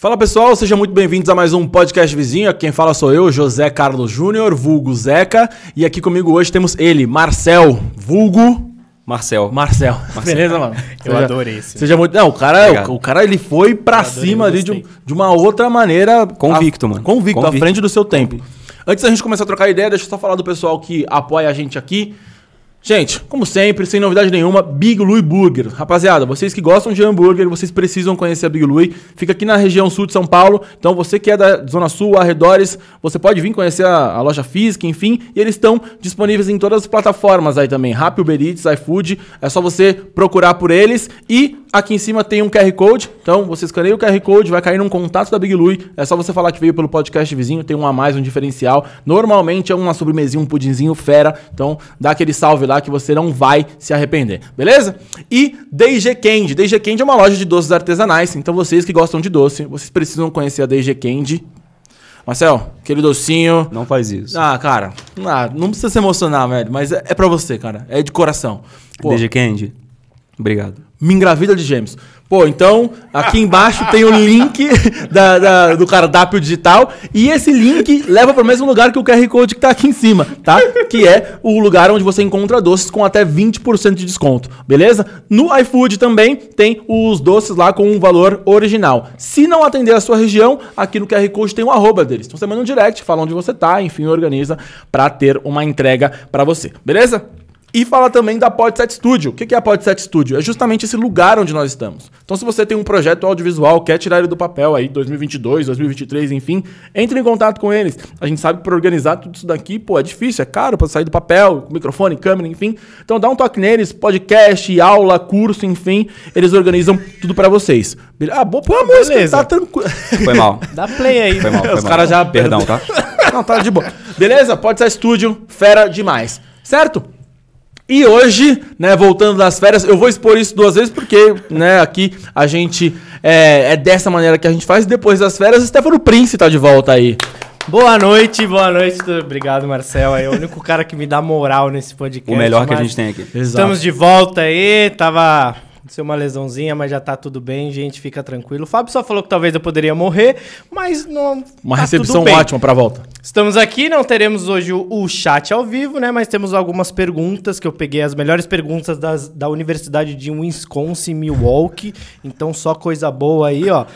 Fala pessoal, sejam muito bem-vindos a mais um podcast vizinho. Quem fala sou eu, José Carlos Júnior, vulgo Zeca, e aqui comigo hoje temos ele, Marcel, vulgo Marcel. Marcel. Marcel. Beleza, mano? Eu seja, adorei isso. Seja muito. Não, o cara, o, o, cara ele foi pra adorei, cima ali de, de, uma outra maneira. Convicto, a, mano. Convicto, convicto, à frente do seu tempo. Convicto. Antes da gente começar a trocar ideia, deixa eu só falar do pessoal que apoia a gente aqui. Gente, como sempre, sem novidade nenhuma, Big Louie Burger. Rapaziada, vocês que gostam de hambúrguer, vocês precisam conhecer a Big Louie. Fica aqui na região sul de São Paulo. Então, você que é da Zona Sul, arredores, você pode vir conhecer a, a loja física, enfim. E eles estão disponíveis em todas as plataformas aí também. Rappi, Uber Eats, iFood. É só você procurar por eles. E aqui em cima tem um QR Code. Então, você escaneia o QR Code, vai cair num contato da Big Louie. É só você falar que veio pelo podcast vizinho. Tem um a mais, um diferencial. Normalmente é uma sobremesinha, um pudinzinho fera. Então, dá aquele salve lá que você não vai se arrepender, beleza? E DG Candy. DG Candy é uma loja de doces artesanais, então vocês que gostam de doce, vocês precisam conhecer a DG Candy. Marcel, aquele docinho. Não faz isso. Ah, cara, ah, não precisa se emocionar, velho, mas é, é pra você, cara. É de coração. Pô, DG Candy, obrigado. Me engravida de gêmeos. Pô, então aqui embaixo tem o link da, da, do cardápio digital e esse link leva para o mesmo lugar que o QR Code que tá aqui em cima, tá? Que é o lugar onde você encontra doces com até 20% de desconto, beleza? No iFood também tem os doces lá com um valor original. Se não atender a sua região, aqui no QR Code tem o um arroba deles. Então você manda um direct, fala onde você tá, enfim, organiza para ter uma entrega para você, beleza? E fala também da Podset Studio. O que é a Podset Studio? É justamente esse lugar onde nós estamos. Então, se você tem um projeto audiovisual, quer tirar ele do papel aí, 2022, 2023, enfim, entre em contato com eles. A gente sabe que para organizar tudo isso daqui, pô, é difícil, é caro para sair do papel, microfone, câmera, enfim. Então, dá um toque neles, podcast, aula, curso, enfim. Eles organizam tudo para vocês. Ah, boa, pô, a música, Beleza. tá tranquilo. Foi mal. Dá play aí. Foi mal, foi Os caras já... Perdão, tá? Não, tá de boa. Beleza? Podset Studio, fera demais. Certo? E hoje, né, voltando das férias, eu vou expor isso duas vezes porque, né, aqui a gente é, é dessa maneira que a gente faz. Depois das férias, o Stefano Prince tá de volta aí. Boa noite, boa noite. Obrigado, Marcel. É o único cara que me dá moral nesse podcast. O melhor que a gente tem aqui. Exato. Estamos de volta aí. Tava Aconteceu uma lesãozinha, mas já tá tudo bem, gente, fica tranquilo. O Fábio só falou que talvez eu poderia morrer, mas não. Uma tá recepção ótima pra volta. Estamos aqui, não teremos hoje o, o, chat ao vivo, né? Mas temos algumas perguntas que eu peguei, as melhores perguntas das, da Universidade de Wisconsin, Milwaukee. Então só coisa boa aí, ó.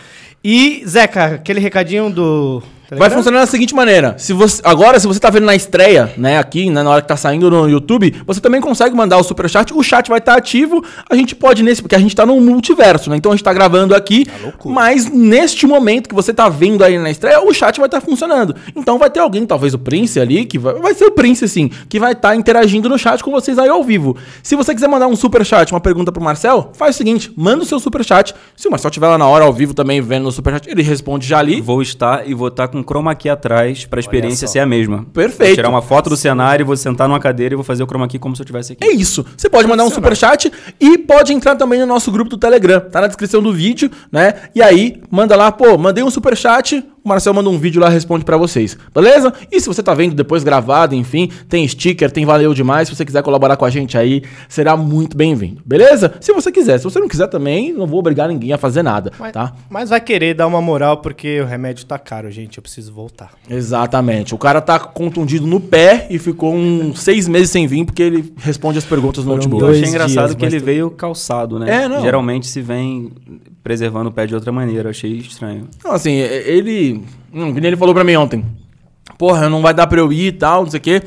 E, Zeca, aquele recadinho do Tá vai funcionar da seguinte maneira. Se você, agora, se você tá vendo na estreia, né, aqui, né, na hora que tá saindo no YouTube, você também consegue mandar o super chat. O chat vai estar tá ativo. A gente pode nesse, porque a gente tá num multiverso, né? Então a gente tá gravando aqui, tá mas neste momento que você tá vendo aí na estreia, o chat vai estar tá funcionando. Então vai ter alguém, talvez o Prince ali, que vai, vai ser o Prince sim, que vai estar tá interagindo no chat com vocês aí ao vivo. Se você quiser mandar um super chat, uma pergunta pro Marcel, faz o seguinte, manda o seu super chat. Se o Marcel tiver lá na hora ao vivo também vendo o super chat, ele responde já ali. Vou estar e vou estar tá com um chroma key atrás para a experiência ser a mesma. Perfeito. Vou tirar uma foto do cenário, vou sentar numa cadeira e vou fazer o chroma key como se eu estivesse aqui. É isso. Você pode mandar um super chat e pode entrar também no nosso grupo do Telegram. Tá na descrição do vídeo, né? E aí, manda lá, pô, mandei um super chat, o Marcel manda um vídeo lá responde para vocês, beleza? E se você tá vendo depois gravado, enfim, tem sticker, tem valeu demais, se você quiser colaborar com a gente aí, será muito bem-vindo, beleza? Se você quiser, se você não quiser também, não vou obrigar ninguém a fazer nada, mas, tá? Mas vai querer dar uma moral porque o remédio tá caro, gente, eu preciso voltar. Exatamente. O cara tá contundido no pé e ficou uns seis meses sem vir porque ele responde as perguntas no notebook. Eu achei engraçado dias, que ele veio calçado, né? É, não. Geralmente se vem preservando o pé de outra maneira, eu achei estranho. Não, assim, ele ele. Hum, ele falou pra mim ontem. Porra, não vai dar pra eu ir e tal, não sei o quê.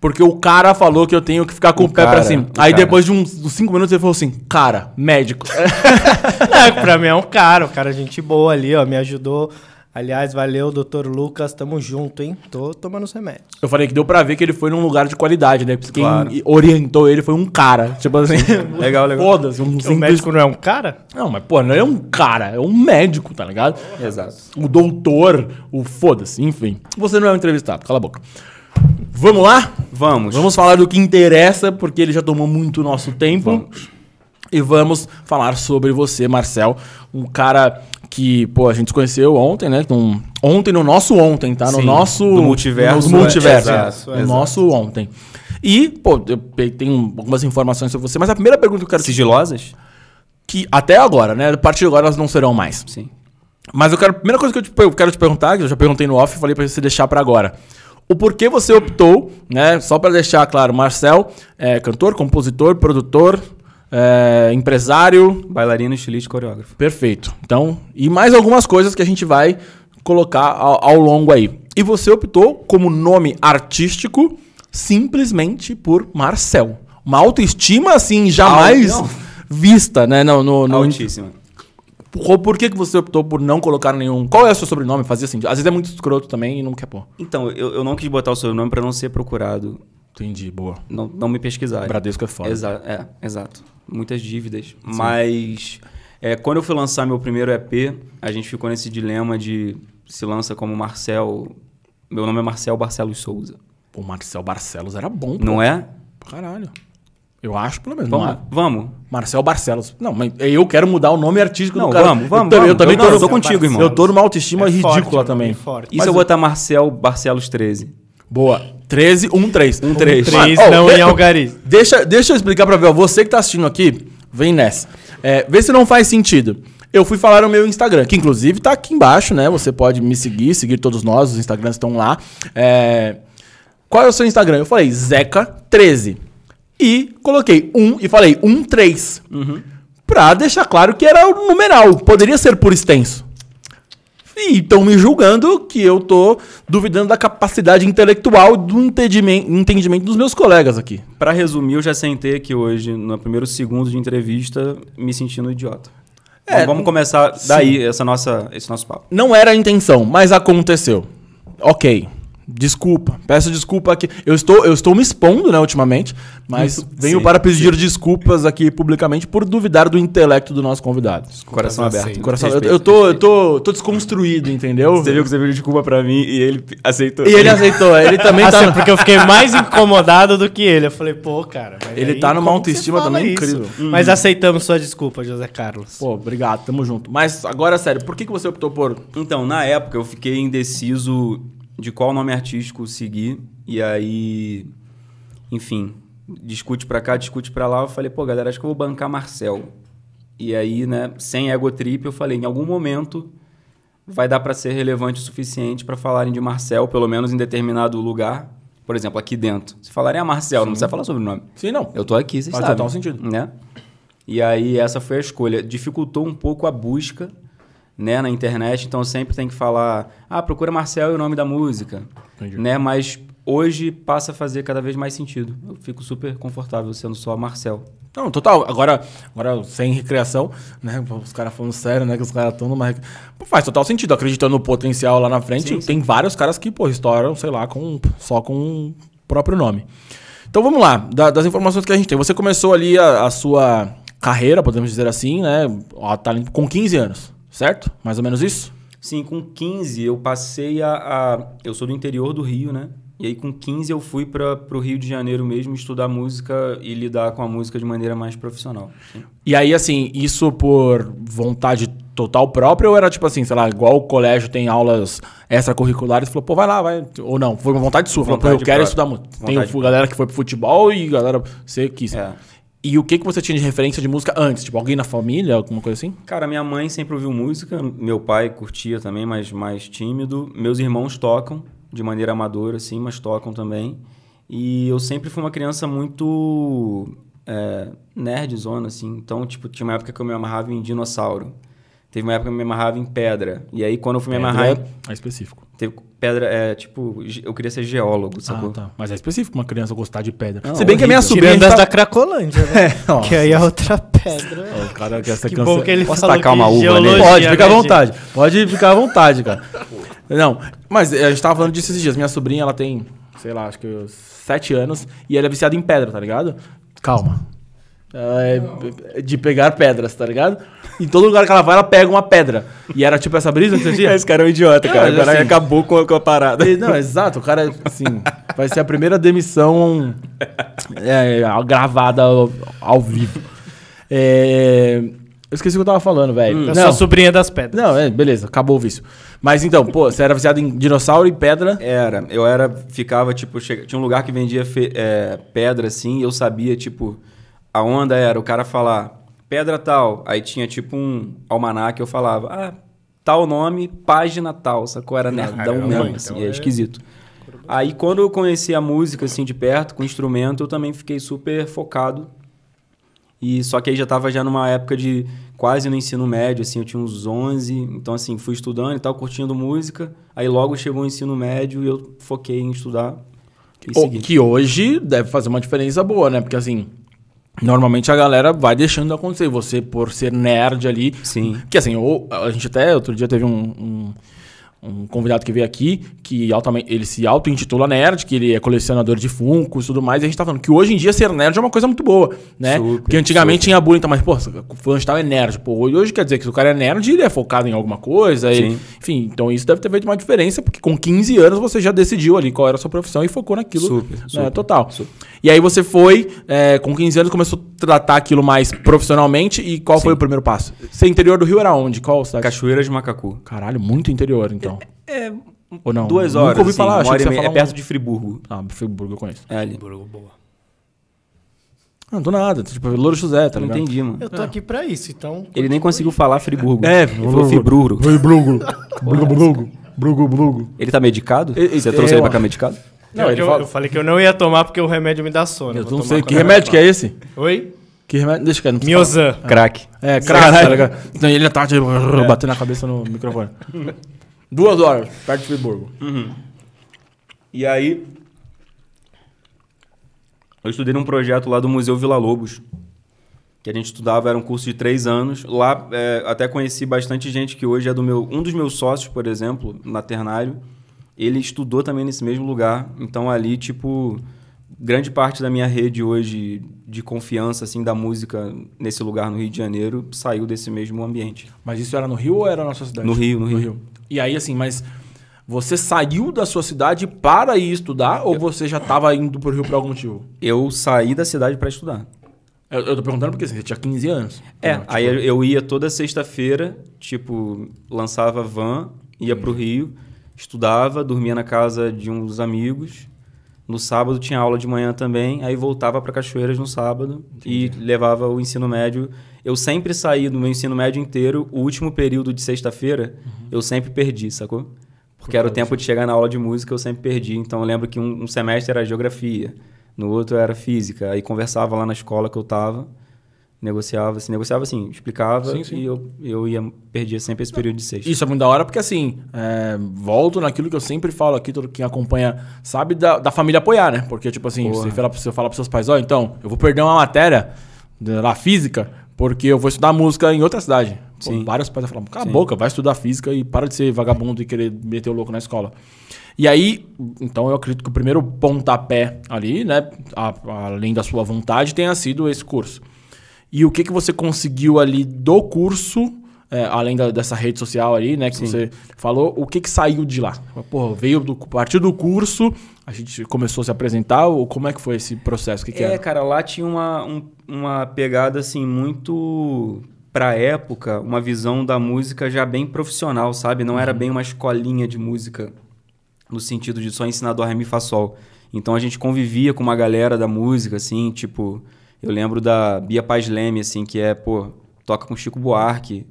Porque o cara falou que eu tenho que ficar com o, o pé cara, pra cima. Aí cara. depois de uns 5 minutos ele falou assim: Cara, médico. não, é, pra mim é um cara, o um cara, é gente boa ali, ó, me ajudou Aliás, valeu, doutor Lucas, tamo junto, hein? Tô tomando os remédios. Eu falei que deu pra ver que ele foi num lugar de qualidade, né? Porque quem orientou ele foi um cara. Tipo assim, legal, legal. Foda-se. Um simples... médico não é um cara? Não, mas pô, não é um cara, é um médico, tá ligado? Exato. O doutor, o foda-se, enfim. Você não é um entrevistado, cala a boca. Vamos lá? Vamos. Vamos falar do que interessa, porque ele já tomou muito nosso tempo. Vamos. E vamos falar sobre você, Marcel, um cara que, pô, a gente se conheceu ontem, né? Num, ontem no nosso ontem, tá? No Sim, nosso. multiverso. No multiverso. É, é, no nosso ontem. E, pô, eu tenho algumas informações sobre você, mas a primeira pergunta que eu quero. Sigilosas? Que até agora, né? A partir de agora elas não serão mais. Sim. Mas eu quero. A primeira coisa que eu, te, eu quero te perguntar, que eu já perguntei no off, falei pra você deixar para agora. O porquê você optou, né? Só para deixar claro, Marcel é cantor, compositor, produtor, é, empresário, bailarino, estilista, coreógrafo. Perfeito. Então, e mais algumas coisas que a gente vai colocar ao, ao longo aí. E você optou como nome artístico simplesmente por Marcel. Uma autoestima assim jamais vista, né? Não, no, no, Altíssima. Por, por que, que você optou por não colocar nenhum? Qual é o seu sobrenome? Fazia assim. Às vezes é muito escroto também e não quer pôr. Então, eu, eu não quis botar o sobrenome para não ser procurado. Entendi, boa. Não, não me pesquisar. Bradesco é foda. Exa é, exato. Muitas dívidas. Sim. Mas é, quando eu fui lançar meu primeiro EP, a gente ficou nesse dilema de se lança como Marcel. Meu nome é Marcel Barcelos Souza. O Marcel Barcelos era bom, pô. Não é? Caralho. Eu acho, pelo menos. Vamos. É. vamos. Marcel Barcelos. Não, mas eu quero mudar o nome artístico não, do cara. Vamos, vamos. Eu, vamos, eu também não, tô, eu tô contigo, irmão. Eu tô numa autoestima é ridícula forte, é também. Forte. Isso eu vou botar Marcel Barcelos 13. Boa. 13, 1, 3. 1, 3. 3 Mano, não oh, em Algariz. Deixa, deixa eu explicar pra ver. Você que tá assistindo aqui, vem nessa. É, vê se não faz sentido. Eu fui falar no meu Instagram, que inclusive tá aqui embaixo, né? Você pode me seguir, seguir todos nós, os Instagrams estão lá. É... Qual é o seu Instagram? Eu falei Zeca13. E coloquei 1 um, e falei 13. Um, três, uhum. Pra deixar claro que era o numeral. Poderia ser por extenso e estão me julgando que eu tô duvidando da capacidade intelectual do entendimento, entendimento dos meus colegas aqui. Para resumir, eu já sentei aqui hoje, no primeiro segundo de entrevista, me sentindo idiota. É, vamos começar daí essa nossa, esse nosso papo. Não era a intenção, mas aconteceu. Ok. Desculpa, peço desculpa aqui. Eu estou, eu estou me expondo, né, ultimamente, mas Isso, venho sim, para pedir sim. desculpas aqui publicamente por duvidar do intelecto do nosso convidado. Desculpa, coração aberto. Aceito. Coração, respeito, eu, eu, tô, eu tô, tô desconstruído, entendeu? Você viu que você pediu desculpa para mim e ele aceitou. E ele aceitou, ele também ah, tá. Assim, Porque eu fiquei mais incomodado do que ele. Eu falei, pô, cara. Ele aí, tá numa autoestima também isso? incrível. Hum. Mas aceitamos sua desculpa, José Carlos. Pô, obrigado, tamo junto. Mas agora, sério, por que, que você optou por. Então, na época eu fiquei indeciso de qual nome artístico seguir. E aí, enfim, discute para cá, discute para lá. Eu falei, pô, galera, acho que eu vou bancar Marcel. E aí, né, sem ego trip, eu falei, em algum momento vai dar para ser relevante o suficiente para falarem de Marcel, pelo menos em determinado lugar. Por exemplo, aqui dentro. Se falarem a ah, Marcel, Sim. não precisa falar sobre o nome. Sim, não. Eu tô aqui, vocês Faz sabem. Faz total sentido. Né? E aí, essa foi a escolha. Dificultou um pouco a busca, né, na internet, então sempre tem que falar, ah, procura Marcel e o nome da música, Entendi. né? Mas hoje passa a fazer cada vez mais sentido. Eu fico super confortável sendo só Marcel. Não, total. Agora, agora sem recreação, né? Os caras falando sério, né? Que os caras estão numa. Pô, faz total sentido. Acreditando no potencial lá na frente, sim, tem vários caras que, pô, estouram, sei lá, com, só com o próprio nome. Então vamos lá, da, das informações que a gente tem. Você começou ali a, a sua carreira, podemos dizer assim, né? Ó, tá, com 15 anos. Certo? Mais ou menos isso? Sim, com 15 eu passei a, a. eu sou do interior do Rio, né? E aí com 15 eu fui para o Rio de Janeiro mesmo estudar música e lidar com a música de maneira mais profissional. Sim. E aí, assim, isso por vontade total própria ou era tipo assim, sei lá, igual o colégio tem aulas extracurriculares, falou, pô, vai lá, vai. Ou não, foi uma vontade sua, vontade falou, pô, eu quero própria. estudar música. Tem o, galera que foi pro futebol e galera, você quis. É. E o que, que você tinha de referência de música antes? Tipo, alguém na família, alguma coisa assim? Cara, minha mãe sempre ouviu música, meu pai curtia também, mas mais tímido. Meus irmãos tocam, de maneira amadora, assim, mas tocam também. E eu sempre fui uma criança muito é, eh, nerdzona, assim. Então, tipo, tinha uma época que eu me amarrava em dinossauro. Teve uma época que eu me amarrava em pedra. E aí, quando eu fui me amarrar. É específico. Teve pedra, é tipo, eu queria ser geólogo, ah, sacou? Ah, tá. Mas é específico uma criança gostar de pedra. Não, Se bem horrível. que a minha sobrinha. Tirando tá... da Cracolândia, né? É, que aí é outra pedra. o cara, que essa que criança... bom que ele Posso tacar uma uva nele? Né, Pode, fica à vontade. Pode ficar à vontade, cara. Não, mas é, a gente tava falando disso esses dias. Minha sobrinha, ela tem, sei lá, acho que sete anos. E ela é viciada em pedra, tá ligado? Calma é de pegar pedras, tá ligado? Em todo lugar que ela vai, ela pega uma pedra. E era tipo essa brisa que você tinha? Esse cara é um idiota, cara. É, o cara assim, acabou com a, com a parada. E, não, exato. O cara, assim, vai ser a primeira demissão é, gravada ao, ao vivo. É, eu esqueci o que eu tava falando, velho. Hum, não, sobrinha das pedras. Não, é, beleza, acabou o vício. Mas então, pô, você era viciado em dinossauro e pedra? Era. Eu era, ficava, tipo, chega, tinha um lugar que vendia fe, é, pedra, assim, e eu sabia, tipo a onda era o cara falar pedra tal, aí tinha tipo um almanac, eu falava, ah, tal nome, página tal, sacou? Era ah, nerdão Caramba, então mesmo, é assim, é, é esquisito. Aí quando eu conheci a música assim de perto, com o instrumento, eu também fiquei super focado. E só que aí já estava já numa época de quase no ensino médio, assim, eu tinha uns 11, então assim, fui estudando e tal, curtindo música. Aí logo chegou o ensino médio e eu foquei em estudar. o que hoje deve fazer uma diferença boa, né? Porque assim, Normalmente a galera vai deixando acontecer. Você, por ser nerd ali. Sim. Que assim, ou, a gente até outro dia teve um, um um convidado que veio aqui, que altamente, ele se auto-intitula nerd, que ele é colecionador de funcos e tudo mais, e a gente tá falando que hoje em dia ser nerd é uma coisa muito boa, né? Super, Porque antigamente super. tinha bullying, então, mas, pô, fã tal é nerd. Pô, hoje quer dizer que se o cara é nerd, ele é focado em alguma coisa, ele, enfim, então isso deve ter feito uma diferença, porque com 15 anos você já decidiu ali qual era a sua profissão e focou naquilo super, né, total. E aí você foi, é, com 15 anos, começou a tratar aquilo mais profissionalmente, e qual Sim. foi o primeiro passo? Ser interior do Rio era onde? Qual cidade? Cachoeira de Macacu. Caralho, muito interior, então então? É, Ou não? Duas horas. Nunca ouvi assim, falar, hora é falar é perto de Friburgo. Ah, Friburgo eu conheço. É ali. Friburgo, boa. Não, ah, do nada. Tipo, Louro José, tá não ligado? Entendi, mano. Eu tô é. aqui pra isso, então... Ele nem conseguiu falar Friburgo. É, ele falou Friburgo. Friburgo. Brugo, brugo. Brugo, Ele tá medicado? Você trouxe ele pra cá medicado? Não, eu, eu, falei que eu não ia tomar porque o remédio me dá sono. Eu não sei. Que remédio que é esse? Oi? Que remédio? Deixa eu ver. Miozan. Crack. É, crack. Tá então ele tá tipo, batendo a cabeça no microfone. Duas horas, perto de Friburgo. Uhum. E aí. Eu estudei num projeto lá do Museu Vila Lobos. Que a gente estudava, era um curso de três anos. Lá é, até conheci bastante gente que hoje é do meu. Um dos meus sócios, por exemplo, na Ternário, ele estudou também nesse mesmo lugar. Então ali, tipo grande parte da minha rede hoje de confiança assim da música nesse lugar no Rio de Janeiro saiu desse mesmo ambiente. Mas isso era no Rio ou era na nossa cidade? No Rio, no Rio. No Rio. E aí, assim, mas você saiu da sua cidade para ir estudar ou você já estava indo para o Rio por algum motivo? Eu saí da cidade para estudar. Eu, eu tô perguntando porque assim, você tinha 15 anos. É, né? tipo... aí eu ia toda sexta-feira, tipo, lançava van, ia para o Rio, estudava, dormia na casa de um dos amigos. No sábado tinha aula de manhã também, aí voltava para Cachoeiras no sábado Entendi. e levava o ensino médio eu sempre saí do meu ensino médio inteiro, o último período de sexta-feira, uhum. eu sempre perdi, sacou? Porque era o tempo de chegar na aula de música, eu sempre perdi. Então eu lembro que um, um semestre era geografia, no outro era física. Aí conversava lá na escola que eu tava, negociava, assim, negociava assim, explicava sim, sim. e eu, eu ia, perdia sempre esse período de sexta. Isso é muito da hora, porque assim, é, volto naquilo que eu sempre falo aqui, todo quem acompanha sabe da, da família apoiar, né? Porque, tipo assim, você fala, para pros seus pais, ó, oh, então, eu vou perder uma matéria lá física, porque eu vou estudar música em outra cidade. Pô, Sim. vários pais falam: cala a boca, vai estudar física e para de ser vagabundo e querer meter o louco na escola. E aí, então eu acredito que o primeiro pontapé ali, né, a, a, além da sua vontade, tenha sido esse curso. E o que, que você conseguiu ali do curso é, além da, dessa rede social aí, né, que Sim. você falou, o que, que saiu de lá? Porra, veio do, a partir do curso, a gente começou a se apresentar, ou como é que foi esse processo? Que que é, era? cara, lá tinha uma, um, uma pegada, assim, muito pra época, uma visão da música já bem profissional, sabe? Não uhum. era bem uma escolinha de música, no sentido de só ensinar do Mi Fá Sol. Então a gente convivia com uma galera da música, assim, tipo, eu lembro da Bia Paz Leme, assim, que é, pô, toca com Chico Buarque,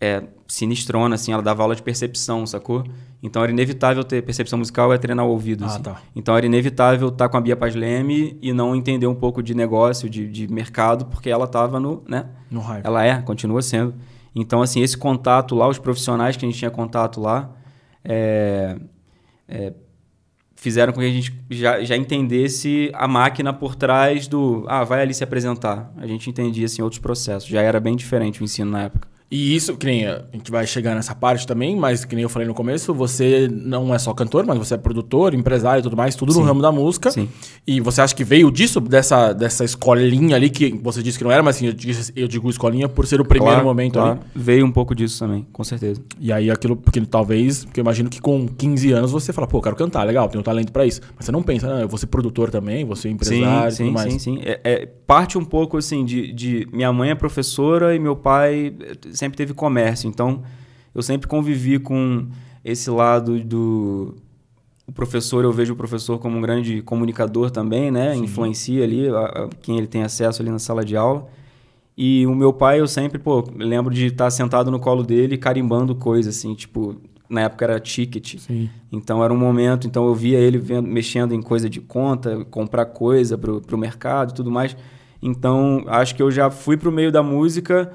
é, sinistrona, assim, ela dava aula de percepção, sacou? Então era inevitável ter percepção musical e treinar o ouvido. Ah, assim. tá. Então era inevitável estar tá com a Bia Paz Leme e não entender um pouco de negócio, de, de mercado, porque ela estava no. Né? No hype. Ela é, continua sendo. Então, assim, esse contato lá, os profissionais que a gente tinha contato lá, é, é, fizeram com que a gente já, já entendesse a máquina por trás do. Ah, vai ali se apresentar. A gente entendia, assim, outros processos. Já era bem diferente o ensino na época. E isso, que nem a gente vai chegar nessa parte também, mas que nem eu falei no começo, você não é só cantor, mas você é produtor, empresário e tudo mais, tudo Sim. no ramo da música. Sim. E você acha que veio disso, dessa, dessa escolinha ali, que você disse que não era, mas assim, eu, disse, eu digo escolinha por ser o primeiro claro, momento claro. ali? Veio um pouco disso também, com certeza. E aí aquilo, porque talvez, porque eu imagino que com 15 anos você fala, pô, eu quero cantar, legal, tenho talento para isso. Mas você não pensa, não, ah, eu vou ser produtor também, vou ser empresário sim, e tudo mais. Sim, sim, sim. É, é, parte um pouco assim de, de. Minha mãe é professora e meu pai sempre teve comércio, então eu sempre convivi com esse lado do o professor, eu vejo o professor como um grande comunicador também, né? Sim. Influencia ali a, a quem ele tem acesso ali na sala de aula. E o meu pai, eu sempre, pô, lembro de estar sentado no colo dele carimbando coisa, assim, tipo, na época era ticket. Sim. Então era um momento, então eu via ele vendo, mexendo em coisa de conta, comprar coisa pro, pro mercado e tudo mais. Então acho que eu já fui pro meio da música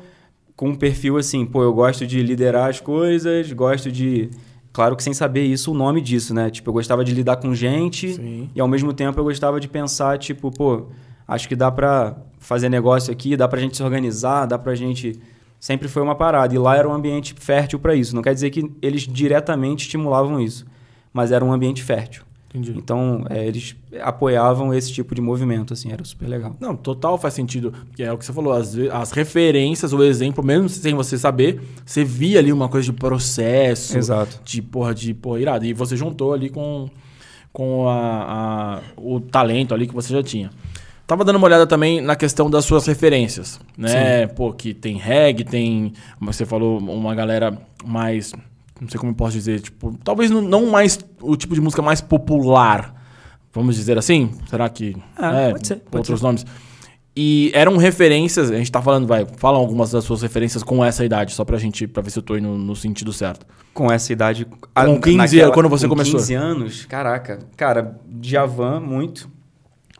com um perfil assim, pô, eu gosto de liderar as coisas, gosto de. Claro que sem saber isso, o nome disso, né? Tipo, eu gostava de lidar com gente Sim. e ao mesmo tempo eu gostava de pensar, tipo, pô, acho que dá pra fazer negócio aqui, dá pra gente se organizar, dá pra gente. Sempre foi uma parada. E lá era um ambiente fértil para isso. Não quer dizer que eles diretamente estimulavam isso, mas era um ambiente fértil. Entendi. Então, é, eles apoiavam esse tipo de movimento, assim, era super legal. Não, total faz sentido. Porque é o que você falou, as, as referências, o exemplo, mesmo sem você saber, você via ali uma coisa de processo. Exato. De porra, de porra, irado. E você juntou ali com, com a, a, o talento ali que você já tinha. Tava dando uma olhada também na questão das suas referências, né? Sim. Pô, que tem reggae, tem, como você falou, uma galera mais não sei como eu posso dizer, tipo, talvez não, mais o tipo de música mais popular, vamos dizer assim? Será que ah, é, pode ser, pode outros ser. nomes? E eram referências, a gente tá falando, vai, falam algumas das suas referências com essa idade, só pra gente, pra ver se eu tô indo no sentido certo. Com essa idade... A, com 15, anos, quando você com começou? 15 anos, caraca. Cara, Javan, muito.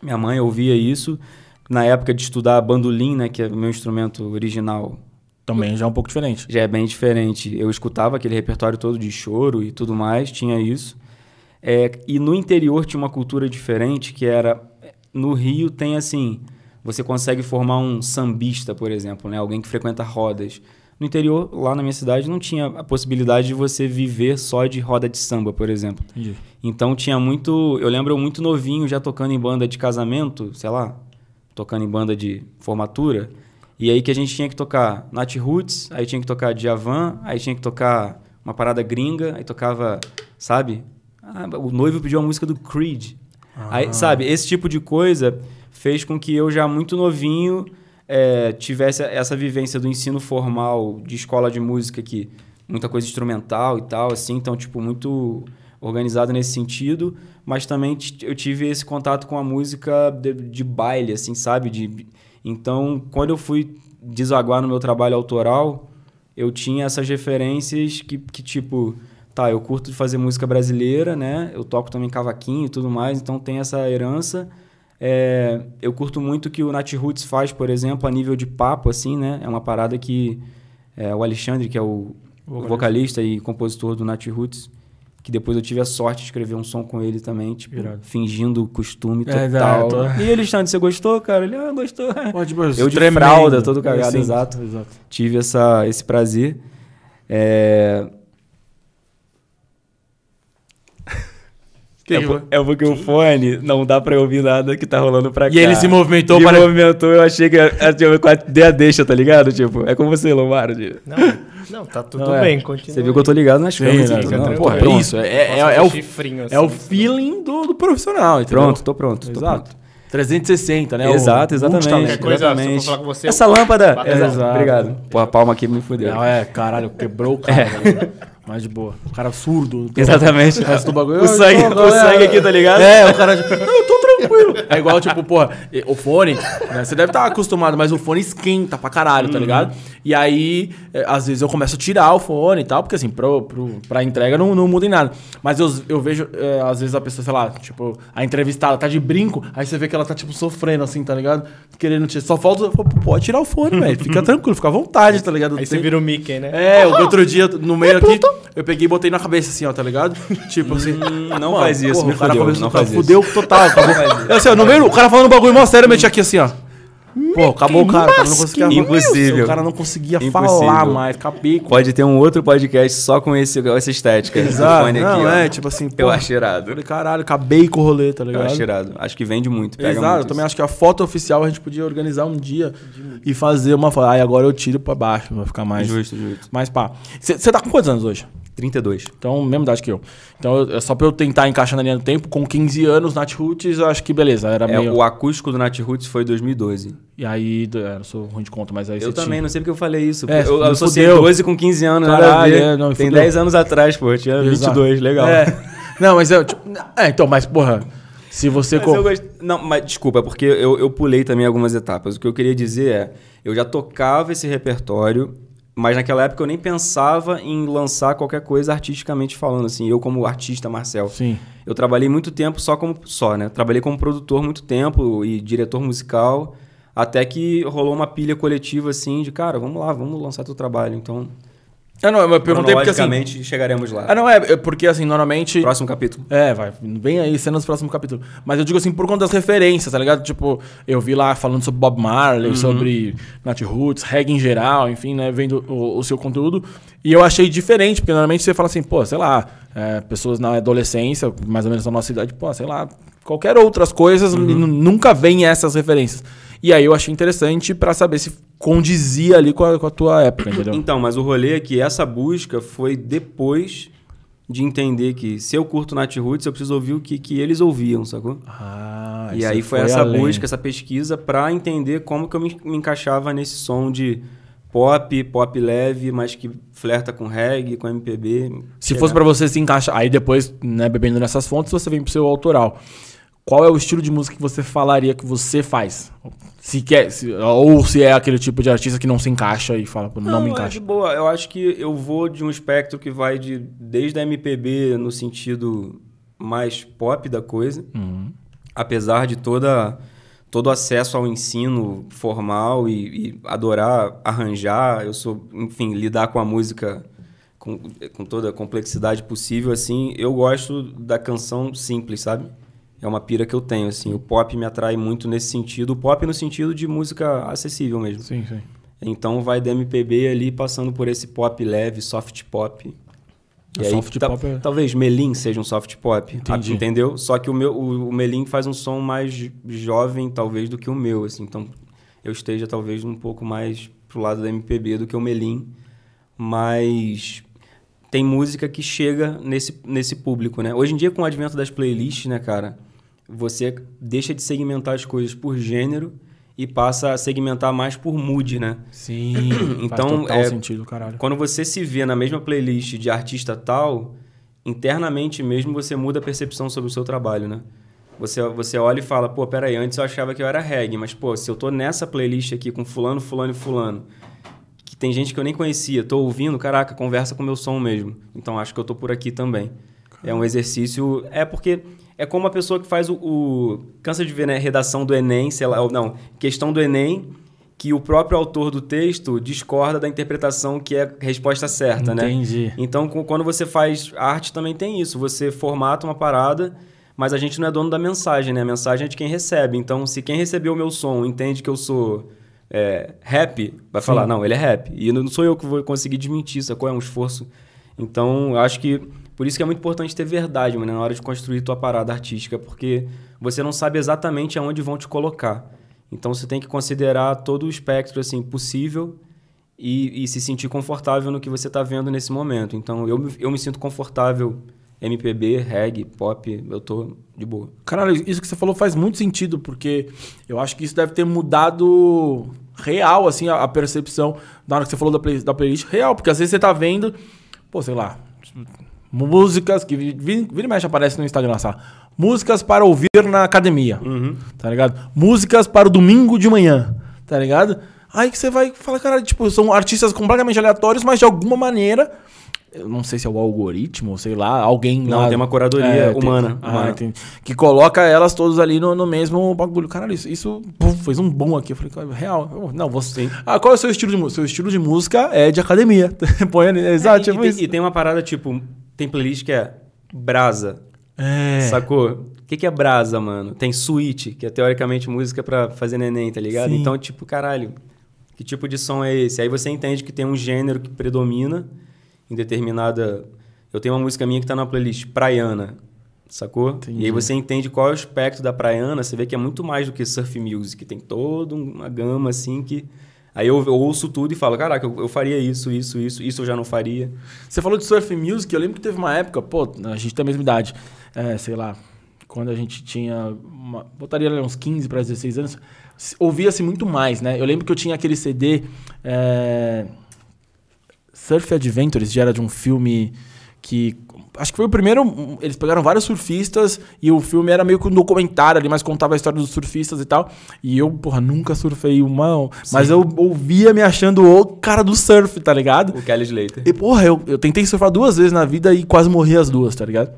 Minha mãe ouvia isso. Na época de estudar bandolim, né, que é o meu instrumento original, também já é um pouco diferente. Já é bem diferente. Eu escutava aquele repertório todo de choro e tudo mais, tinha isso. É, e no interior tinha uma cultura diferente, que era... No Rio tem, assim... Você consegue formar um sambista, por exemplo, né? Alguém que frequenta rodas. No interior, lá na minha cidade, não tinha a possibilidade de você viver só de roda de samba, por exemplo. Entendi. Então tinha muito. Eu lembro muito novinho já tocando em banda de casamento, sei lá, tocando em banda de formatura. E aí que a gente tinha que tocar Nat Roots, aí tinha que tocar Djavan, aí tinha que tocar uma parada gringa, aí tocava, sabe? Ah, o noivo pediu uma música do Creed. Aí, ah. sabe, esse tipo de coisa fez com que eu já muito novinho é, tivesse essa vivência do ensino formal de escola de música que muita coisa instrumental e tal, assim, então tipo muito organizado nesse sentido, mas também eu tive esse contato com a música de, de baile, assim, sabe, de então, quando eu fui desaguar no meu trabalho autoral, eu tinha essas referências que, que tipo, tá, eu curto de fazer música brasileira, né? Eu toco também cavaquinho e tudo mais, então tem essa herança. É, eu curto muito que o Nat Roots faz, por exemplo, a nível de papo, assim, né? É uma parada que é, o Alexandre, que é o, o vocalista. vocalista e compositor do Nat Roots, que depois eu tive a sorte de escrever um som com ele também, tipo, Irado. fingindo o costume é, total. É, E ele, Alexandre, você gostou, cara? Ele, ah, gostou. Pode, tipo, mas eu de tremendo. fralda, todo cagado, exato. exato. Tive essa, esse prazer. É... é, é porque o fone não dá pra ouvir nada que tá rolando pra e cá. E ele se movimentou se para... movimentou, eu achei que... Eu, dei a deixa, tá ligado? Tipo, é como você, Lombardi. Não... Não, tá tudo não, é. bem, é. continua. Você viu que eu tô ligado nas câmeras. Né? porra, é isso. É, é, é o, assim, é o feeling do, do profissional, entendeu? Pronto, tô pronto. Tô Exato. Pronto. 360, né? Exato, exatamente. Qualquer coisa, exatamente. Se eu falar com você, Essa lâmpada. Exato. Exato. Obrigado. Pô, a palma aqui me fudeu. Não, é, caralho, quebrou o cara. É. Né? Mas de boa. O cara surdo. Exatamente. O, resto do bagulho, o, sangue, é? o sangue aqui, tá ligado? É, o cara. Tipo, não, eu tô tranquilo. É igual, tipo, porra, o fone, né? Você deve estar tá acostumado, mas o fone esquenta pra caralho, tá uhum. ligado? Hum. E aí, é, às vezes eu começo a tirar o fone e tal, porque assim, pro, pro, pra entrega não, não muda em nada. Mas eu, eu vejo, é, às vezes a pessoa, sei lá, tipo, a entrevistada tá de brinco, aí você vê que ela tá, tipo, sofrendo assim, tá ligado? Querendo tirar. Só falta. Pode tirar o fone, velho. Fica tranquilo, fica à vontade, tá ligado? Aí você vira o Mickey, né? É, outro dia, no meio é aqui, eu peguei e botei na cabeça assim, ó, tá ligado? Tipo assim. Hum, não faz isso, porra, me fudeu, não faz fudeu isso. total. Não faz isso. É assim, ó, no meio, o cara falando um bagulho mó sério, eu meti aqui assim, ó. Pô, acabou o cara, o cara não conseguia Impossível. O cara não conseguia Impossível. falar mais, capico. Pode ter um outro podcast só com esse, essa estética. Exato. não, é, tipo assim, Eu acho irado. Falei, caralho, acabei com o rolê, tá ligado? Eu acho irado. Acho que vende muito, pega Exato, muito eu também acho que a foto oficial a gente podia organizar um dia e fazer uma foto. Aí agora eu tiro pra baixo, vai ficar mais... Justo, justo. Mais pá. Você tá com quantos anos hoje? 32. Então, mesma idade que eu. Então, eu, é só pra eu tentar encaixar na linha do tempo, com 15 anos, Nat Roots, eu acho que beleza. Era é, meio... O acústico do Nat Roots foi 2012. E aí, é, eu sou ruim de conta, mas aí Eu também, tinha... não sei porque eu falei isso. É, eu eu associei 12 com 15 anos, Caralho, é, não, Tem 10 anos atrás, pô, tinha Exato. 22, legal. É. não, mas eu... Tipo, é, então, mas porra... Se você... Mas com... gost... Não, mas desculpa, é porque eu, eu pulei também algumas etapas. O que eu queria dizer é, eu já tocava esse repertório mas naquela época eu nem pensava em lançar qualquer coisa artisticamente falando, assim. Eu como artista, Marcel. Sim. Eu trabalhei muito tempo só como... Só, né? Trabalhei como produtor muito tempo e diretor musical. Até que rolou uma pilha coletiva, assim, de cara, vamos lá, vamos lançar teu trabalho. Então, ah, não, eu perguntei porque assim... chegaremos lá. Ah, não, é, é porque assim, normalmente... Próximo capítulo. É, vai, vem aí, cenas do próximo capítulo. Mas eu digo assim, por conta das referências, tá ligado? Tipo, eu vi lá falando sobre Bob Marley, uhum. sobre Nat Roots, reggae em geral, enfim, né? Vendo o, o, seu conteúdo. E eu achei diferente, porque normalmente você fala assim, pô, sei lá, é, pessoas na adolescência, mais ou menos na nossa idade, pô, sei lá, qualquer outras coisas, uhum. nunca vem essas referências. E aí eu achei interessante para saber se condizia ali com a, com a tua época, entendeu? Então, mas o rolê é que essa busca foi depois de entender que se eu curto Nat Roots, eu preciso ouvir o que, que eles ouviam, sacou? Ah, e aí foi, foi essa além. busca, essa pesquisa para entender como que eu me, me, encaixava nesse som de pop, pop leve, mas que flerta com reggae, com MPB. Se fosse para você se encaixar, aí depois, né, bebendo nessas fontes, você vem pro seu autoral qual é o estilo de música que você falaria que você faz? Se quer, se, ou se é aquele tipo de artista que não se encaixa e fala, não, não me é encaixa. É boa, eu acho que eu vou de um espectro que vai de desde a MPB no sentido mais pop da coisa, uhum. apesar de toda todo acesso ao ensino formal e, e, adorar arranjar, eu sou, enfim, lidar com a música com, com toda a complexidade possível assim, eu gosto da canção simples, sabe? é uma pira que eu tenho, assim. O pop me atrai muito nesse sentido. O pop no sentido de música acessível mesmo. Sim, sim. Então vai da MPB ali passando por esse pop leve, soft pop. E aí, soft ta pop é... Talvez Melim seja um soft pop, Entendi. entendeu? Só que o, meu, o, o Melim faz um som mais jovem, talvez, do que o meu, assim. Então eu esteja talvez um pouco mais pro lado da MPB do que o Melim. Mas tem música que chega nesse, nesse público, né? Hoje em dia, com o advento das playlists, né, cara? você deixa de segmentar as coisas por gênero e passa a segmentar mais por mood, né? Sim. então, faz total é, sentido, caralho. Quando você se vê na mesma playlist de artista tal, internamente mesmo você muda a percepção sobre o seu trabalho, né? Você, você olha e fala, pô, peraí, antes eu achava que eu era reggae, mas, pô, se eu tô nessa playlist aqui com fulano, fulano e fulano, que tem gente que eu nem conhecia, tô ouvindo, caraca, conversa com o meu som mesmo. Então acho que eu tô por aqui também. Caramba. É um exercício. É porque é como a pessoa que faz o. o cansa de ver, né? Redação do Enem, sei lá, ou não, questão do Enem, que o próprio autor do texto discorda da interpretação que é a resposta certa, Entendi. né? Entendi. Então, quando você faz arte, também tem isso. Você formata uma parada, mas a gente não é dono da mensagem, né? A mensagem é de quem recebe. Então, se quem recebeu o meu som entende que eu sou é, rap, vai Sim. falar, não, ele é rap. E não sou eu que vou conseguir desmentir, é Qual É um esforço. Então, acho que por isso que é muito importante ter verdade, mano, na hora de construir tua parada artística, porque você não sabe exatamente aonde vão te colocar. Então você tem que considerar todo o espectro assim possível e, e se sentir confortável no que você está vendo nesse momento. Então eu, eu me sinto confortável MPB, reggae, pop, eu tô de boa. Caralho, isso que você falou faz muito sentido, porque eu acho que isso deve ter mudado real, assim, a, a percepção na hora que você falou da, play, da playlist, real, porque às vezes você tá vendo, pô, sei lá, Músicas que vira e mexe aparece no Instagram, sabe? Músicas para ouvir na academia, uhum. tá ligado? Músicas para o domingo de manhã, tá ligado? Aí que você vai falar, cara, tipo, são artistas completamente aleatórios, mas de alguma maneira eu não sei se é o algoritmo, sei lá, alguém não, lá, tem uma curadoria é, humana, tem, humana. Ah, tem, que coloca elas todas ali no, no mesmo bagulho. Caralho, isso, isso puf, fez um bom aqui. Eu falei, cara, real. Eu, não, você. Sim. Ah, qual é o seu estilo de música? Seu estilo de música é de academia. Põe ali, exato, é, e, tipo e tem uma parada tipo, tem playlist que é brasa. É. Sacou? O que, que é brasa, mano? Tem suíte, que é teoricamente música para fazer neném, tá ligado? Sim. Então, tipo, caralho, que tipo de som é esse? Aí você entende que tem um gênero que predomina em determinada. Eu tenho uma música minha que tá na playlist praiana, sacou? Entendi. E aí você entende qual é o aspecto da praiana, você vê que é muito mais do que surf music, tem toda uma gama assim que Aí eu, eu ouço tudo e falo, caraca, eu, eu, faria isso, isso, isso, isso eu já não faria. Você falou de surf music, eu lembro que teve uma época, pô, a gente tem a mesma idade, é, sei lá, quando a gente tinha, uma, botaria uns 15 para 16 anos, ouvia-se muito mais, né? Eu lembro que eu tinha aquele CD é, Surf Adventures, já era de um filme que Acho que foi o primeiro. Eles pegaram vários surfistas e o filme era meio que um documentário ali, mas contava a história dos surfistas e tal. E eu, porra, nunca surfei uma. Sim. Mas eu ouvia me achando o cara do surf, tá ligado? O Kelly Slater. E, porra, eu, eu tentei surfar duas vezes na vida e quase morri as duas, tá ligado?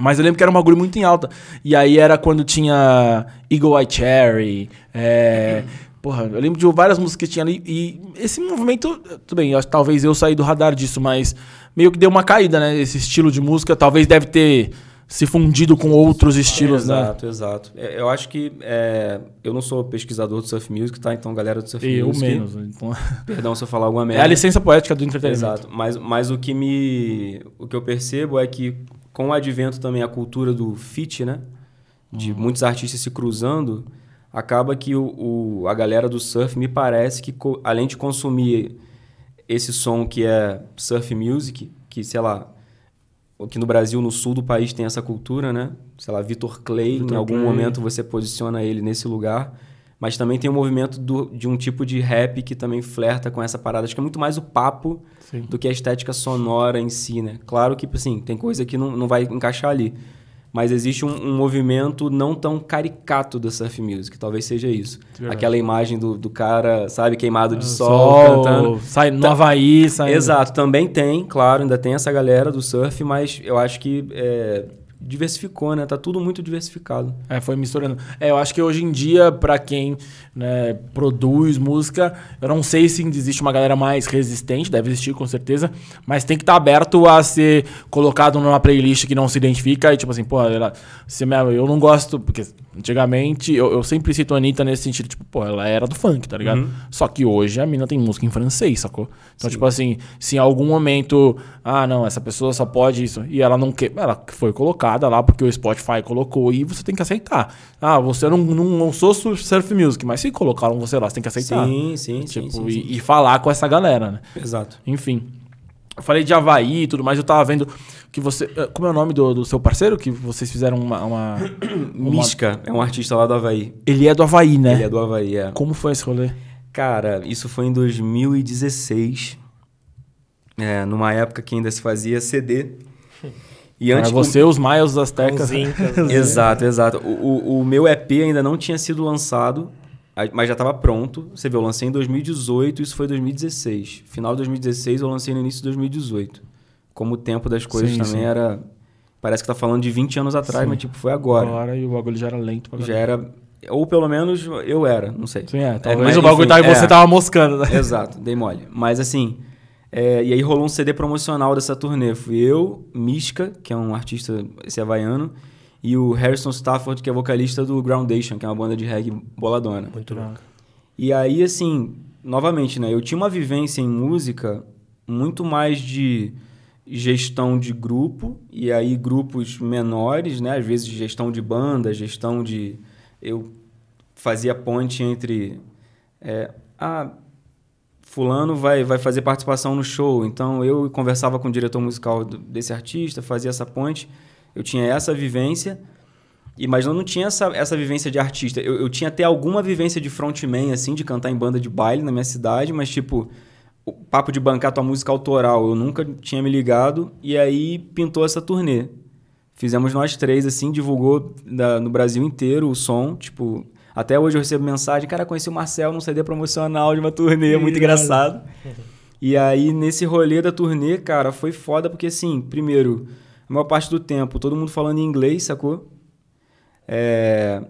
Mas eu lembro que era um bagulho muito em alta. E aí era quando tinha Eagle Eye Cherry, é, uhum. Porra, eu lembro de várias músicas que tinha ali. E esse movimento, tudo bem, eu, talvez eu saí do radar disso, mas meio que deu uma caída, né? Esse estilo de música talvez deve ter se fundido com outros ah, estilos, né? Exato, exato. É, eu acho que é, eu não sou pesquisador do surf music, tá? Então, galera do surf eu music. Eu menos. Então... Perdão se eu falar alguma merda. É a licença poética do entretenimento. Exato. Mas, mas o que me, o que eu percebo é que com o advento também a cultura do fit, né? De uhum. muitos artistas se cruzando acaba que o, o, a galera do surf me parece que, além de consumir esse som que é surf music, que, sei lá, que no Brasil, no sul do país, tem essa cultura, né? Sei lá, Vitor Clay, Victor em algum Clay. momento você posiciona ele nesse lugar. Mas também tem o um movimento do, de um tipo de rap que também flerta com essa parada. Acho que é muito mais o papo Sim. do que a estética sonora em si, né? Claro que, assim, tem coisa que não, não vai encaixar ali mas existe um, um, movimento não tão caricato da surf music, talvez seja isso. Verdade. Aquela imagem do, do cara, sabe, queimado de ah, sol, cantando. Sai no Havaí, sai. Exato, também tem, claro, ainda tem essa galera do surf, mas eu acho que é, diversificou, né? Tá tudo muito diversificado. É, foi misturando. É, eu acho que hoje em dia, para quem né, produz música, eu não sei se existe uma galera mais resistente, deve existir com certeza, mas tem que estar tá aberto a ser colocado numa playlist que não se identifica e tipo assim, pô, se eu não gosto, porque Antigamente, eu, eu, sempre cito a Anitta nesse sentido, tipo, pô, ela era do funk, tá ligado? Uhum. Só que hoje a mina tem música em francês, sacou? Então, Sim. tipo assim, se em algum momento, ah, não, essa pessoa só pode isso, e ela não quer. Ela foi colocada lá porque o Spotify colocou e você tem que aceitar. Ah, você não, não, não sou surf music, mas se colocaram você lá, você tem que aceitar. Sim, sim, tipo, sim, sim, e, sim. e falar com essa galera, né? Exato. Enfim. Eu falei de Havaí e tudo mais, eu tava vendo que você. Eh, como é o nome do, do seu parceiro? Que vocês fizeram uma. uma, uma... Mística, é um artista lá do Havaí. Ele é do Havaí, né? Ele é do Havaí, é. Como foi esse rolê? Cara, isso foi em 2016. É, numa época que ainda se fazia CD. E antes você, que... os Miles das Tecas. exato, exato. O, o, meu EP ainda não tinha sido lançado, mas já estava pronto. Você vê, eu lancei em 2018, isso foi 2016. Final de 2016, eu lancei no início de 2018 como o tempo das coisas sim, também sim. era. Parece que tá falando de 20 anos atrás, sim. mas tipo, foi agora. Agora e o bagulho já era lento pra Já era. Ou pelo menos eu era, não sei. Sim, é. é talvez é, mas, o bagulho enfim, tá e é. você tava moscando, né? Exato, dei mole. Mas assim. É, e aí rolou um CD promocional dessa turnê. Fui eu, Miska que é um artista esse havaiano, e o Harrison Stafford, que é vocalista do Groundation, que é uma banda de reggae boladona. Muito louca. E aí, assim, novamente, né? Eu tinha uma vivência em música muito mais de gestão de grupo, e aí grupos menores, né? às vezes gestão de banda, gestão de. Eu fazia ponte entre. É, ah, Fulano vai, vai fazer participação no show, então eu conversava com o diretor musical desse artista, fazia essa ponte, eu tinha essa vivência. mas eu não tinha essa, essa vivência de artista. Eu, eu tinha até alguma vivência de frontman, assim, de cantar em banda de baile na minha cidade, mas, tipo, o papo de bancar tua música autoral, eu nunca tinha me ligado, e aí pintou essa turnê. Fizemos nós três, assim, divulgou da, no Brasil inteiro o som, tipo, até hoje eu recebo mensagem, cara, conheci o Marcel num CD promocional de uma turnê, muito engraçado. E aí, nesse rolê da turnê, cara, foi foda, porque assim, primeiro, a maior parte do tempo, todo mundo falando em inglês, sacou? É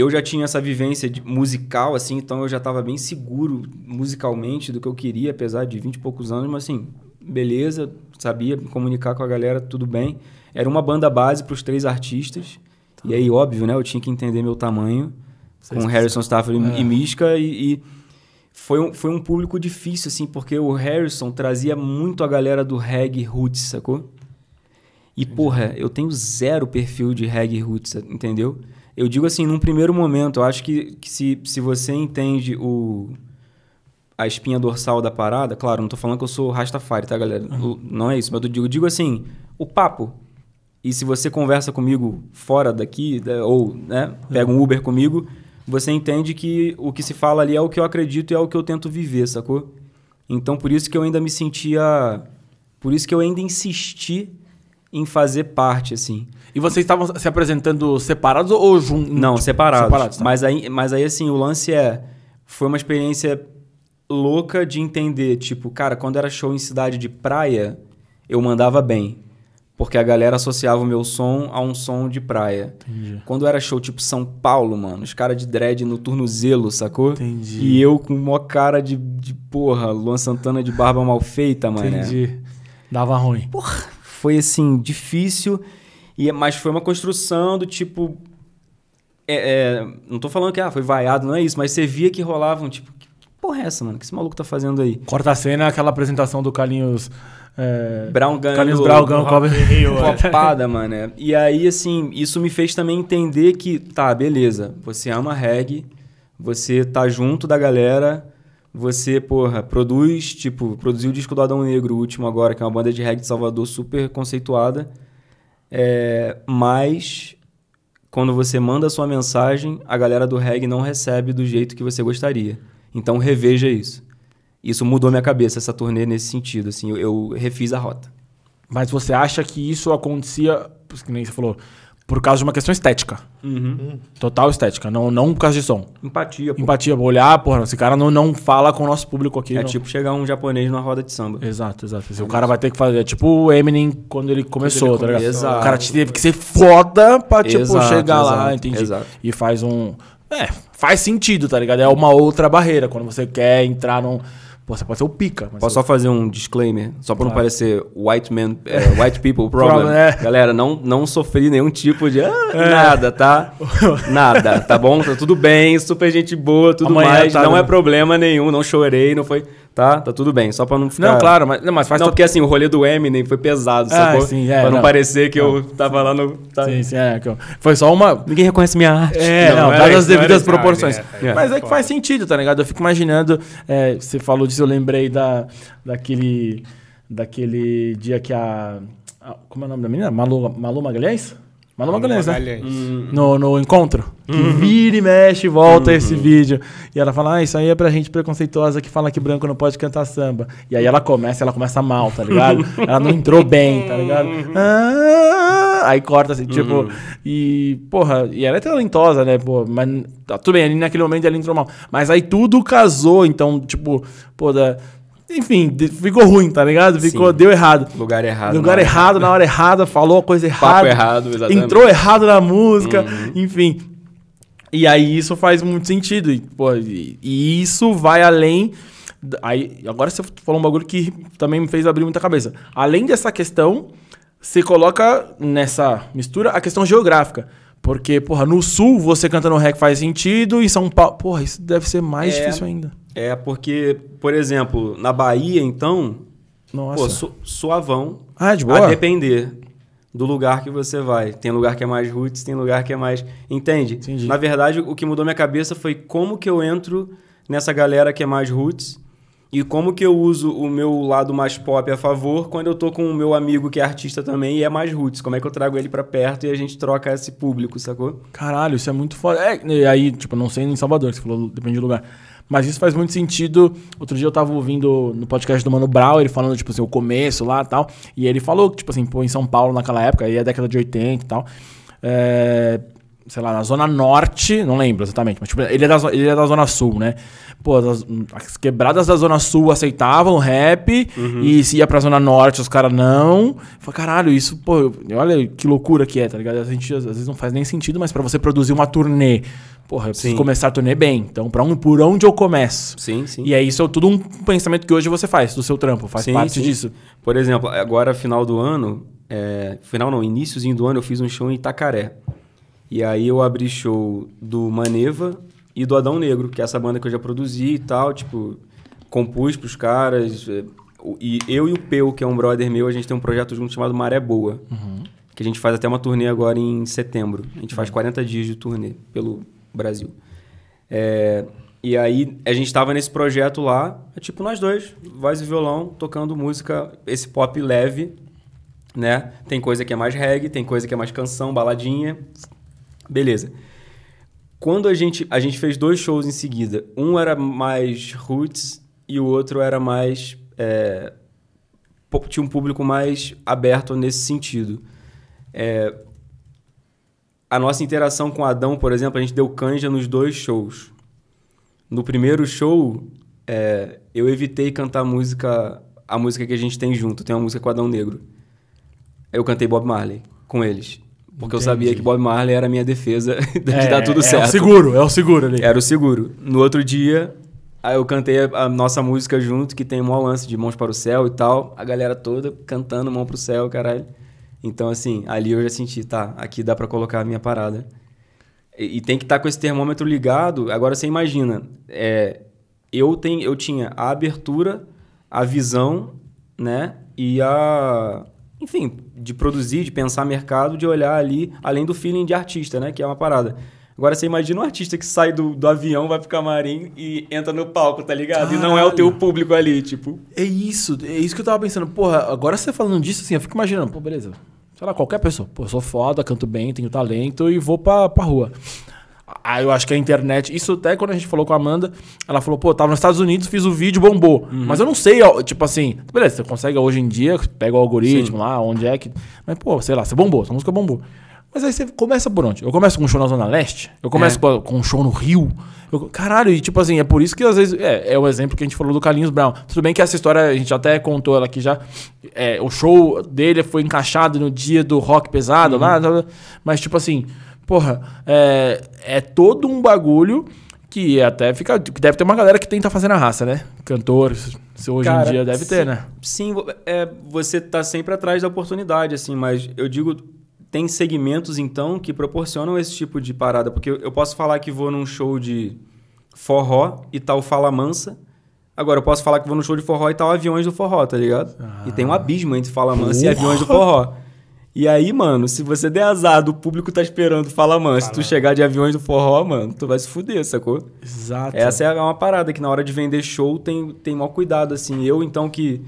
eu já tinha essa vivência musical, assim, então eu já estava bem seguro musicalmente do que eu queria, apesar de 20 e poucos anos, mas assim, beleza, sabia me comunicar com a galera, tudo bem. Era uma banda base para os três artistas. Tá. E aí, óbvio, né? Eu tinha que entender meu tamanho com Harrison Stafford é. e Miska. E, e, foi, um, foi um público difícil, assim, porque o Harrison trazia muito a galera do reggae roots, sacou? E, Entendi. porra, eu tenho zero perfil de reggae roots, entendeu? Eu digo assim, num primeiro momento, eu acho que, que se, se você entende o, a espinha dorsal da parada, claro, não tô falando que eu sou Rastafari, tá, galera? Uhum. Não é isso, mas eu digo, eu digo assim, o papo. E se você conversa comigo fora daqui, né, ou né, pega um uhum. Uber comigo, você entende que o que se fala ali é o que eu acredito e é o que eu tento viver, sacou? Então, por isso que eu ainda me sentia. Por isso que eu ainda insisti em fazer parte, assim. E vocês estavam se apresentando separados ou juntos? Não, tipo, separados. separados tá? mas, aí, mas aí, assim, o lance é. Foi uma experiência louca de entender. Tipo, cara, quando era show em cidade de praia, eu mandava bem. Porque a galera associava o meu som a um som de praia. Entendi. Quando era show tipo São Paulo, mano, os caras de dread no zelo, sacou? Entendi. E eu com uma cara de, de porra, Luan Santana de barba mal feita, mano. Entendi. Dava ruim. Porra, foi assim, difícil. E, é, mas foi uma construção do tipo. É, é, não estou falando que ah, foi vaiado, não é isso, mas você via que rolavam, tipo, que porra é essa, mano? O que esse maluco tá fazendo aí? Corta a cena, aquela apresentação do Carlinhos. É... Brown ganhando, Carlinhos Brown é. É. copada, mano. E aí, assim, isso me fez também entender que, tá, beleza, você ama reggae, você tá junto da galera, você, porra, produz, tipo, produziu o disco do Adão Negro, o último agora, que é uma banda de reggae de Salvador super conceituada. É, mas quando você manda a sua mensagem, a galera do reggae não recebe do jeito que você gostaria. Então reveja isso. Isso mudou minha cabeça, essa turnê nesse sentido. Assim, eu, eu refiz a rota. Mas você acha que isso acontecia, que nem você falou, por causa de uma questão estética. Uhum. Total estética, não, não por causa de som. Empatia, pô. Empatia, vou olhar, porra, esse cara não, não fala com o nosso público aqui. É não. tipo chegar um japonês numa roda de samba. Exato, exato. É o cara vai ter que fazer, é tipo o Eminem quando ele começou, quando ele tá ligado? Exato. O cara teve que ser foda pra, tipo, exato, chegar exato, lá, entendi. Exato. E faz um... É, faz sentido, tá ligado? É uma outra barreira quando você quer entrar num... Pô, você pode ser o pica. Posso só fazer um disclaimer? Só pra claro. não parecer white man, é, white people problem. problem é. Galera, não, não sofri nenhum tipo de ah, é. nada, tá? nada, tá bom? Tá tudo bem, super gente boa, tudo Amanhã mais. Tá não no... é problema nenhum, não chorei, não foi tá? Tá tudo bem, só pra não ficar... Não, claro, mas, não, mas faz... Não, porque assim, o rolê do Eminem foi pesado, ah, Sim, é, pra não, não parecer que não. eu tava lá no... Tá... Sim, sim, é. Foi só uma... Ninguém reconhece minha arte. É, não, não, não as devidas proporções. É, é, mas é que faz é. sentido, tá ligado? Eu fico imaginando... É, você falou disso, eu lembrei da, daquele... Daquele dia que a... a como é o nome da menina? Malu, Malu Magalhães? Manda Magalhães, Magalhães, né? Hum. No, no encontro. Uhum. Que vira e mexe e volta uhum. esse vídeo. E ela fala: Ah, isso aí é pra gente preconceituosa que fala que branco não pode cantar samba. E aí ela começa, ela começa mal, tá ligado? ela não entrou bem, tá ligado? Uhum. Ah, aí corta assim, tipo. Uhum. E, porra, e ela é talentosa, né? Pô, mas tá, tudo bem, ali naquele momento ela entrou mal. Mas aí tudo casou, então, tipo, pô, da enfim, ficou ruim, tá ligado? Ficou, Sim. deu errado. Lugar errado. Lugar errado, errado, na hora errada, falou a coisa errada. Papo errado, exatamente. Entrou errado na música, uhum. enfim. E aí isso faz muito sentido. E, pô, e, e isso vai além. Aí, agora você falou um bagulho que também me fez abrir muita cabeça. Além dessa questão, você coloca nessa mistura a questão geográfica. Porque, porra, no sul você canta no rec faz sentido, em São Paulo. Porra, isso deve ser mais é. difícil ainda. É porque, por exemplo, na Bahia, então, Nossa. Pô, su suavão. Ah, de boa? A depender do lugar que você vai. Tem lugar que é mais roots, tem lugar que é mais... Entende? Entendi. Na verdade, o que mudou minha cabeça foi como que eu entro nessa galera que é mais roots e como que eu uso o meu lado mais pop a favor quando eu tô com o meu amigo que é artista também e é mais roots? Como é que eu trago ele para perto e a gente troca esse público, sacou? Caralho, isso é muito foda. É, e aí, tipo, não sei em Salvador, que você falou, depende do lugar. Mas isso faz muito sentido. Outro dia eu tava ouvindo no podcast do Mano Brown, ele falando, tipo assim, o começo lá e tal. E ele falou que, tipo assim, pô, em São Paulo naquela época, aí a é década de 80 e tal. É, sei lá, na zona norte, não lembro exatamente, mas tipo, ele é da, ele é da zona sul, né? Pô, as, as quebradas da zona sul aceitavam o rap uhum. e se ia pra zona norte os caras não. Falei, caralho, isso, pô, olha que loucura que é, tá ligado? A gente às vezes não faz nem sentido, mas para você produzir uma turnê, porra, eu preciso sim. começar a turnê bem. Então, pra um, por onde eu começo? Sim, sim. E é isso, é tudo um pensamento que hoje você faz, do seu trampo, faz sim, parte sim. disso. Por exemplo, agora final do ano, é, final não, iníciozinho do ano, eu fiz um show em Itacaré. E aí eu abri show do Maneva e do Adão Negro, que é essa banda que eu já produzi e tal, tipo, compus pros caras. É, e eu e o Peu, que é um brother meu, a gente tem um projeto junto chamado Maré Boa. Uhum. Que a gente faz até uma turnê agora em setembro. A gente faz 40 uhum. dias de turnê pelo Brasil. É, e aí a gente tava nesse projeto lá, é tipo nós dois, voz e violão, tocando música, esse pop leve, né? Tem coisa que é mais reggae, tem coisa que é mais canção, baladinha, Beleza. Quando a gente, a gente fez dois shows em seguida, um era mais roots e o outro era mais. É, tinha um público mais aberto nesse sentido. É, a nossa interação com Adão, por exemplo, a gente deu canja nos dois shows. No primeiro show, é, eu evitei cantar a música, a música que a gente tem junto. Tem uma música com Adão Negro. Eu cantei Bob Marley com eles. Porque Entendi. eu sabia que Bob Marley era a minha defesa de é, dar tudo é certo. É o seguro, é o seguro ali. Era o seguro. No outro dia, aí eu cantei a, a nossa música junto, que tem um maior lance de Mãos para o Céu e tal. A galera toda cantando Mão para o Céu, caralho. Então, assim, ali eu já senti, tá, aqui dá para colocar a minha parada. E, e tem que estar tá com esse termômetro ligado. Agora você imagina, é, eu, tenho eu tinha a abertura, a visão, né? E a enfim, de produzir, de pensar mercado, de olhar ali, além do feeling de artista, né? Que é uma parada. Agora você imagina um artista que sai do, do avião, vai pro camarim e entra no palco, tá ligado? Caralho. E não é o teu público ali, tipo. É isso, é isso que eu tava pensando. Porra, agora você falando disso, assim, eu fico imaginando, pô, beleza. Sei lá, qualquer pessoa. Pô, eu sou foda, canto bem, tenho talento e vou pra, pra rua. Aí eu acho que a internet. Isso até quando a gente falou com a Amanda, ela falou, pô, tava nos Estados Unidos, fiz o vídeo, bombou. Uhum. Mas eu não sei, tipo assim, beleza, você consegue hoje em dia, pega o algoritmo Sim. lá, onde é que. Mas, pô, sei lá, você bombou, sua música bombou. Mas aí você começa por onde? Eu começo com um show na Zona Leste? Eu começo é. com um show no Rio? Eu, caralho, e tipo assim, é por isso que às vezes. É, é o exemplo que a gente falou do Carlinhos Brown. Tudo bem que essa história, a gente até contou ela aqui já. É, o show dele foi encaixado no dia do rock pesado uhum. lá. Mas tipo assim, Porra, é, é todo um bagulho que até fica. Que deve ter uma galera que tenta fazer na raça, né? Cantores, se hoje Cara, em dia deve sim, ter, né? Sim, é, você tá sempre atrás da oportunidade, assim, mas eu digo, tem segmentos então que proporcionam esse tipo de parada, porque eu posso falar que vou num show de forró e tal Fala Mansa. Agora, eu posso falar que vou num show de forró e tal Aviões do Forró, tá ligado? Ah. E tem um ah. abismo entre Fala Mansa e Aviões do Forró. E aí, mano, se você der azar do público tá esperando, fala, mano, se tu chegar de aviões do forró, mano, tu vai se fuder, sacou? Exato. Essa é uma parada que na hora de vender show tem, tem maior cuidado, assim. Eu, então, que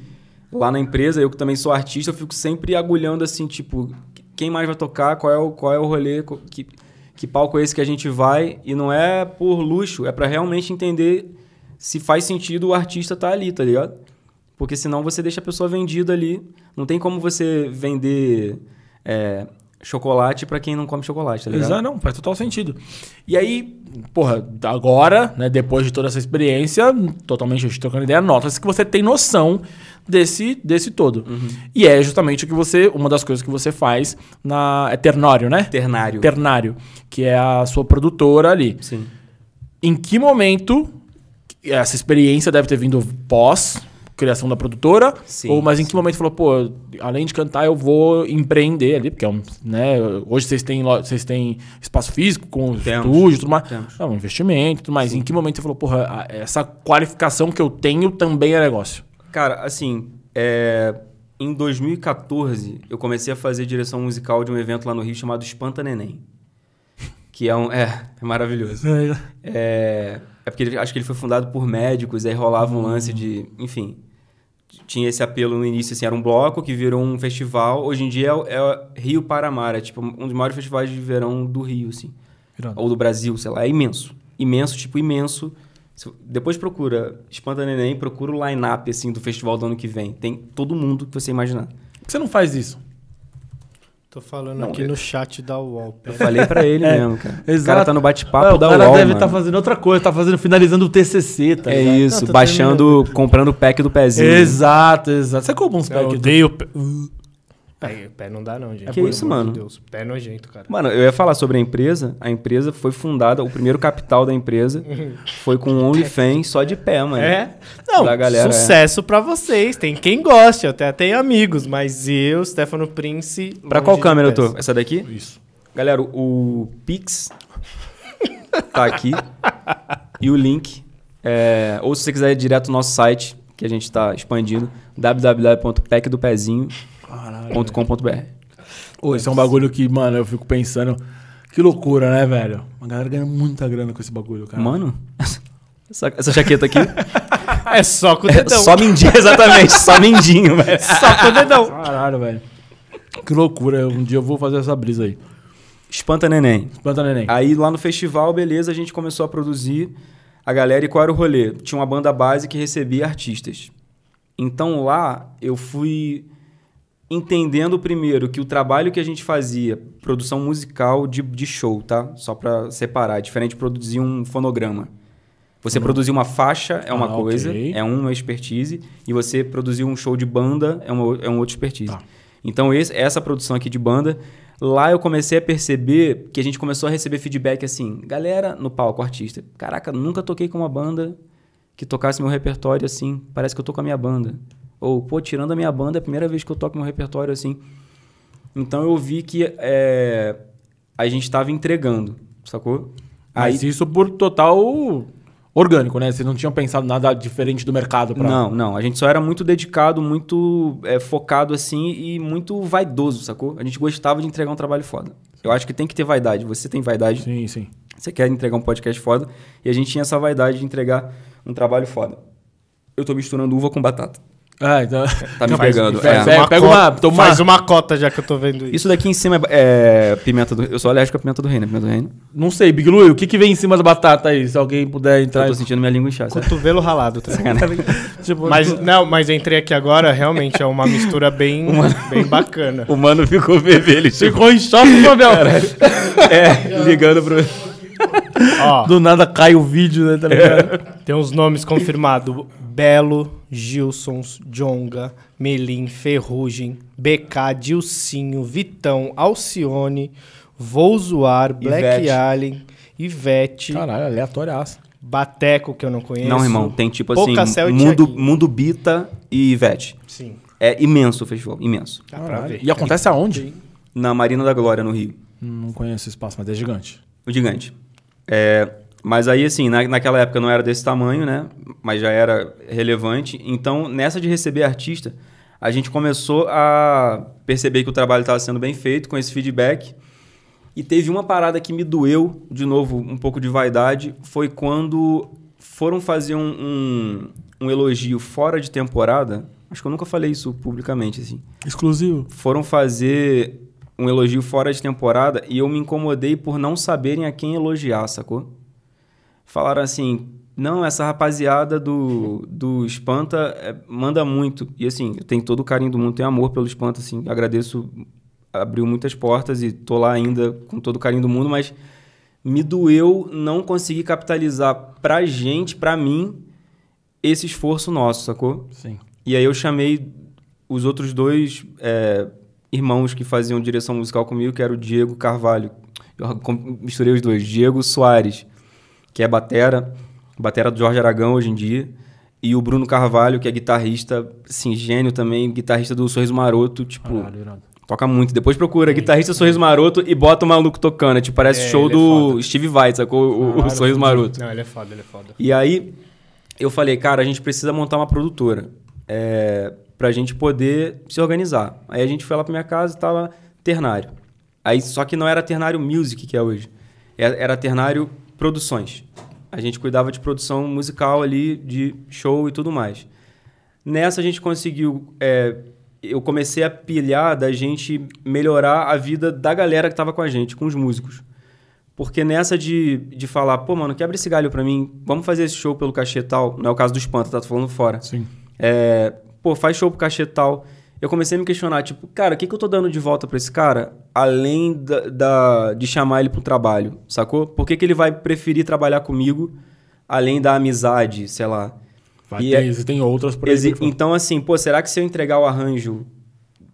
lá na empresa, eu que também sou artista, eu fico sempre agulhando, assim, tipo, quem mais vai tocar, qual é o, qual é o rolê, que, que palco é esse que a gente vai. E não é por luxo, é para realmente entender se faz sentido o artista tá ali, tá ligado? Porque senão você deixa a pessoa vendida ali. Não tem como você vender é, chocolate para quem não come chocolate, tá ligado? Exato, não, faz total sentido. E aí, porra, agora, né, depois de toda essa experiência, totalmente eu trocando ideia, nota-se que você tem noção desse, desse todo. Uhum. E é justamente o que você, uma das coisas que você faz na é Ternório, né? Ternário. Ternário, que é a sua produtora ali. Sim. Em que momento essa experiência deve ter vindo pós criação da produtora? Sim, ou mas em que momento falou, pô, além de cantar, eu vou empreender ali, porque é um, né, hoje vocês têm, vocês têm espaço físico com temos, estúdio tudo mais. Temos. É um investimento tudo mais. Sim. Em que momento você falou, porra, essa qualificação que eu tenho também é negócio? Cara, assim, é... em 2014 eu comecei a fazer direção musical de um evento lá no Rio chamado Espanta Neném. Que é um. É, é maravilhoso. É, é porque ele, acho que ele foi fundado por médicos, aí rolava um lance de. Enfim, tinha esse apelo no início, assim, era um bloco que virou um festival. Hoje em dia é, é Rio Paramar, é tipo um dos maiores festivais de verão do Rio, assim. Virando. Ou do Brasil, sei lá, é imenso. Imenso, tipo, imenso. Depois procura, espanta neném, procura o line-up, assim, do festival do ano que vem. Tem todo mundo que você imaginar. Por que você não faz isso? Tô falando não, aqui eu... no chat da UOL. Pera. Eu falei para ele é, mesmo, cara. Exato. O cara tá no bate-papo é, da UOL. O cara deve estar tá fazendo outra coisa, tá fazendo finalizando o TCC, tá É isso, não, baixando, terminando. comprando o pack do pezinho. Exato, exato. Você compra uns packs? Eu odeio. Do... Pé, pé não dá não, gente. É que Pô, isso, mano. De Deus. Pé é nojento, cara. Mano, eu ia falar sobre a empresa. A empresa foi fundada, o primeiro capital da empresa foi com OnlyFans só de pé, mano. É? Não, da galera, é. sucesso é. pra vocês. Tem quem goste, eu até tenho amigos. Mas eu, Stefano Prince... Pra qual câmera eu tô? Essa daqui? Isso. Galera, o Pix tá aqui. e o link. É, ou se você quiser ir direto no nosso site, que a gente está expandindo, www.pecdopezinho.com com.br. Ô, esse é um bagulho que, mano, eu fico pensando. Que loucura, né, velho? Uma galera ganha muita grana com esse bagulho, cara. Mano, essa, essa jaqueta aqui. é só com o dedão. É só mindinho, exatamente. Só mindinho, velho. Só com o dedão. Caralho, velho. Que loucura. Um dia eu vou fazer essa brisa aí. Espanta Neném. Espanta Neném. Aí lá no festival, beleza, a gente começou a produzir a galera. E qual era o rolê? Tinha uma banda base que recebia artistas. Então lá eu fui entendendo primeiro que o trabalho que a gente fazia, produção musical de, de show, tá? Só para separar, é diferente de produzir um fonograma. Você hum. produzir uma faixa é uma ah, coisa, okay. é uma expertise, e você produzir um show de banda é, uma, é um outro expertise. Tá. Então, esse, essa produção aqui de banda, lá eu comecei a perceber que a gente começou a receber feedback assim, galera no palco, artista, caraca, nunca toquei com uma banda que tocasse meu repertório assim, parece que eu tô com a minha banda. Ou, pô, tirando a minha banda, é a primeira vez que eu toco meu repertório assim. Então eu vi que é, a gente estava entregando, sacou? Mas Aí... isso por total orgânico, né? Vocês não tinham pensado nada diferente do mercado pra... Não, não. A gente só era muito dedicado, muito é, focado assim e muito vaidoso, sacou? A gente gostava de entregar um trabalho foda. Eu acho que tem que ter vaidade. Você tem vaidade. Sim, sim. Você quer entregar um podcast foda e a gente tinha essa vaidade de entregar um trabalho foda. Eu tô misturando uva com batata. Ah, então. Tá me pegando. é. Uma pega cota, uma, toma... faz uma cota já que eu tô vendo isso. Isso daqui em cima é, é pimenta do Eu sou alérgico à pimenta do reino, né? pimenta do reino. Não sei, Big o que, que vem em cima da batata aí? Se alguém puder entrar. Eu tô sentindo minha língua inchada. Cotovelo ralado, tá tipo, mas, não, mas entrei aqui agora, realmente, é uma mistura bem, Humano... bem bacana. O mano ficou bebê ele ficou tipo. em choque, Fabel. É, ligando pro. do nada cai o vídeo, né? Tá ligado? É. Tem uns nomes confirmados. Belo, Gilsons, Jonga, Melim, Ferrugem, BK, Dilcinho, Vitão, Alcione, Vouzoar, Black Ivete. Alien, Ivete. Caralho, aleatóriaça. Bateco, que eu não conheço. Não, irmão, tem tipo assim, Céu mundo, mundo Bita e Ivete. Sim. É imenso o festival, imenso. Dá pra ver. E acontece aonde? Na Marina da Glória, no Rio. Não conheço o espaço, mas é gigante. O gigante. É, mas aí, assim, na, naquela época não era desse tamanho, né? Mas já era relevante. Então, nessa de receber artista, a gente começou a perceber que o trabalho estava sendo bem feito com esse feedback. E teve uma parada que me doeu, de novo, um pouco de vaidade, foi quando foram fazer um, um, um elogio fora de temporada. Acho que eu nunca falei isso publicamente, assim. Exclusivo? Foram fazer um elogio fora de temporada e eu me incomodei por não saberem a quem elogiar, sacou? falaram assim: não, essa rapaziada do, do Espanta é, manda muito. E assim, eu tenho todo o carinho do mundo, tenho amor pelo Espanta, assim, agradeço, abriu muitas portas e tô lá ainda com todo o carinho do mundo, mas me doeu não conseguir capitalizar pra gente, pra mim, esse esforço nosso, sacou? Sim. E aí eu chamei os outros dois é, irmãos que faziam direção musical comigo, que era o Diego Carvalho. Eu misturei os dois, Diego Soares que é batera, batera do Jorge Aragão hoje em dia, e o Bruno Carvalho, que é guitarrista, assim, gênio também, guitarrista do Sorriso Maroto, tipo, toca muito. Depois procura guitarrista Sorriso Maroto e bota o maluco tocando, é, tipo, parece é, show é do é Steve Vai, sacou? O, o Sorriso Maroto. Não, ele é foda, ele é foda. E aí eu falei, cara, a gente precisa montar uma produtora. É, pra gente poder se organizar. Aí a gente foi lá pra minha casa e tava ternário. Aí, só que não era ternário music que é hoje. É, era ternário produções. A gente cuidava de produção musical ali, de show e tudo mais. Nessa a gente conseguiu. É, eu comecei a pilhar da gente melhorar a vida da galera que estava com a gente, com os músicos. Porque nessa de, de falar, pô, mano, quebra esse galho pra mim, vamos fazer esse show pelo cachê tal. Não é o caso do Espanta, tá falando fora. Sim. É, pô, faz show pro cachê tal eu comecei a me questionar, tipo, cara, o que, que eu tô dando de volta para esse cara, além da, da, de chamar ele pro trabalho, sacou? Por que, que ele vai preferir trabalhar comigo, além da amizade, sei lá? Vai e ter, é, existem outras por exi Então, assim, pô, será que se eu entregar o arranjo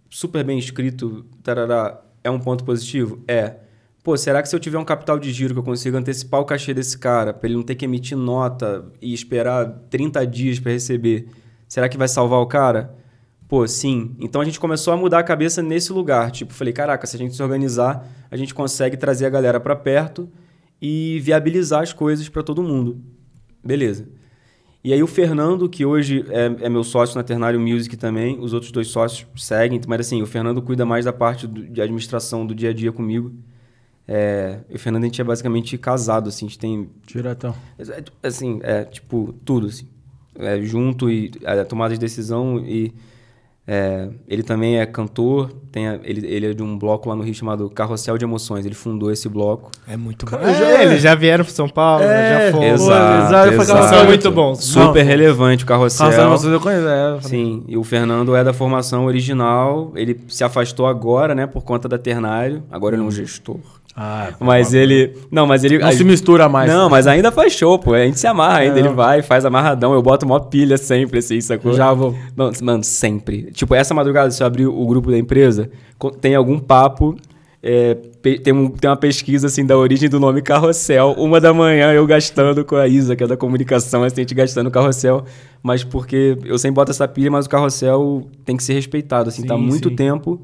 super bem escrito, tarará, é um ponto positivo? É. Pô, será que se eu tiver um capital de giro que eu consigo antecipar o cachê desse cara, para ele não ter que emitir nota e esperar 30 dias para receber, será que vai salvar o cara? Pô, sim. Então a gente começou a mudar a cabeça nesse lugar. Tipo, falei, caraca, se a gente se organizar, a gente consegue trazer a galera para perto e viabilizar as coisas para todo mundo. Beleza. E aí o Fernando, que hoje é, é, meu sócio na Ternário Music também, os outros dois sócios seguem, mas assim, o Fernando cuida mais da parte do, de administração do dia a dia comigo. É, o Fernando, a gente é basicamente casado, assim, a gente tem... Diretão. É, assim, é, tipo, tudo, assim. É, junto e é, tomada de decisão e é, ele também é cantor, tem a, ele, ele é de um bloco lá no Rio chamado Carrossel de Emoções. Ele fundou esse bloco. É muito bom. É, é. Eles já vieram para São Paulo, é. já foram. Exato, exato. exato. muito bom. Super Não. relevante o Carrossel. Carrossel Emoções eu conheço. É. Sim, e o Fernando é da formação original. Ele se afastou agora, né, por conta da Ternário. Agora hum. ele é um gestor. Ah, mas uma... ele. Não, mas ele. Não se mistura mais. Não, né? mas ainda faz show, pô. A gente se amarra ainda. ele vai, faz amarradão. Eu boto mó pilha sempre, assim, sacou? Já vou. Não, mano, sempre. Tipo, essa madrugada, se eu abrir o grupo da empresa, tem algum papo. É, tem, um, tem uma pesquisa assim da origem do nome Carrossel. Uma da manhã eu gastando com a Isa, que é da comunicação, assim, a gente gastando Carrossel. Mas porque eu sempre boto essa pilha, mas o Carrossel tem que ser respeitado. Assim, tá sim, tá muito sim. tempo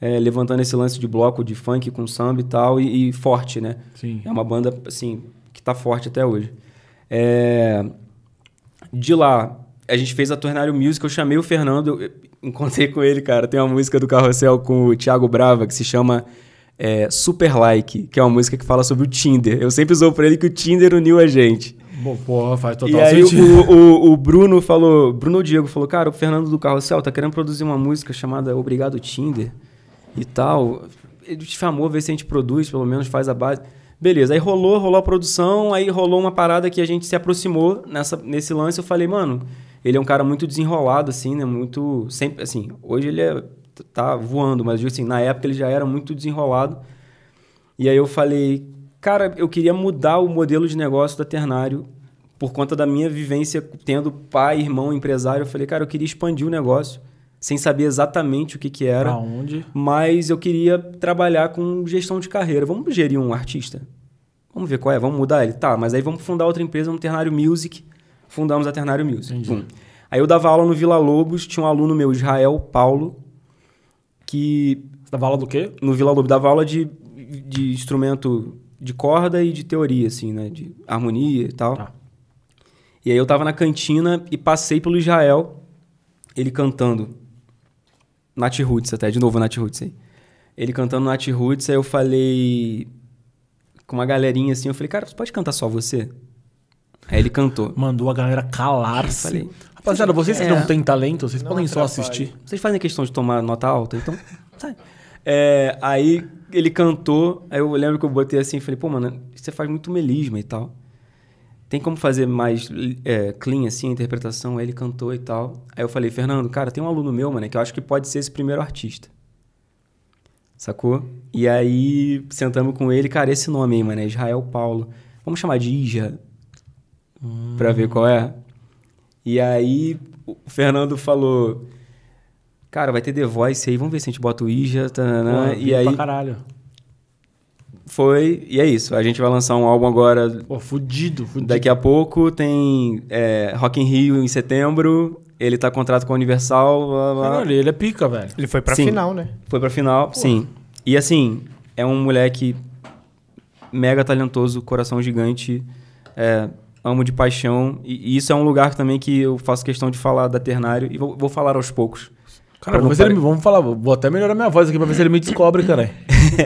é, levantando esse lance de bloco de funk com samba e tal, e, e forte, né? Sim. É uma banda, assim, que tá forte até hoje. É... De lá, a gente fez a Tornário Music, eu chamei o Fernando, eu encontrei com ele, cara. Tem uma música do Carrossel com o Thiago Brava que se chama é, Super Like, que é uma música que fala sobre o Tinder. Eu sempre usou pra ele que o Tinder uniu a gente. Bom, porra, faz total e aí sentido. O, o, o, Bruno falou, Bruno Diego falou, cara, o Fernando do Carrossel tá querendo produzir uma música chamada Obrigado Tinder e tal. Ele te chamou, vê se a gente produz, pelo menos faz a base. Beleza, aí rolou, rolou a produção, aí rolou uma parada que a gente se aproximou nessa, nesse lance. Eu falei, mano, ele é um cara muito desenrolado, assim, né? Muito. Sempre, assim, hoje ele é, tá voando, mas assim, na época ele já era muito desenrolado. E aí eu falei, cara, eu queria mudar o modelo de negócio da Ternário por conta da minha vivência tendo pai, irmão, empresário. Eu falei, cara, eu queria expandir o negócio sem saber exatamente o que, que era. Mas eu queria trabalhar com gestão de carreira. Vamos gerir um artista? Vamos ver qual é, vamos mudar ele. Tá, mas aí vamos fundar outra empresa, um Ternário Music. Fundamos a Ternário Music. Entendi. Bom, aí eu dava aula no Vila Lobos, tinha um aluno meu, Israel Paulo, que... Você dava aula do quê? No Vila Lobos, dava aula de, de instrumento de corda e de teoria, assim, né? De harmonia e tal. Tá. E aí eu tava na cantina e passei pelo Israel, ele cantando Nat Roots até, de novo Nat Roots aí. Ele cantando Nat Roots, aí eu falei com uma galerinha assim, eu falei, cara, você pode cantar só você? Aí ele cantou. Mandou a galera calar-se. Falei, Rapaziada, vocês que é. não têm talento, vocês podem só assistir. Vocês fazem questão de tomar nota alta, então. Sai. É, aí ele cantou, aí eu lembro que eu botei assim, falei, pô, mano, você faz muito melisma e tal tem como fazer mais é, clean, assim, a interpretação? Aí ele cantou e tal. Aí eu falei, Fernando, cara, tem um aluno meu, mano, que eu acho que pode ser esse primeiro artista. Sacou? E aí, sentamos com ele, cara, esse nome aí, mano, é Israel Paulo. Vamos chamar de Ija, hum. pra ver qual é. E aí, o Fernando falou, cara, vai ter The Voice aí, vamos ver se a gente bota o Ija, Pô, e aí... Pra caralho foi, e é isso. A gente vai lançar um álbum agora. Pô, fudido, fudido. Daqui a pouco tem é, Rock in Rio em setembro. Ele tá contrato com a Universal. Blá, blá. Caralho, ele é pica, velho. Ele foi pra sim. final, né? Foi pra final, Pô. sim. E assim, é um moleque mega talentoso, coração gigante. É, amo de paixão. E, e, isso é um lugar também que eu faço questão de falar da Ternário. E vou, vou falar aos poucos. Cara, vamos, pare... ele, vamos falar, vou até melhorar minha voz aqui pra ver se ele me descobre, cara.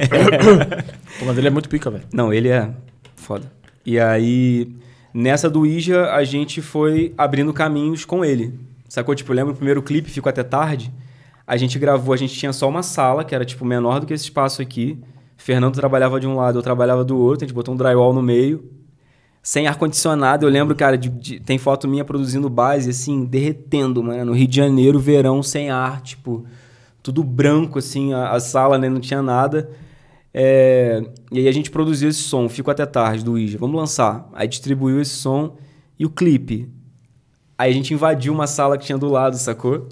Mas ele é muito pica, velho. Não, ele é foda. E aí, nessa do Ija, a gente foi abrindo caminhos com ele. Sacou? Tipo, eu lembro o primeiro clipe, ficou até tarde. A gente gravou, a gente tinha só uma sala, que era, tipo, menor do que esse espaço aqui. Fernando trabalhava de um lado, eu trabalhava do outro. A gente botou um drywall no meio, sem ar-condicionado. Eu lembro, cara, de, de, tem foto minha produzindo base, assim, derretendo, mano. No Rio de Janeiro, verão sem ar, tipo, tudo branco, assim, a, a sala, né, não tinha nada. É, e aí a gente produziu esse som, Fico Até Tarde, do Ija. Vamos lançar. Aí distribuiu esse som e o clipe. Aí a gente invadiu uma sala que tinha do lado, sacou?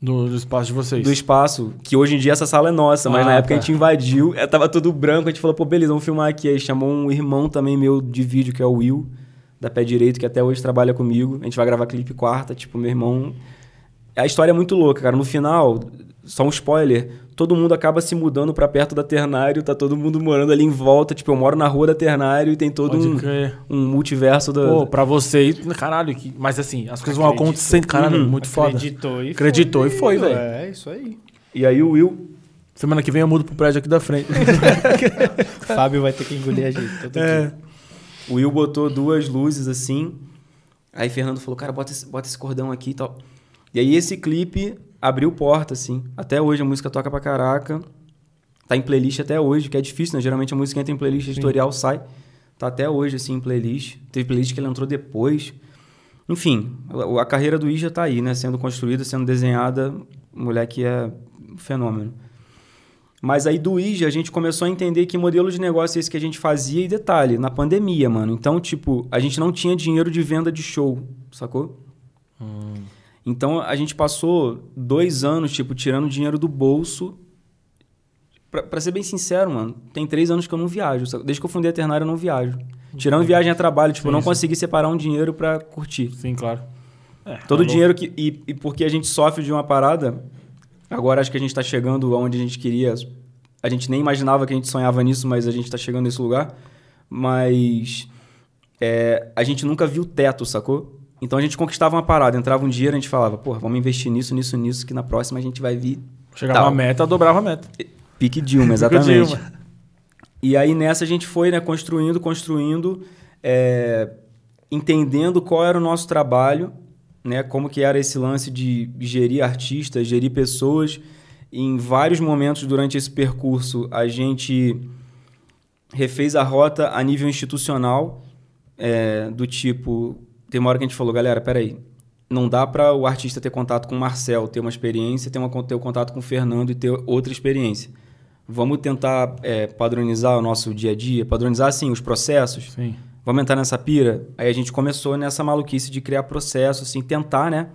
Do, do, espaço de vocês. Do espaço, que hoje em dia essa sala é nossa, mas ah, na época tá. a gente invadiu, eh, tava tudo branco, a gente falou, pô, beleza, vamos filmar aqui. Aí chamou um irmão também meu de vídeo, que é o Will, da Pé Direito, que até hoje trabalha comigo. A gente vai gravar clipe quarta, tipo, meu irmão. A história é muito louca, cara. No final, só um spoiler, todo mundo acaba se mudando para perto da Ternário, tá todo mundo morando ali em volta. Tipo, eu moro na rua da Ternário e tem todo um, um, multiverso da. Pô, pra você ir, caralho, que... mas assim, as coisas Acredito. vão acontecendo, caralho, uhum. muito Acreditou foda. E Acreditou foi, e foi, velho. É, isso aí. E aí o Will. Semana que vem eu mudo pro prédio aqui da frente. Fábio vai ter que engolir a gente todo é. dia. O Will botou duas luzes assim. Aí Fernando falou, cara, bota esse, bota esse cordão aqui e tal. E aí esse clipe abriu porta, assim. Até hoje a música toca pra caraca. Tá em playlist até hoje, que é difícil, né? Geralmente a música entra em playlist, editorial sai. Tá até hoje, assim, em playlist. Teve playlist que ele entrou depois. Enfim, a, a carreira do Ija tá aí, né? Sendo construída, sendo desenhada. Moleque é um fenômeno. Mas aí do IJA a gente começou a entender que modelo de negócio é esse que a gente fazia e detalhe, na pandemia, mano. Então, tipo, a gente não tinha dinheiro de venda de show, sacou? Hum. Então a gente passou dois anos, tipo, tirando dinheiro do bolso. Pra, pra ser bem sincero, mano, tem três anos que eu não viajo. Desde que eu fundei a Ternária, eu não viajo. Tirando viagem a trabalho, tipo, Sim, não consegui separar um dinheiro para curtir. Sim, claro. É, Todo tá o dinheiro que. E, e, porque a gente sofre de uma parada, agora acho que a gente tá chegando aonde a gente queria. A gente nem imaginava que a gente sonhava nisso, mas a gente tá chegando nesse lugar. Mas. É, a gente nunca viu teto, sacou? Então a gente conquistava uma parada, entrava um dinheiro, a gente falava, pô, vamos investir nisso, nisso, nisso, que na próxima a gente vai vir. Chegava a uma meta, dobrava a meta. Pique Dilma, exatamente. Pique Dilma. E aí nessa a gente foi né, construindo, construindo, é, entendendo qual era o nosso trabalho, né, como que era esse lance de gerir artistas, gerir pessoas. Em vários momentos durante esse percurso, a gente refez a rota a nível institucional, é, do tipo, tem uma hora que a gente falou, galera, peraí, não dá para o artista ter contato com o Marcel, ter uma experiência, ter, uma, ter o um contato com o Fernando e ter outra experiência. Vamos tentar é, padronizar o nosso dia a dia, padronizar, assim, os processos. Sim. Vamos entrar nessa pira? Aí a gente começou nessa maluquice de criar processo, assim, tentar, né?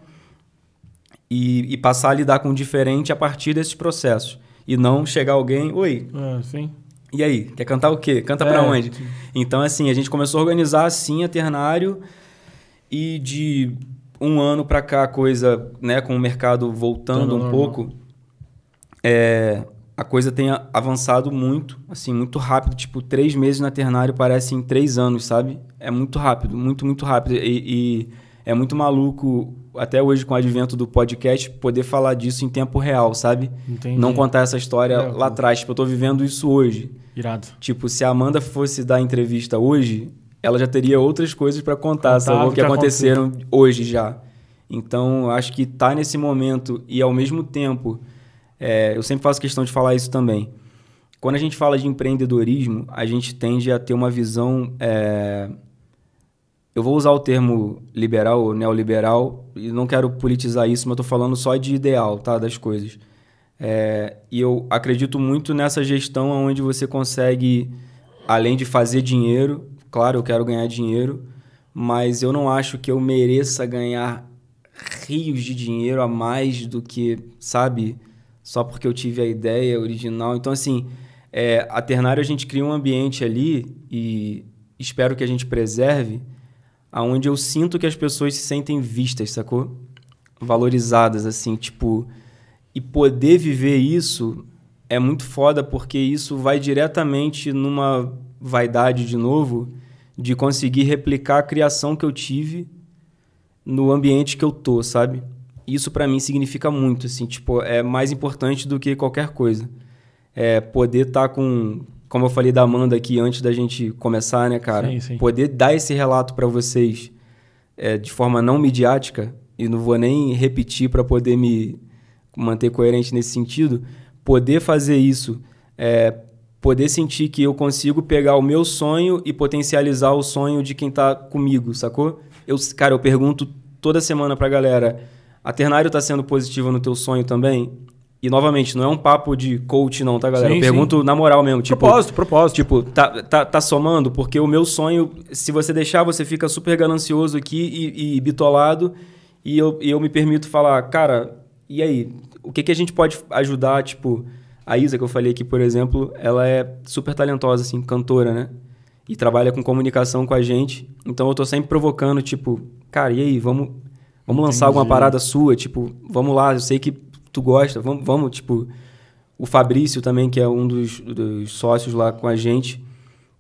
E, e passar a lidar com o diferente a partir desses processos. E não chegar alguém, oi. É, sim. E aí, quer cantar o quê? Canta é, pra onde? Sim. Então, assim, a gente começou a organizar, assim, a ternário e de um ano para cá, a coisa, né, com o mercado voltando um pouco, é, a coisa tem avançado muito, assim, muito rápido. Tipo, três meses na Ternário parecem três anos, sabe? É muito rápido, muito, muito rápido. E, e é muito maluco, até hoje com o advento do podcast, poder falar disso em tempo real, sabe? Entendi. Não contar essa história é, lá atrás. Tipo, eu tô vivendo isso hoje. Irado. Tipo, se a Amanda fosse dar entrevista hoje, ela já teria outras coisas para contar, sobre o que, que aconteceram aconteceu. hoje já. Então, acho que tá nesse momento e ao mesmo tempo, é, eu sempre faço questão de falar isso também. Quando a gente fala de empreendedorismo, a gente tende a ter uma visão. É, eu vou usar o termo liberal ou neoliberal, e não quero politizar isso, mas estou falando só de ideal tá, das coisas. É, e eu acredito muito nessa gestão onde você consegue, além de fazer dinheiro, Claro, eu quero ganhar dinheiro, mas eu não acho que eu mereça ganhar rios de dinheiro a mais do que, sabe? Só porque eu tive a ideia original. Então, assim, é, a Ternário a gente cria um ambiente ali e espero que a gente preserve, aonde eu sinto que as pessoas se sentem vistas, sacou? Valorizadas, assim, tipo. E poder viver isso é muito foda porque isso vai diretamente numa vaidade de novo de conseguir replicar a criação que eu tive no ambiente que eu tô, sabe? Isso para mim significa muito, assim, tipo, é mais importante do que qualquer coisa. É poder estar tá com, como eu falei da Amanda aqui antes da gente começar, né, cara? Sim, sim. Poder dar esse relato para vocês é, de forma não midiática e não vou nem repetir para poder me manter coerente nesse sentido. Poder fazer isso é, poder sentir que eu consigo pegar o meu sonho e potencializar o sonho de quem está comigo, sacou? Eu, cara, eu pergunto toda semana pra galera, a Ternário tá sendo positiva no teu sonho também? E novamente, não é um papo de coach não, tá, galera? Sim, eu pergunto sim. na moral mesmo, tipo, propósito, propósito. Tipo, tá, tá, tá somando porque o meu sonho, se você deixar, você fica super ganancioso aqui e, e bitolado, e eu, eu me permito falar, cara, e aí, o que que a gente pode ajudar, tipo, a Isa, que eu falei aqui, por exemplo, ela é super talentosa, assim, cantora, né? E trabalha com comunicação com a gente. Então eu tô sempre provocando, tipo, cara, e aí, vamos, vamos lançar Entendi. alguma parada sua? Tipo, vamos lá, eu sei que tu gosta, vamos, vamos tipo. O Fabrício também, que é um dos, dos sócios lá com a gente,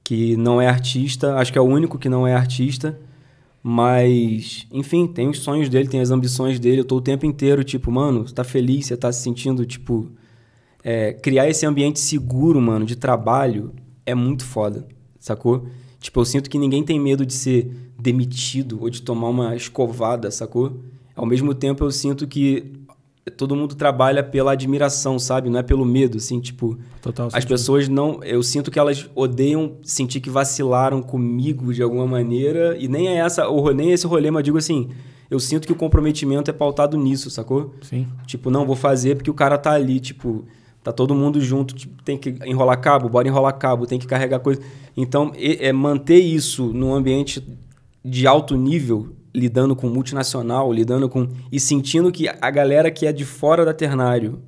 que não é artista, acho que é o único que não é artista. Mas, enfim, tem os sonhos dele, tem as ambições dele. Eu tô o tempo inteiro, tipo, mano, você tá feliz, você tá se sentindo, tipo, é, criar esse ambiente seguro, mano, de trabalho é muito foda, sacou? Tipo, eu sinto que ninguém tem medo de ser demitido ou de tomar uma escovada, sacou? Ao mesmo tempo, eu sinto que todo mundo trabalha pela admiração, sabe? Não é pelo medo, assim, tipo... Total as sentido. pessoas não... Eu sinto que elas odeiam sentir que vacilaram comigo de alguma maneira. E nem é essa... Ou nem é esse rolê, mas digo assim... Eu sinto que o comprometimento é pautado nisso, sacou? Sim. Tipo, não, vou fazer porque o cara tá ali, tipo... Tá todo mundo junto, tipo, tem que enrolar cabo, bora enrolar cabo, tem que carregar coisa. Então, é, manter isso num ambiente de alto nível, lidando com multinacional, lidando com. e sentindo que a galera que é de fora da ternário,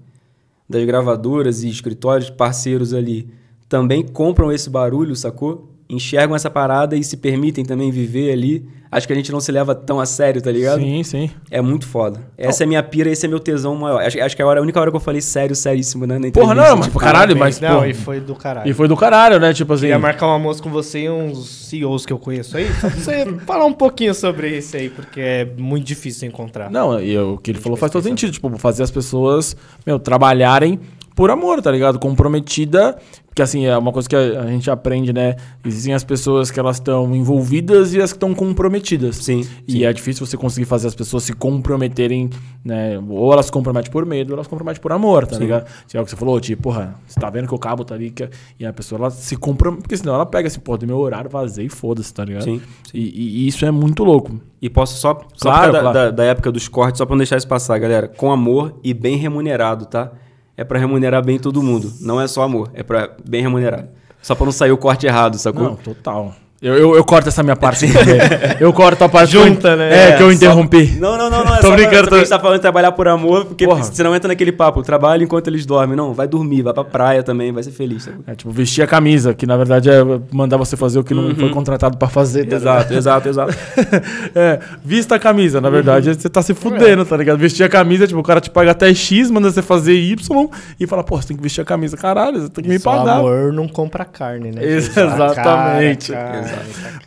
das gravadoras e escritórios parceiros ali, também compram esse barulho, sacou? enxergam essa parada e se permitem também viver ali. Acho que a gente não se leva tão a sério, tá ligado? Sim, sim. É muito foda. Essa oh. é minha pira, esse é meu tesão maior. Acho, acho que é a, hora, a única hora que eu falei sério, seríssimo, né? Na porra, não, mas tipo, caralho, mas. Não, porra. e foi do caralho. E foi do caralho, né? Tipo assim. ia marcar um almoço com você e uns CEOs que eu conheço aí. você falar um pouquinho sobre isso aí, porque é muito difícil encontrar. Não, e o que ele falou faz é todo sentido. Tipo, fazer as pessoas, meu, trabalharem por amor, tá ligado? Comprometida, que assim, é uma coisa que a, gente aprende, né? Existem as pessoas que elas estão envolvidas e as que estão comprometidas. Sim. E sim. é difícil você conseguir fazer as pessoas se comprometerem, né? Ou elas se comprometem por medo, ou elas se comprometem por amor, tá sim. ligado? Se é o que você falou, tipo, porra, você tá vendo que o cabo tá ali que... e a pessoa ela se compromete, porque senão ela pega assim, pô, do meu horário vazei, foda-se, tá ligado? Sim. sim. E, e, isso é muito louco. E posso só, só claro, claro. Da, da, da época dos cortes, só pra não deixar isso passar, galera, com amor e bem remunerado, tá? é para remunerar bem todo mundo. Não é só amor, é para bem remunerar. Só para não sair o corte errado, sacou? Não, total. Eu, eu, eu, corto essa minha parte. eu corto a parte. Junta, eu, né? É, que eu é, interrompi. Só... Não, não, não, não. É tô brincando. Tô... A gente tá falando de trabalhar por amor, porque Porra. não entra naquele papo. Trabalha enquanto eles dormem. Não, vai dormir, vai pra praia também, vai ser feliz. Sabe? Tá é, tipo, vestir a camisa, que na verdade é mandar você fazer o que uhum. não foi uhum. contratado pra fazer. Tá exato, exato, exato, é, vista a camisa, na verdade, uhum. você tá se fudendo, tá ligado? Vestir a camisa, tipo, o cara te paga até X, manda você fazer Y e fala, pô, você tem que vestir a camisa. Caralho, você tem que me pagar. pagar. amor não compra carne, né? Exatamente. Cara, cara.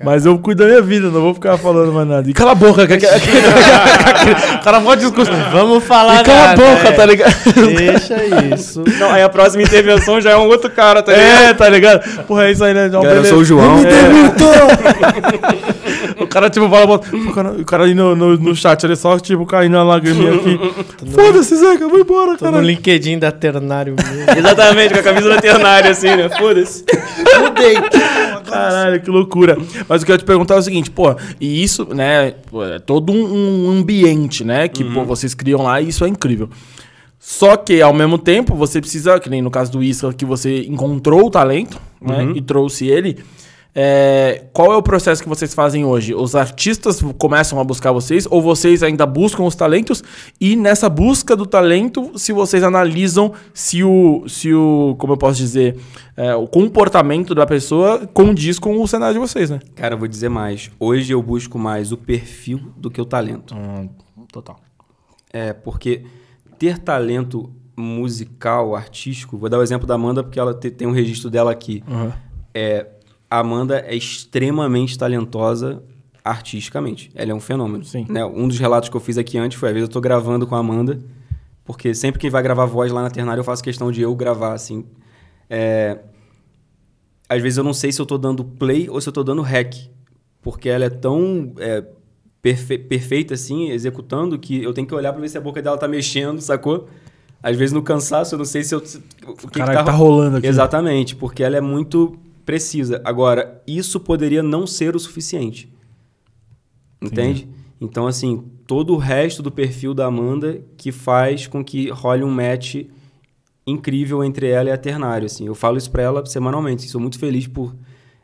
Mas eu cuido da minha vida, não vou ficar falando mais nada. E cala a boca, cara. cara mó discurso. Vamos falar e cala nada, a boca, tá é. tá ligado? Deixa isso. Não, aí a próxima intervenção já é um outro cara, tá é, ligado? É, tá ligado? Porra, é isso aí, né? Não, cara, eu sou o João. Ele é. me cara, tipo, fala. O cara, o cara ali no, no, no chat, ele só, tipo, caindo a lagriminha aqui. Foda-se, Zeca, vai embora, cara. No LinkedIn da Ternário mesmo. Exatamente, com a camisa da Ternário, assim, né? Foda-se. Mudei. Caralho, que loucura. Mas o que eu ia te perguntar é o seguinte, pô, e isso, né? Pô, é todo um, um ambiente, né? Que uhum. pô, vocês criam lá e isso é incrível. Só que, ao mesmo tempo, você precisa, que nem no caso do Isca que você encontrou o talento, né? Uhum. E trouxe ele. É, qual é o processo que vocês fazem hoje? Os artistas começam a buscar vocês ou vocês ainda buscam os talentos? E nessa busca do talento, se vocês analisam se o, se o como eu posso dizer, é, o comportamento da pessoa condiz com o cenário de vocês, né? Cara, eu vou dizer mais. Hoje eu busco mais o perfil do que o talento. Hum, total. É, porque ter talento musical, artístico, vou dar o exemplo da Amanda porque ela tem, tem um registro dela aqui. Uhum. É, a Amanda é extremamente talentosa artisticamente. Ela é um fenômeno. Sim. Né? Um dos relatos que eu fiz aqui antes foi, às vezes eu estou gravando com a Amanda, porque sempre que vai gravar voz lá na Ternária, eu faço questão de eu gravar, assim. É... Às vezes eu não sei se eu estou dando play ou se eu estou dando hack porque ela é tão é, perfe perfeita, assim, executando, que eu tenho que olhar para ver se a boca dela tá mexendo, sacou? Às vezes no cansaço, eu não sei se eu... O que Caraca, que tá... tá rolando aqui. Exatamente, porque ela é muito Precisa. Agora, isso poderia não ser o suficiente. Entende? Então, assim, todo o resto do perfil da Amanda que faz com que role um match incrível entre ela e a Ternário. Assim. Eu falo isso para ela semanalmente. Assim, sou muito feliz por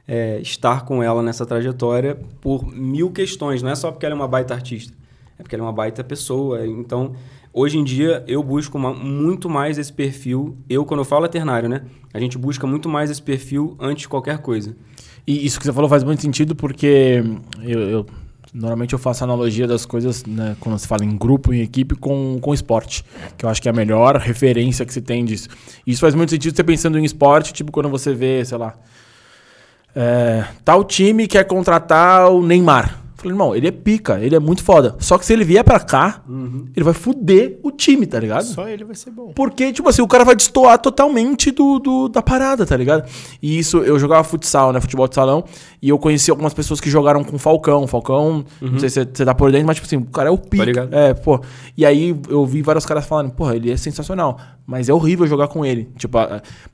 é, estar com ela nessa trajetória por mil questões. Não é só porque ela é uma baita artista. É porque ela é uma baita pessoa. Então, Hoje em dia, eu busco uma, muito mais esse perfil. Eu, quando eu falo ternário, né? A gente busca muito mais esse perfil antes de qualquer coisa. E isso que você falou faz muito sentido, porque eu, eu normalmente eu faço analogia das coisas, né, quando se fala em grupo, em equipe, com, com esporte, que eu acho que é a melhor referência que se tem disso. Isso faz muito sentido você pensando em esporte, tipo quando você vê, sei lá, é, tal time quer contratar o Neymar. Falei, irmão, ele é pica, ele é muito foda. Só que se ele vier pra cá, uhum. ele vai fuder o time, tá ligado? Só ele vai ser bom. Porque, tipo assim, o cara vai destoar totalmente do, do da parada, tá ligado? E isso, eu jogava futsal, né? Futebol de salão. E eu conheci algumas pessoas que jogaram com Falcão. Falcão, uhum. não sei se você tá por dentro, mas, tipo assim, o cara é o pica. Tá é, pô. E aí eu vi vários caras falando, porra, ele é sensacional, mas é horrível jogar com ele. Tipo,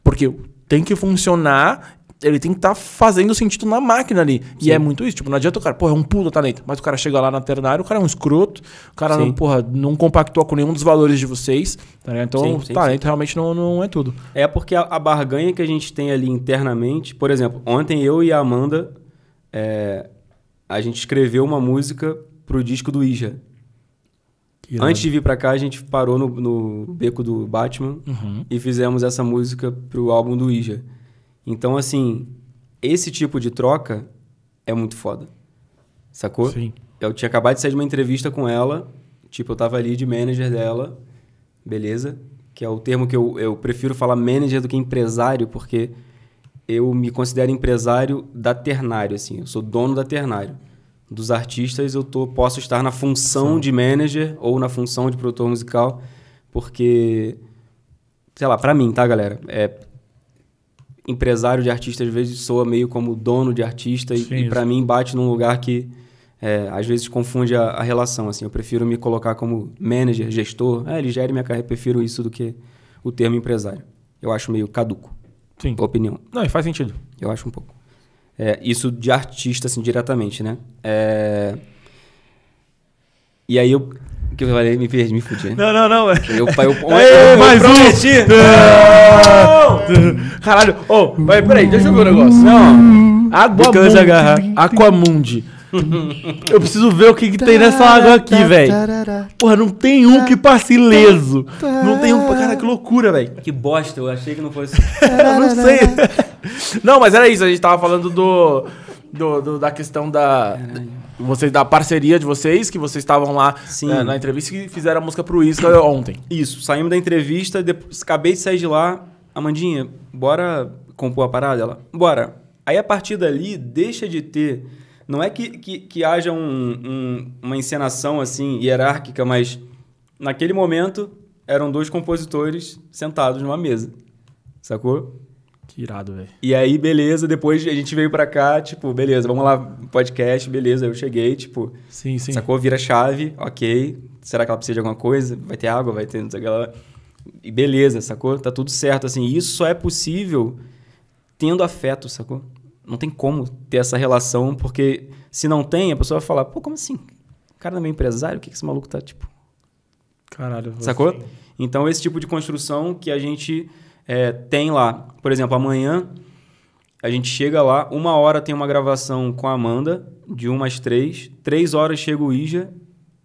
porque tem que funcionar ele tem que estar tá fazendo sentido na máquina ali. Sim. E é muito isso. Tipo, não adianta o cara, porra, é um puta talento. Mas o cara chega lá na ternária, o cara é um escroto, o cara, não, porra, não compactua com nenhum dos valores de vocês. Tá então, sim, talento realmente não, não é tudo. É porque a, a, barganha que a gente tem ali internamente, por exemplo, ontem eu e a Amanda, é, a gente escreveu uma música pro disco do Ija. Antes de vir para cá, a gente parou no, no beco do Batman uhum. e fizemos essa música pro álbum do Ija. Então, assim, esse tipo de troca é muito foda. Sacou? Sim. Eu tinha acabado de sair de uma entrevista com ela, tipo, eu tava ali de manager dela, beleza? Que é o termo que eu, eu prefiro falar manager do que empresário, porque eu me considero empresário da Ternário, assim, eu sou dono da Ternário. Dos artistas, eu tô, posso estar na função Sim. de manager ou na função de produtor musical, porque, sei lá, para mim, tá, galera? É, empresário de artista às vezes soa meio como dono de artista Sim, e, e para mim bate num lugar que é, às vezes confunde a, a, relação. Assim, eu prefiro me colocar como manager, gestor. Ah, ele gere minha carreira, prefiro isso do que o termo empresário. Eu acho meio caduco. Sim. Opinião. Não, e faz sentido. Eu acho um pouco. É, isso de artista, assim, diretamente, né? É... E aí eu que eu falei, me perdi, me fudi. Não, não, não. Eu, eu, eu, eu mais prometi. um! Caralho, ô, oh, vai, peraí, deixa eu ver o um negócio. Não, Aquamundi. Agarra. Aquamundi. Eu preciso ver o que, que tem nessa água aqui, velho. Porra, não tem um que passe ileso. Não tem um. Cara, que loucura, velho. Que bosta, eu achei que não fosse. eu não sei. Não, mas era isso, a gente tava falando do. do, do da questão da. Caralho vocês da parceria de vocês, que vocês estavam lá eh, na entrevista e fizeram a música pro Isca ontem. Isso, saímos da entrevista, depois, acabei de sair de lá. Amandinha, bora compor a parada? Ela, bora. Aí a partir dali, deixa de ter. Não é que, que, que haja um, um, uma encenação assim, hierárquica, mas naquele momento eram dois compositores sentados numa mesa. Sacou? Que irado, velho. E aí, beleza, depois a gente veio pra cá, tipo, beleza, vamos lá, podcast, beleza. Eu cheguei, tipo. Sim, sim. Sacou? Vira chave, ok. Será que ela precisa de alguma coisa? Vai ter água, vai ter. Não sei o que ela... E beleza, sacou? Tá tudo certo, assim. Isso só é possível tendo afeto, sacou? Não tem como ter essa relação, porque se não tem, a pessoa vai falar, pô, como assim? O cara não é meu empresário? O que, que esse maluco tá, tipo. Caralho, Sacou? Assim. Então, esse tipo de construção que a gente é, tem lá. Por exemplo, amanhã a gente chega lá, uma hora tem uma gravação com a Amanda, de uma às três. Três horas chega o Ija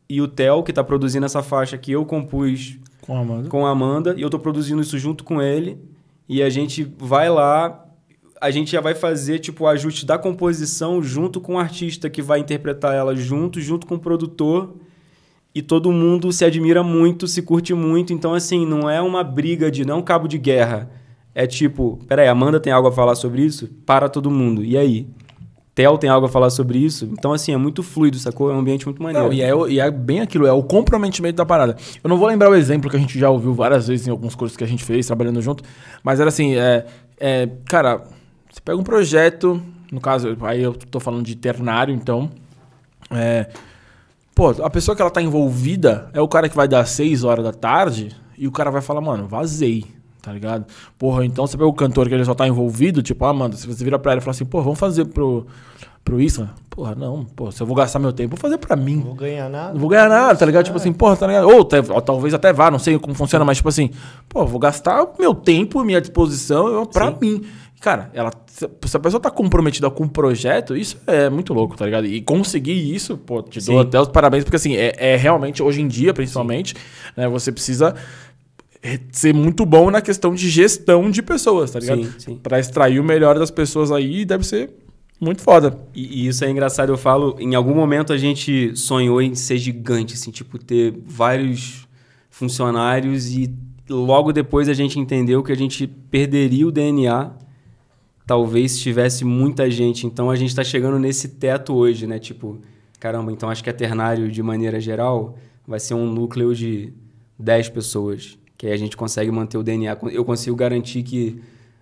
e o Theo, que está produzindo essa faixa que eu compus com a Amanda. Com a Amanda e eu estou produzindo isso junto com ele. E a gente vai lá, a gente já vai fazer tipo o ajuste da composição junto com o artista que vai interpretar ela junto, junto com o produtor e todo mundo se admira muito, se curte muito. Então, assim, não é uma briga de não é cabo de guerra. É tipo, peraí, Amanda tem algo a falar sobre isso? Para todo mundo. E aí? Tel tem algo a falar sobre isso. Então, assim, é muito fluido, sacou? É um ambiente muito maneiro. Não, e, é, e, é, bem aquilo, é o comprometimento da parada. Eu não vou lembrar o exemplo que a gente já ouviu várias vezes em alguns cursos que a gente fez, trabalhando junto, mas era assim, é, é, cara, você pega um projeto, no caso, aí eu tô falando de ternário, então, é, Pô, a pessoa que ela tá envolvida é o cara que vai dar 6 horas da tarde e o cara vai falar, mano, vazei, tá ligado? Porra, então você pega o cantor que ele só tá envolvido, tipo, ah, mano, se você vira pra ele e fala assim, pô, vamos fazer pro, pro Isla. Porra, não, pô, se eu vou gastar meu tempo, vou fazer pra mim. Não vou ganhar nada. Não vou ganhar nada, tá ligado? Tipo assim, porra, tá ligado? Ou, ou talvez até vá, não sei como funciona, mas tipo assim, pô, vou gastar meu tempo, minha disposição pra Sim. mim. Cara, ela, se a pessoa tá comprometida com o um projeto, isso é muito louco, tá ligado? E conseguir isso, pô, te Sim. dou até os parabéns, porque assim, é, é realmente, hoje em dia, principalmente, né, você precisa é, ser muito bom na questão de gestão de pessoas, tá ligado? Sim, sim. Pra extrair o melhor das pessoas aí deve ser muito foda. E, e, isso é engraçado, eu falo, em algum momento a gente sonhou em ser gigante, assim, tipo, ter vários funcionários e logo depois a gente entendeu que a gente perderia o DNA talvez tivesse muita gente. Então a gente está chegando nesse teto hoje, né? Tipo, caramba, então acho que a ternário, de maneira geral, vai ser um núcleo de 10 pessoas. Que aí a gente consegue manter o DNA. Eu consigo garantir que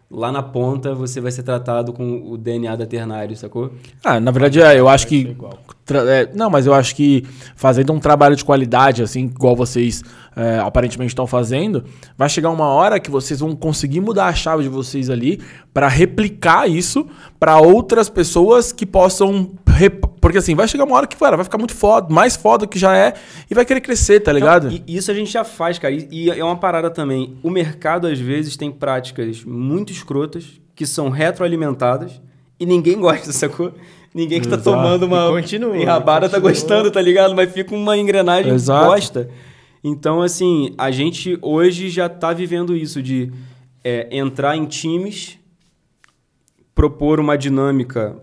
lá na ponta você vai ser tratado com o DNA da ternário, sacou? Ah, na verdade, é, eu acho que. É, não, mas eu acho que fazendo um trabalho de qualidade, assim, igual vocês é, aparentemente estão fazendo, vai chegar uma hora que vocês vão conseguir mudar a chave de vocês ali para replicar isso para outras pessoas que possam. Rep... Porque assim, vai chegar uma hora que, cara, vai ficar muito foda, mais foda que já é, e vai querer crescer, tá ligado? isso a gente já faz, cara. E, é uma parada também. O mercado, às vezes, tem práticas muito escrotas que são retroalimentadas e ninguém gosta, sacou? Ninguém que tá Exato. tá tomando uma e continua, tá continua. tá gostando, tá ligado? Mas fica uma engrenagem Exato. bosta. Então, assim, a gente hoje já está vivendo isso de é, entrar em times, propor uma dinâmica,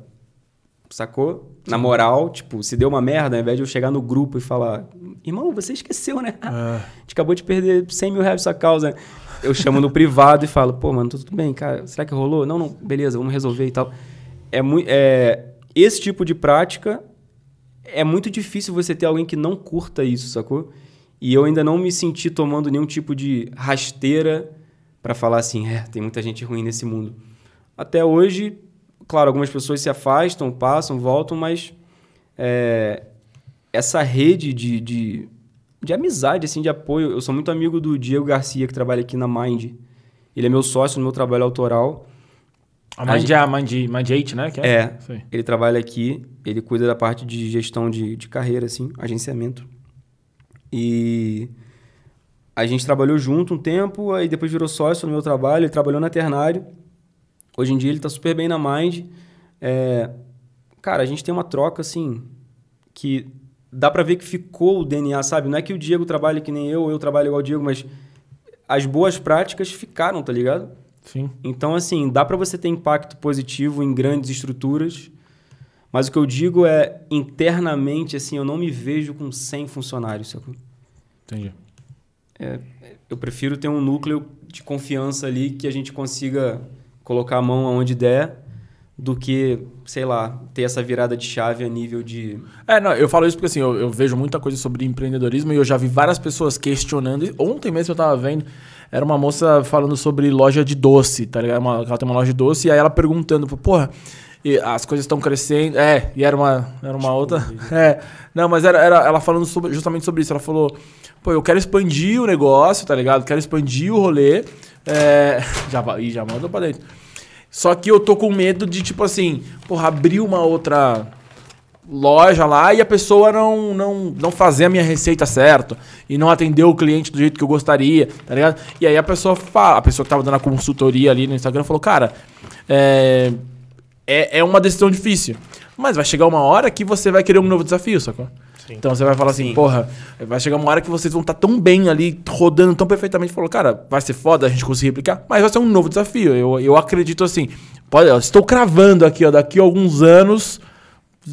sacou? Na moral, tipo, se deu uma merda, ao invés de eu chegar no grupo e falar, irmão, você esqueceu, né? Ah. A gente acabou de perder 100 mil reais sua causa. Eu chamo no privado e falo, pô, mano, tudo bem, cara, será que rolou? Não, não, beleza, vamos resolver e tal. É muito. É, esse tipo de prática é muito difícil você ter alguém que não curta isso, sacou? E eu ainda não me senti tomando nenhum tipo de rasteira para falar assim, é, tem muita gente ruim nesse mundo. Até hoje, claro, algumas pessoas se afastam, passam, voltam, mas é, essa rede de, de, de, amizade, assim, de apoio. Eu sou muito amigo do Diego Garcia, que trabalha aqui na Mind. Ele é meu sócio no meu trabalho autoral. A Mind, a, é a Mind, Mind né? Que é, é ele trabalha aqui, ele cuida da parte de gestão de, de carreira, assim, agenciamento. E a gente trabalhou junto um tempo, aí depois virou sócio no meu trabalho, ele trabalhou na Ternário. Hoje em dia ele está super bem na Mind. É, cara, a gente tem uma troca assim que dá para ver que ficou o DNA, sabe? Não é que o Diego trabalhe que nem eu, eu trabalho igual o Diego, mas as boas práticas ficaram, tá ligado? Sim. Então assim, dá para você ter impacto positivo em grandes estruturas mas o que eu digo é, internamente, assim, eu não me vejo com 100 funcionários, sacou? Entendi. É, é, eu prefiro ter um núcleo de confiança ali que a gente consiga colocar a mão aonde der do que, sei lá, ter essa virada de chave a nível de... É, não, eu falo isso porque, assim, eu, eu vejo muita coisa sobre empreendedorismo e eu já vi várias pessoas questionando. Ontem mesmo eu estava vendo era uma moça falando sobre loja de doce, tá ligado? Uma, ela tem uma loja de doce, e aí ela perguntando, porra, e as coisas estão crescendo. É, e era uma, era uma tipo, outra. É. Não, mas era, era ela falando sobre, justamente sobre isso. Ela falou: pô, eu quero expandir o negócio, tá ligado? Quero expandir o rolê. É, já, e já mandou pra dentro. Só que eu tô com medo de, tipo assim, porra, abrir uma outra loja lá e a pessoa não, não, não fazer a minha receita certo e não atender o cliente do jeito que eu gostaria, tá ligado? E aí a pessoa fala, a pessoa que tava dando a consultoria ali no Instagram falou, cara, é, é, é uma decisão difícil. Mas vai chegar uma hora que você vai querer um novo desafio, sacou? Sim. Então você vai falar assim, Sim. porra, vai chegar uma hora que vocês vão estar tá tão bem ali, rodando tão perfeitamente, falou, cara, vai ser foda a gente conseguir replicar, mas vai ser um novo desafio. Eu, eu acredito assim, pode, eu estou cravando aqui, ó, daqui a alguns anos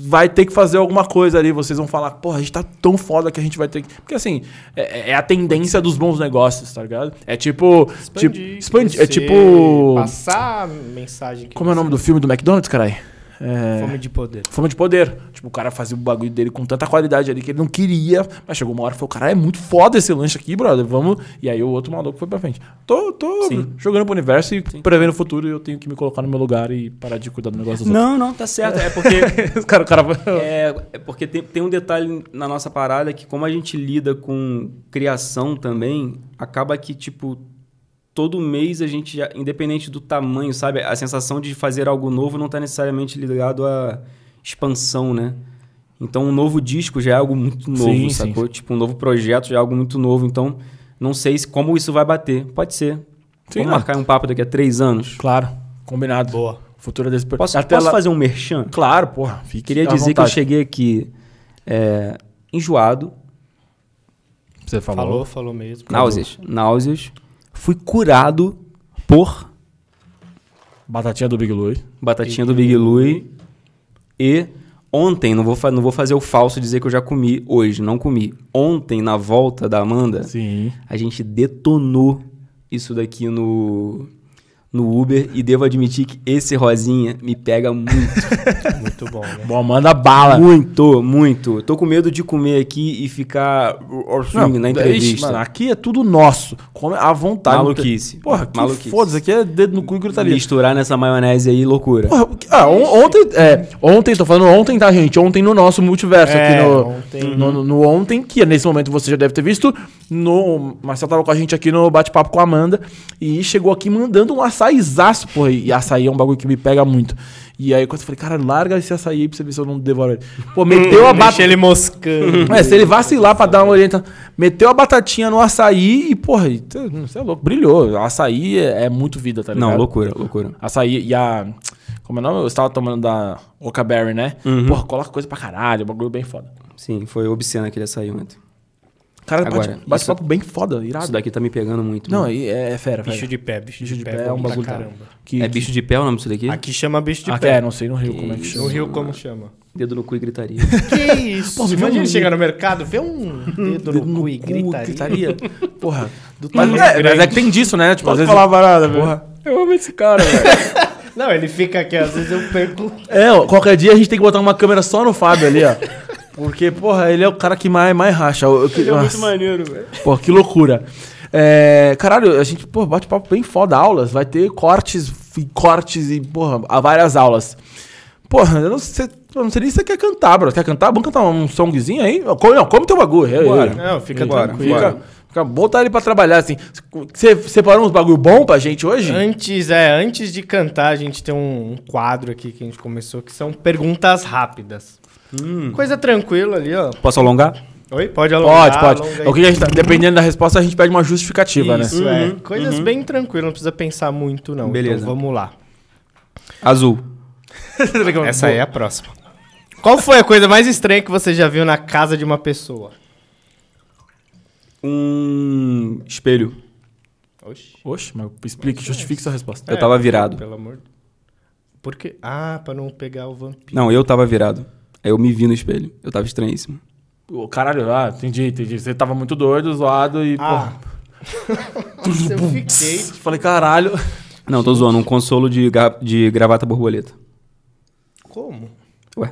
vai ter que fazer alguma coisa ali. Vocês vão falar, porra, a gente tá tão foda que a gente vai ter que. Porque assim, é, é, é a tendência dos bons negócios, tá ligado? É tipo. tipo expandir. Tipo, expandir é tipo. Passar a mensagem. Como é o nome do filme do McDonald's, caralho? É. Fome de poder. Fome de poder. Tipo, o cara fazia o bagulho dele com tanta qualidade ali que ele não queria. Mas chegou uma hora e falou: cara, é muito foda esse lanche aqui, brother. Vamos. E aí o outro maluco foi pra frente. Tô, tô jogando pro universo e Sim. prevendo o futuro eu tenho que me colocar no meu lugar e parar de cuidar do negócio dos Não, outros. não, tá certo. É porque. cara, cara... É, é, porque tem, tem um detalhe na nossa parada que, como a gente lida com criação também, acaba que, tipo, todo mês a gente, já, independente do tamanho, sabe? A sensação de fazer algo novo não está necessariamente ligado à expansão, né? Então, um novo disco já é algo muito novo, sim, sacou? Sim. Tipo, um novo projeto já é algo muito novo. Então, não sei se, como isso vai bater. Pode ser. Sim, Vamos não. É. marcar um papo daqui a três anos? Claro. Combinado. Boa. Futura desse... Posso, Até posso fazer um merchan? Claro, porra. Fique Queria dizer vontade. que eu cheguei aqui é, enjoado. Você falou? Falou, falou mesmo. Náuseas. Náuseas fui curado por batatinha do Big Louie. Batatinha do Big Louie. E ontem, não vou, não vou fazer o falso dizer que eu já comi hoje, não comi. Ontem, na volta da Amanda, Sim. a gente detonou isso daqui no, no Uber e devo admitir que esse rosinha me pega muito. muito bom, né? Bom, manda bala. Muito, muito. Tô com medo de comer aqui e ficar Não, na entrevista. mano, aqui é tudo nosso. Come à vontade. Maluquice. Porra, que Maluquice. foda-se. Aqui é dedo no cu e gritaria. Misturar nessa maionese aí, loucura. Porra, ah, ontem, é, ontem, tô falando ontem, tá, gente? Ontem no nosso multiverso, é, aqui no ontem. No, no, no ontem, que é nesse momento você já deve ter visto, no, Marcelo tava com a gente aqui no bate-papo com a Amanda e chegou aqui mandando um assado açaizaço, porra. E açaí é um bagulho que me pega muito. E aí quando eu falei, cara, larga esse açaí aí pra você ver se eu não devoro ele. Pô, meteu a batata. Deixa ele moscando. É, se ele vacilar pra dar uma orientação. Meteu a batatinha no açaí e, porra, você é louco, brilhou. Açaí é, é muito vida, tá ligado? Não, loucura, loucura. Açaí e a. Como é o nome? Eu estava tomando da berry né? Uhum. Porra, coloca coisa pra caralho, é bagulho bem foda. Sim, foi que aquele açaí ontem. Cara, Agora, bate, bate isso... papo bem foda, irado. Isso daqui tá me pegando muito. Não, mano. É, é, fera, bicho de pé, bicho, bicho de, pé, é, é um bagulho. Caramba. É que, é bicho de pé o nome disso daqui? Aqui chama bicho de Aqui, ah, pé. É, não sei no Rio que como é que chama. No Rio como chama? Dedo no cu e gritaria. Que isso? Pô, Imagina um... chegar no mercado, ver um dedo, dedo no, cu e gritaria. gritaria. Porra, do mas, é, mas é que tem disso, né? Tipo, Pode às vezes. Falar parada, porra. Eu amo esse cara, velho. Não, ele fica aqui, às vezes eu perco. É, qualquer dia a gente tem que botar uma câmera só no Fábio ali, ó. Porque, porra, ele é o cara que mais, mais racha. Eu, ele é muito maneiro, velho. Pô, que loucura. É, caralho, a gente, pô, bate papo bem foda, aulas. Vai ter cortes e cortes e, porra, a várias aulas. Porra, eu não sei, eu não sei nem se você quer cantar, bro. Quer cantar? Vamos cantar um songzinho aí? Come, não, come teu bagulho. Bora. Não, fica agora tranquilo. Fica, fica, botar ele pra trabalhar, assim. Você separou uns bagulho bom pra gente hoje? Antes, é, antes de cantar, a gente tem um, um quadro aqui que a gente começou que são perguntas rápidas. Hum. Coisa tranquila ali, ó. Posso alongar? Oi? Pode alongar. Pode, pode. o que a gente, tá, dependendo da resposta, a gente pede uma justificativa, Isso, né? Isso, é. Uhum. Coisas uhum. bem tranquilas, não precisa pensar muito, não. Então, Beleza. Então, vamos lá. Azul. Essa é a próxima. Qual foi a coisa mais estranha que você já viu na casa de uma pessoa? Um espelho. Oxi. Oxi, mas explique, justifique é sua resposta. É, eu tava é, virado. Pelo amor. Por quê? Ah, pra não pegar o vampiro. Não, eu tava virado. Aí eu me vi no espelho. Eu tava estranhíssimo. Oh, caralho, ah, entendi, entendi. Você tava muito doido, zoado e. Ah. Nossa, eu fiquei. Falei, caralho. Não, tô zoando. Um consolo de, de gravata borboleta. Como? Ué.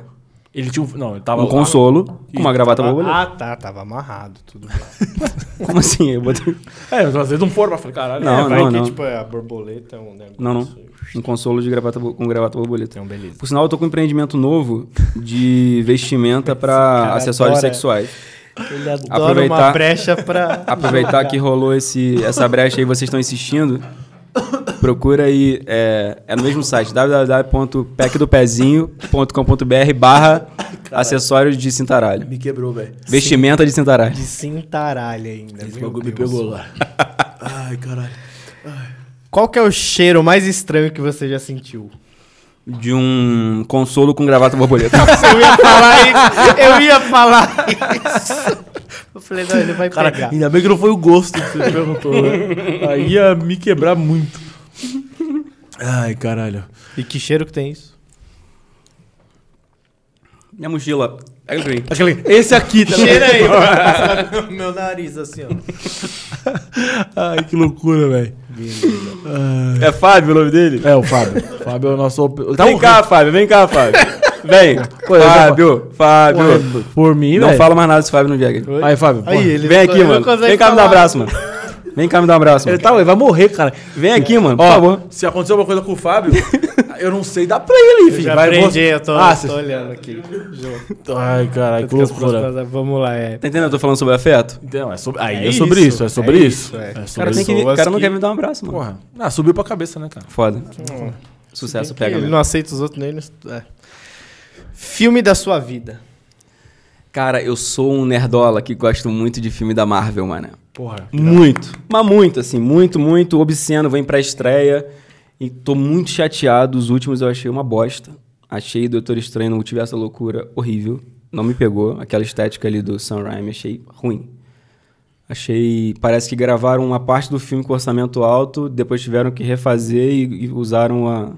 Ele tinha um. Não, ele tava. Um consolo com uma gravata tava, borboleta. Ah, tá, tava amarrado, tudo Como assim? Eu botei... É, às vezes não for, mas falei, caralho, não, é, vai não, que não. Tipo, é, a borboleta é um negócio. Não, não. Um consolo de gravata, com gravata borboleta. é então, um beleza. Por sinal, eu tô com um empreendimento novo de vestimenta para acessórios adora. sexuais. Ele adora aproveitar, uma brecha pra. Aproveitar jogar. que rolou esse, essa brecha aí, vocês estão insistindo. Procura aí, é, é no mesmo site, www.pecdopezinho.com.br barra acessórios de cintaralho. Me quebrou, velho. Vestimenta de cintaralho. De cintaralho ainda. Esse bagulho me pegou lá. Ai, caralho. Ai. Qual que é o cheiro mais estranho que você já sentiu? De um consolo com gravata borboleta. eu ia falar isso. Eu ia falar isso. Eu falei, não, ele vai Cara, pegar. Ainda bem que não foi o gosto que você perguntou, né? Aí ia me quebrar muito. Ai, caralho. E que cheiro que tem isso? Minha mochila. Acho que ele... Esse aqui tá Cheira aí, meu nariz, assim, ó. Ai, que loucura, velho. É Fábio o nome dele? É, o Fábio. Fábio é o nosso. Tá vem um... cá, Fábio, vem cá, Fábio. Vem. Pô, Fábio, Fábio. É por mim, Não véio. fala mais nada se o Fábio não vier aqui. Aí, Fábio. Aí, ele vem aqui, mano. Vem cá me dá um abraço, mano. Vem cá me dar um abraço. Ele, tá, ele vai morrer, cara. Vem aqui, mano, Ó, por favor. Se acontecer alguma coisa com o Fábio, eu não sei dar play ali, filho. Já vai, aprendi, eu tô, ah, tô olhando aqui. Ai, caralho, que loucura. Vamos lá, é. Tá entendendo? Eu tô falando sobre afeto? Então, é sobre, é aí é, é sobre isso, isso, é sobre é isso. isso. É. É sobre cara, o cara não quer me dar um abraço, mano. Porra. Ah, subiu pra cabeça, né, cara? Foda. Hum. Sucesso pega. Ele mesmo. Né? não aceita os outros nem. É. Filme da sua vida. Cara, eu sou um nerdola que gosto muito de filme da Marvel, mano. Porra. Muito. Mas muito, assim, muito, muito. Obsceno, vem pra estreia. E tô muito chateado. Os últimos eu achei uma bosta. Achei Doutor Estranho, não tiver essa loucura horrível. Não me pegou. Aquela estética ali do Sam Raimi, achei ruim. Achei. Parece que gravaram uma parte do filme com orçamento alto, depois tiveram que refazer e, e usaram a.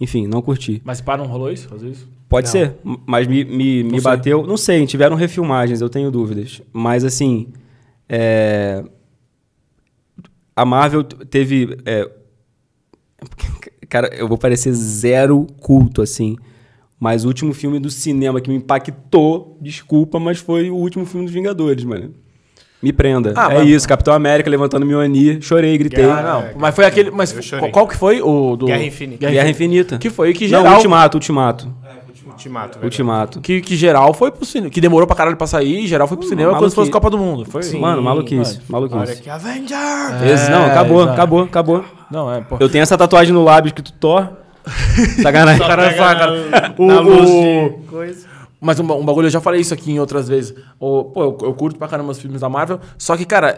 Enfim, não curti. Mas para não rolou isso? Fazer isso? Pode não. ser, mas me, me, me bateu. Não sei, tiveram refilmagens, eu tenho dúvidas. Mas assim. É, a Marvel teve. É, cara, eu vou parecer zero culto, assim. Mas o último filme do cinema que me impactou, desculpa, mas foi o último filme dos Vingadores, mano. Me prenda. Ah, é mas... isso, Capitão América levantando Mjolnir, chorei, gritei. Ah, não. É, mas foi aquele, mas qual que foi o do Guerra Infinita? Guerra, Infinita. Que foi que geral. Não, Ultimato, Ultimato. Ultimato. Ultimato. Que, que geral foi pro cinema. Que demorou pra caralho pra sair, geral foi pro hum, cinema quando fosse Copa do Mundo. Foi. Sim, mano, maluquice. Mano. Maluquice. Olha que Avenger! É, não, acabou, exato. acabou, acabou. Não, é, pô. Eu tenho essa tatuagem no lábio que tu Thor. Sacanagem. cara, cara. O, na luz o... de coisa. Mas um, um, bagulho, eu já falei isso aqui em outras vezes. O, pô, eu, eu curto pra caramba os filmes da Marvel. Só que, cara,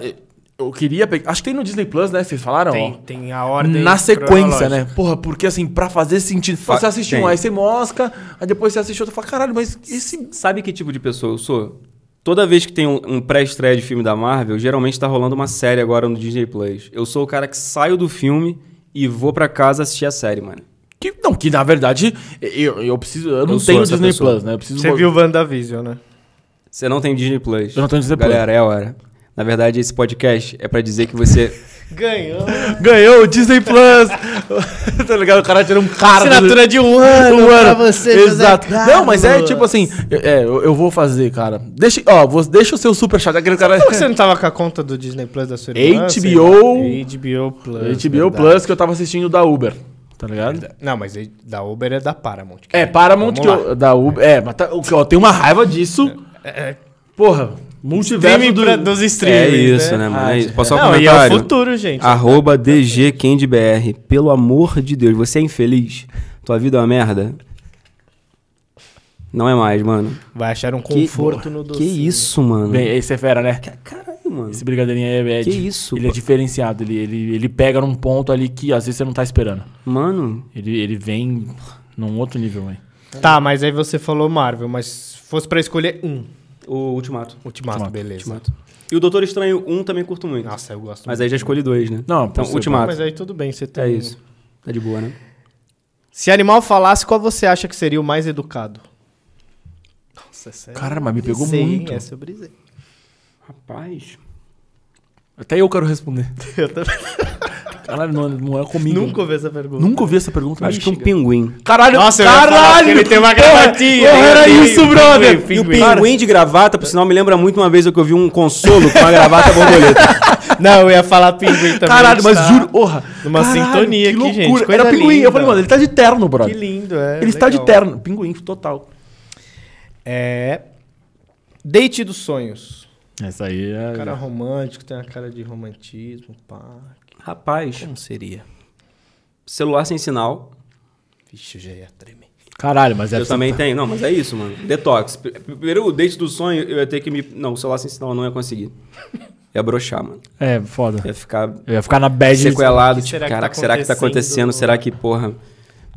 eu queria pegar. Acho que tem no Disney Plus, né? Vocês falaram? Tem, ó, tem a ordem. Na sequência, né? Porra, porque assim, pra fazer sentido. Fa você assiste tem. um, aí você mosca, aí depois você assiste outro e fala, caralho, mas esse. Sabe que tipo de pessoa eu sou? Toda vez que tem um, um pré-estreia de filme da Marvel, geralmente tá rolando uma série agora no Disney Plus. Eu sou o cara que saio do filme e vou para casa assistir a série, mano. Que, não, que na verdade, eu, eu preciso. Eu não eu tenho Disney pessoa. Plus, né? Eu preciso Você viu o WandaVision, né? Você não tem Disney Plus. Eu não tenho Disney Plus. Galera, é a hora. Na verdade, esse podcast é para dizer que você. Ganhou! Ganhou o Disney Plus! tá ligado? O cara tirou um cara. Assinatura do... de um ano, um ano. pra você, Exato. Não, mas é tipo assim, é, eu, vou fazer, cara. Deixa, ó, vou, deixa o seu super chat. Aquele cara... Por que você não tava com a conta do Disney Plus da sua irmã? HBO. HBO Plus. HBO verdade. Plus que eu tava assistindo da Uber tá ligado? Não, mas da Uber é da Paramount. É, Paramount eu, da Uber. É, mas tá, ó, tem uma raiva disso. É, é, é. porra. Multiverso do... dos streams. É, né? né, é isso, né, né mano? Ah, é Posso só ah, é, é o futuro, gente. Arroba DGCandyBR. Pelo amor de Deus, você é infeliz? Tua vida é uma merda? Não é mais, mano. Vai achar um conforto que, no docinho. Que isso, mano. Bem, esse é fera, né? Caralho, mano. Esse brigadeirinho é, é Que isso, Ele é pô. é diferenciado. Ele, ele, ele pega num ponto ali que às vezes você não tá esperando. Mano. Ele, ele vem num outro nível, velho. Tá, mas aí você falou Marvel, mas se fosse pra escolher um. O Ultimato. Ultimato, Ultimato. beleza. Ultimato. E o Doutor Estranho 1 também curto muito. Nossa, eu gosto Mas muito. aí já escolhi dois, né? Não, então, Ultimato. Mas aí tudo bem, você é tem... É isso. Tá de boa, né? Se animal falasse, qual você acha que seria o mais educado? Nossa, sério. Cara, mas me pegou brisei, muito. Hein? Essa eu brisei. Rapaz. Até eu quero responder. eu também. Caralho, não, não é comigo. Nunca ouvi essa pergunta. Nunca ouvi essa pergunta. Acho que é um pinguim. Caralho, Nossa, caralho! Ele tem uma gravatinha. Porra, era isso, brother! Pinguim, pinguim. E o pinguim de gravata, por sinal, me lembra muito uma vez que eu vi um consolo com uma gravata borboleta. Não, eu ia falar pinguim também. Caralho, mas tá juro, porra. Numa caralho, sintonia que loucura. Era pinguim. Linda. Eu falei, mano, ele tá de terno, brother. Que lindo, é. Ele legal. está de terno. Pinguim, total. É. Date dos sonhos. Essa aí é. cara romântico, tem a cara de romantismo, pá. Rapaz. Como seria? Celular sem sinal. Vixe, eu já ia tremer. Caralho, mas é Eu também tá. tenho. Não, mas é isso, mano. Detox. Primeiro, o date do sonho, eu ia ter que me. Não, o celular sem sinal eu não ia conseguir. Ia broxar, mano. É, foda. Ia ficar. Eu ia ficar na bad. Sequelado, tipo, tá caraca, será que tá acontecendo? Será que, porra.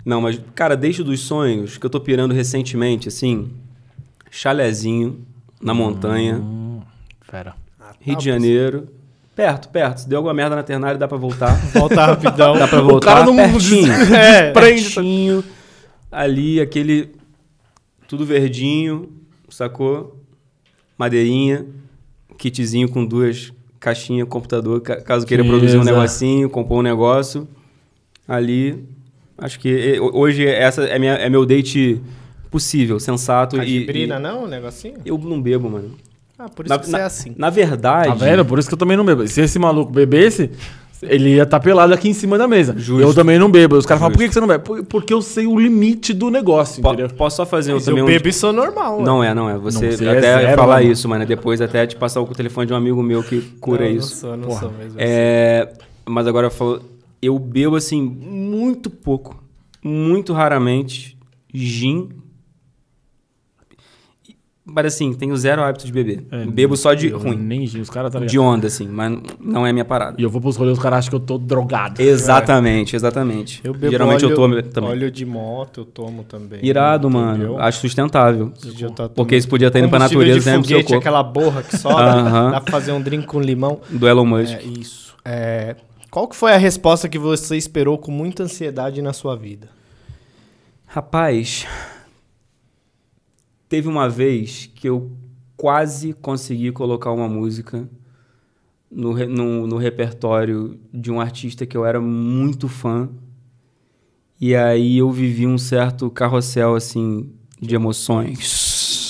Não, mas, cara, desde dos sonhos que eu tô pirando recentemente, assim. Chalezinho, na montanha. Hum, fera. Ah, tá, Rio de Janeiro. Perto, perto. Se deu alguma merda na ternária, dá pra voltar. voltar rapidão. dá pra voltar. O cara não é, Ali, aquele... Tudo verdinho, sacou? Madeirinha. Kitzinho com duas caixinhas, computador, caso queira produzir um negocinho, compor um negócio. Ali, acho que hoje essa é, minha, é meu date possível, sensato. Cajibrina e, e... não, um negocinho? Eu não bebo, mano. Ah, por isso na, que você é assim. Na verdade. Tá velho, Por isso que eu também não bebo. Se esse maluco bebesse, ele ia estar tá pelado aqui em cima da mesa. Justo. Eu também não bebo. Os caras falam, por que você não bebe? Porque eu sei o limite do negócio, po entendeu? Posso só fazer mas eu também... Eu bebo um... isso é normal. Não é, não é. Você, não, você é até é zero, falar mano. isso, mano. É depois até te passar o telefone de um amigo meu que cura não, isso. Não sou, não Porra. sou mesmo. É... Mas agora eu falo... Eu bebo, assim, muito pouco. Muito raramente. Gin mas assim, tenho zero hábito de beber. É, Bebo só de ruim. Nem os caras tá De onda, assim, mas não é minha parada. E eu vou pros rolês, os caras acham que eu tô drogado. Exatamente, exatamente. Eu bebo Geralmente óleo, eu tomo também. Óleo de moto eu tomo também. Irado, né? mano. Entendeu? Acho sustentável. Tá porque isso podia estar indo pra natureza dentro né, do seu aquela borra que sobra, uh -huh. dá pra fazer um drink com limão. Do Elon Musk. É, isso. É, qual que foi a resposta que você esperou com muita ansiedade na sua vida? Rapaz, Teve uma vez que eu quase consegui colocar uma música no, no, no repertório de um artista que eu era muito fã. E aí eu vivi um certo carrossel, assim, de emoções.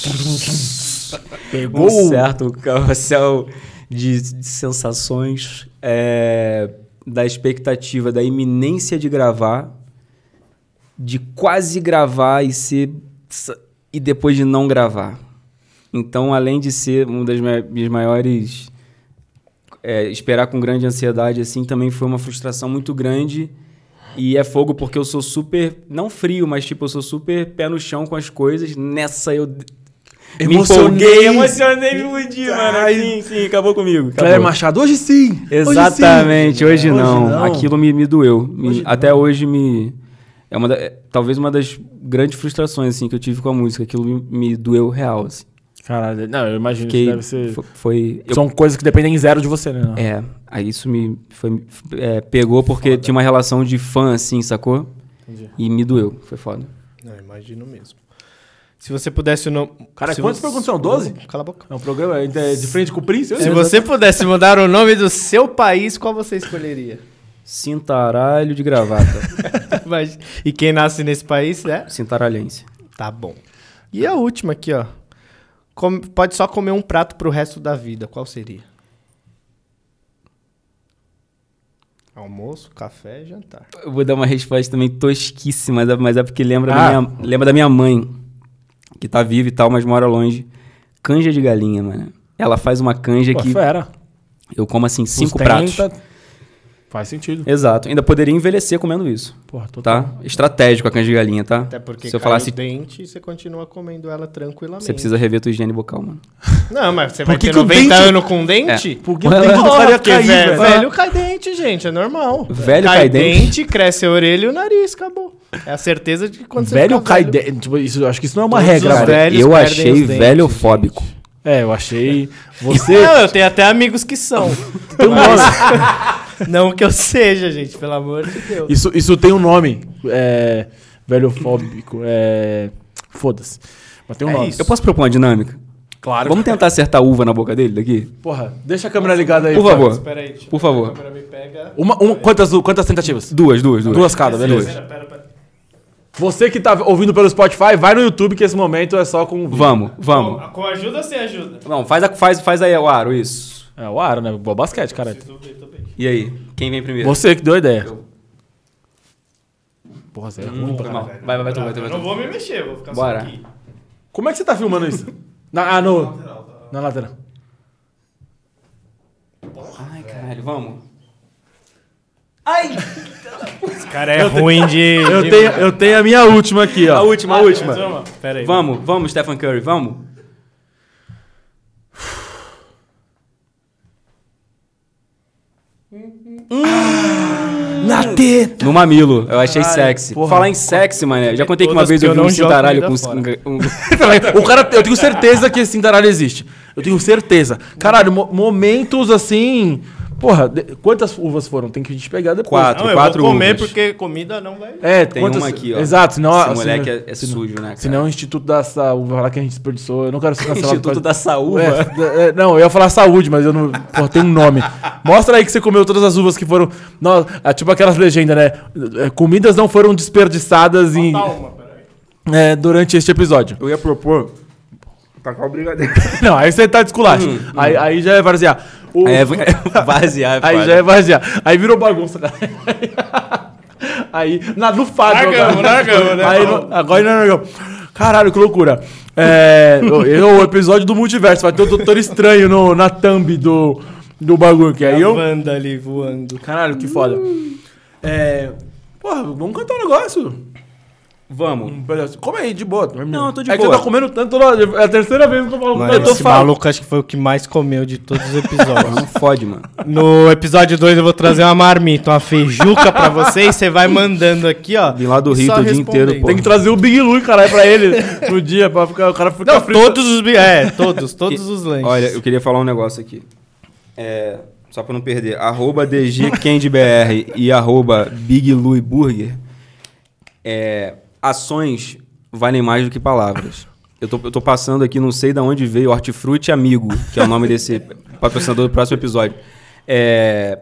Pegou! Um certo carrossel de, de sensações, é, da expectativa, da iminência de gravar, de quase gravar e ser e depois de não gravar. Então, além de ser uma das minhas maiores. É, esperar com grande ansiedade, assim, também foi uma frustração muito grande. E é fogo porque eu sou super. Não frio, mas tipo, eu sou super pé no chão com as coisas. Nessa eu. Emocionei. Me emocionei, me fudi, mano. Sim, sim, acabou comigo. Acabou. Cléber Machado, hoje sim! Exatamente, hoje, sim. É, hoje, não. hoje não. Aquilo me, me doeu. Me, até hoje me. É uma da, é, talvez uma das grandes frustrações, assim, que eu tive com a música. Aquilo me doeu real, assim. Caralho, não, eu imagino que deve ser. Foi, São eu... coisas que dependem zero de você, né? É, aí isso me foi, é, pegou porque foda. tinha uma relação de fã, assim, sacou? Entendi. E me doeu, foi foda. Não, imagino mesmo. Se você pudesse. No... Cara, se quantas você... perguntas são? 12? Cala a boca. É um programa de frente com o príncipe? Se você pudesse mudar o nome do seu país, qual você escolheria? Cintaralho de gravata. Mas, e quem nasce nesse país, né? Cintaralhense. Tá bom. E a última aqui, ó. Come, pode só comer um prato pro resto da vida. Qual seria? Almoço, café jantar. Eu vou dar uma resposta também tosquíssima, mas é, é porque lembra, ah. da, minha, lembra da minha mãe, que tá viva e tal, mas mora longe. Canja de galinha, mano. Ela faz uma canja Pô, que. Fera. Eu como assim, cinco Os pratos. Tenta tá Faz sentido. Exato. Ainda poderia envelhecer comendo isso. Porra, tô Tá? Estratégico a canja de galinha, tá? Até porque se eu falasse dente, você continua comendo ela tranquilamente. Você precisa rever tua higiene bucal, mano. Não, mas você vai ter 90 dente... anos com dente? É. Por que o dente não faria cair, velho? Velho cai dente, gente, é normal. Velho cai, cai dente. dente, cresce a orelha e o nariz, acabou. É a certeza de que quando você velho cai dente, tipo, isso, acho que isso não é uma Todos regra, velho. Eu achei velho fóbico É, eu achei. Você. Não, eu tenho até amigos que são. mas... Não que eu seja, gente, pelo amor de Deus. Isso, isso tem um nome. É, velhofóbico. É, Foda-se. Mas tem um é nome. Isso. Eu posso propor uma dinâmica? Claro. Vamos tentar acertar a uva na boca dele daqui? Porra, deixa a câmera ligada aí. Por favor. Espera aí, Por favor. A câmera me pega. Uma, quantas, quantas tentativas? Duas, duas, duas. Duas cada, beleza. Pera, pera, pera. Você que tá ouvindo pelo Spotify, vai no YouTube que esse momento é só com. Vamos, vamos. Com, com ajuda ou sem ajuda? Não, faz, a, faz, faz aí o aro, isso. É, o Aro, né? Boa basquete, cara. E aí, quem vem primeiro? Você que deu a ideia. Eu... Porra, Zé, hum, pra mal. Vai, vai, vai, vai, vai. Eu não vou me mexer, vou ficar Bora. só aqui. Como é que você tá filmando isso? na, ah, no... Na lateral. Tá... Na lateral. Porra, Ai, velho. caralho, vamos. Ai! Esse cara é eu ruim de... Eu, Tenho, eu tenho a minha última aqui, ó. A última, a última. Pera aí. Vamos, vamos, Stephen Curry, vamos. na teta. No mamilo. Eu achei sexy. Porra. Falar em sexy, mané. Já contei que uma vez eu vi um cintaralho com... um... o cara... Eu tenho certeza que esse cintaralho existe. Eu tenho certeza. Caralho, mo momentos assim... Porra, de- quantas uvas foram? Tem que a gente pegar depois. Quatro, Não, eu quatro vou comer porque comida não vai. É, Tem quantas... uma aqui, ó. Exato, senão. Esse moleque é- é senão- sujo, né, Se Senão é o Instituto da Saúde vai falar que a gente desperdiçou. Eu não quero ser cancelado. por Instituto da Saúde. É, é, não, eu ia falar saúde, mas eu não. Porra, tem um nome. Mostra aí que você comeu todas as uvas que foram. Nossa, é tipo aquelas legendas, né? É, comidas não foram desperdiçadas em, Calma, peraí. é, durante este episódio. Eu ia propor Tacar tá o brigadeiro. Não, aí você tá de hum, hum, aí, hum. aí já é varzear. O... Aí é varzear, é é Aí já é varzear. Aí virou bagunça, cara. Aí, na, no fado Largamos, agora. Largamos, né? no, agora não, é não. Caralho, que loucura. É, é, o episódio do multiverso. Vai ter o Doutor Estranho no, na thumb do, do bagulho. Que aí eu... Wanda ali voando. Caralho, que foda. Hum. É, porra, vamos cantar um negócio. Vamos. Um pedaço. Come aí, de boa. Não, eu tô de é boa. É que você tá comendo tanto toda É a terceira vez que eu falo. Mano, eu tô esse falando. maluco acho que foi o que mais comeu de todos os episódios. Não fode, mano. No episódio 2 eu vou trazer uma marmita, uma feijuca pra vocês. Você vai mandando aqui, ó. Vim lá do Rio o dia inteiro, pô. Tem que trazer o Big Lui, caralho, pra ele no dia, pra ficar, o cara ficar frio todos os... É, todos, todos os lanches. Olha, eu queria falar um negócio aqui. É... Só pra não perder, arroba DGCandyBR e arroba BigLuiBurger, é, ações valem mais do que palavras. Eu tô, eu tô passando aqui, não sei de onde veio, Hortifruti Amigo, que é o nome desse patrocinador do próximo episódio. É,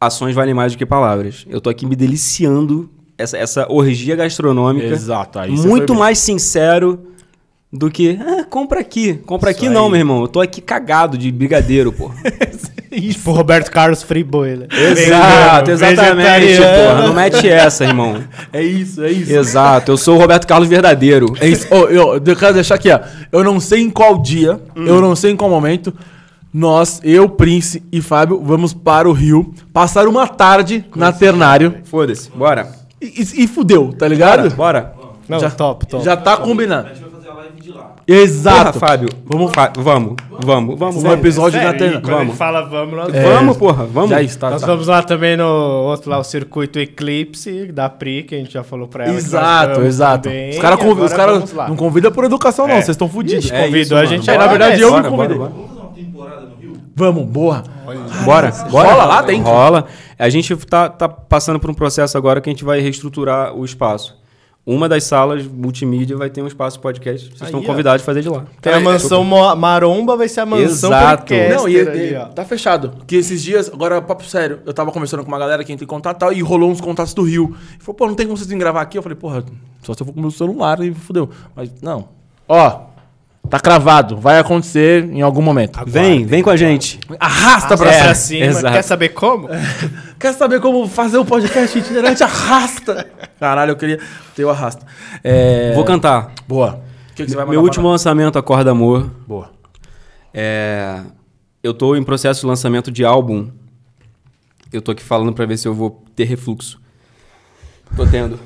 ações valem mais do que palavras. Eu tô aqui me deliciando essa, essa orgia gastronômica. Exato, aí Muito mais sincero do que, ah, compra aqui. Compra isso aqui aí. não, meu irmão. Eu tô aqui cagado de brigadeiro, pô. Isso. Tipo Roberto Carlos Freeboiler. Né? Exato, exatamente. Porra, não mete essa, irmão. É isso, é isso. Exato, eu sou o Roberto Carlos verdadeiro. É isso. Oh, eu, eu quero deixar aqui, ó. Eu não sei em qual dia, hum. eu não sei em qual momento, nós, eu, Prince e Fábio, vamos para o Rio passar uma tarde na Ternário. Foda-se, bora. E, e, e, fudeu, tá ligado? Bora, bora. Não, já, top, top. Já tá combinado. Exato. Porra, Fábio. Vamos, vamos, vamos, vamos. Sério, um episódio sério, da Terra. vamos. fala vamos, nós é. vamos, porra, vamos. Já está, nós tá. vamos lá também no outro lá, o circuito Eclipse da Pri, que a gente já falou pra ela. Exato, exato. Também. Os caras conv... cara não convidam por educação, não. É. Vocês é. estão fodidos. É convidou a gente. na verdade, eu bora, me convidei. Bora, bora. Vamos, boa. Bora. Bora. Rola lá dentro. Rola. A gente tá, tá passando por um processo agora que a gente vai reestruturar o espaço uma das salas multimídia vai ter um espaço podcast. Vocês aí, estão convidados a fazer de lá. Tem a então, é mansão é, Maromba, vai ser a mansão Exato. Não, e, ali, Tá fechado. Que esses dias, agora, papo sério, eu tava conversando com uma galera que entra em contato tal, e rolou uns contatos do Rio. E falou, pô, não tem como vocês gravar aqui? Eu falei, porra, só se eu for com meu celular e fudeu. Mas, não. Ó, Tá cravado, vai acontecer em algum momento. vem, vem com a gente. Arrasta, arrasta pra é, cima. Quer saber como? Quer saber como fazer um podcast itinerante? Arrasta! Caralho, eu queria ter o arrasta. É... Vou cantar. Boa. O que, que você vai Meu último lançamento, Acorda Amor. Boa. É... Eu tô em processo de lançamento de álbum. Eu tô aqui falando pra ver se eu vou ter refluxo. Tô tendo.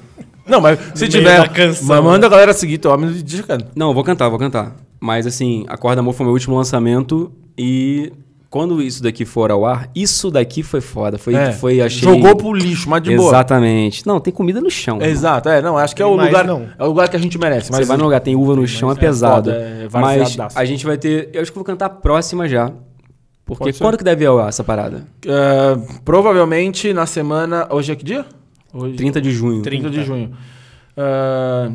Não, mas se tiver. Mas manda a galera seguir teu homem de diz, Não, eu vou cantar, vou cantar. Mas assim, Acorda Amor foi meu último lançamento e quando isso daqui for ao ar, isso daqui foi foda. Foi, é. foi achei. Jogou pro lixo, mas de Exatamente. boa. Exatamente. Não, tem comida no chão. exato, é. Não, acho que é o mas lugar. Não. É o lugar que a gente merece. Mas Você vai no lugar, tem uva no chão, é, é pesado. Foda, é mas a gente vai ter. Eu acho que vou cantar a próxima já. Porque quando que deve ao ar essa parada? Uh, provavelmente na semana. Hoje é que dia? Hoje... 30 de junho. 30, de junho. Uh,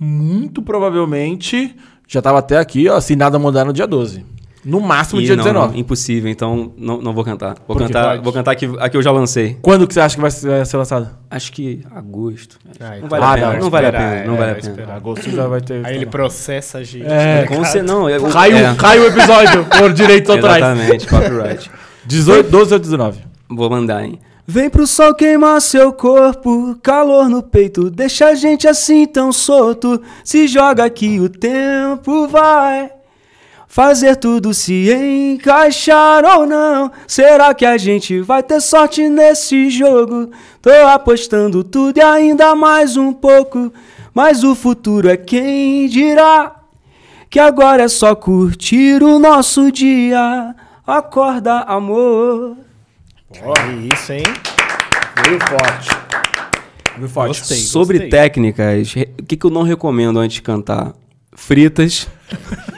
muito provavelmente já estava até aqui, ó, se nada mudar no dia 12. No máximo e dia não, 19. Não, impossível, então não, não vou cantar. Vou Por cantar, vou cantar aqui, aqui eu já lancei. Quando que você acha que vai ser lançado? Acho que agosto. Ah, não, então vale ah, pena, não, não, vale a pena, é, não vale a é, pena, Agosto já vai ter. Aí ele tá. processa a gente. É, com você não, é, cai, é. cai o episódio por direitos autorais. Exatamente, copyright. 18, 12 ou 19? Vou mandar, hein? Vem pro sol queimar seu corpo, calor no peito, deixa a gente assim tão solto. Se joga que o tempo vai fazer tudo se encaixar ou não. Será que a gente vai ter sorte nesse jogo? Tô apostando tudo e ainda mais um pouco, mas o futuro é quem dirá. Que agora é só curtir o nosso dia. Acorda, amor. Porra, isso, hein? Muito forte. muito forte. Gostei, Sobre gostei. técnicas, o que, que eu não recomendo antes de cantar? Fritas.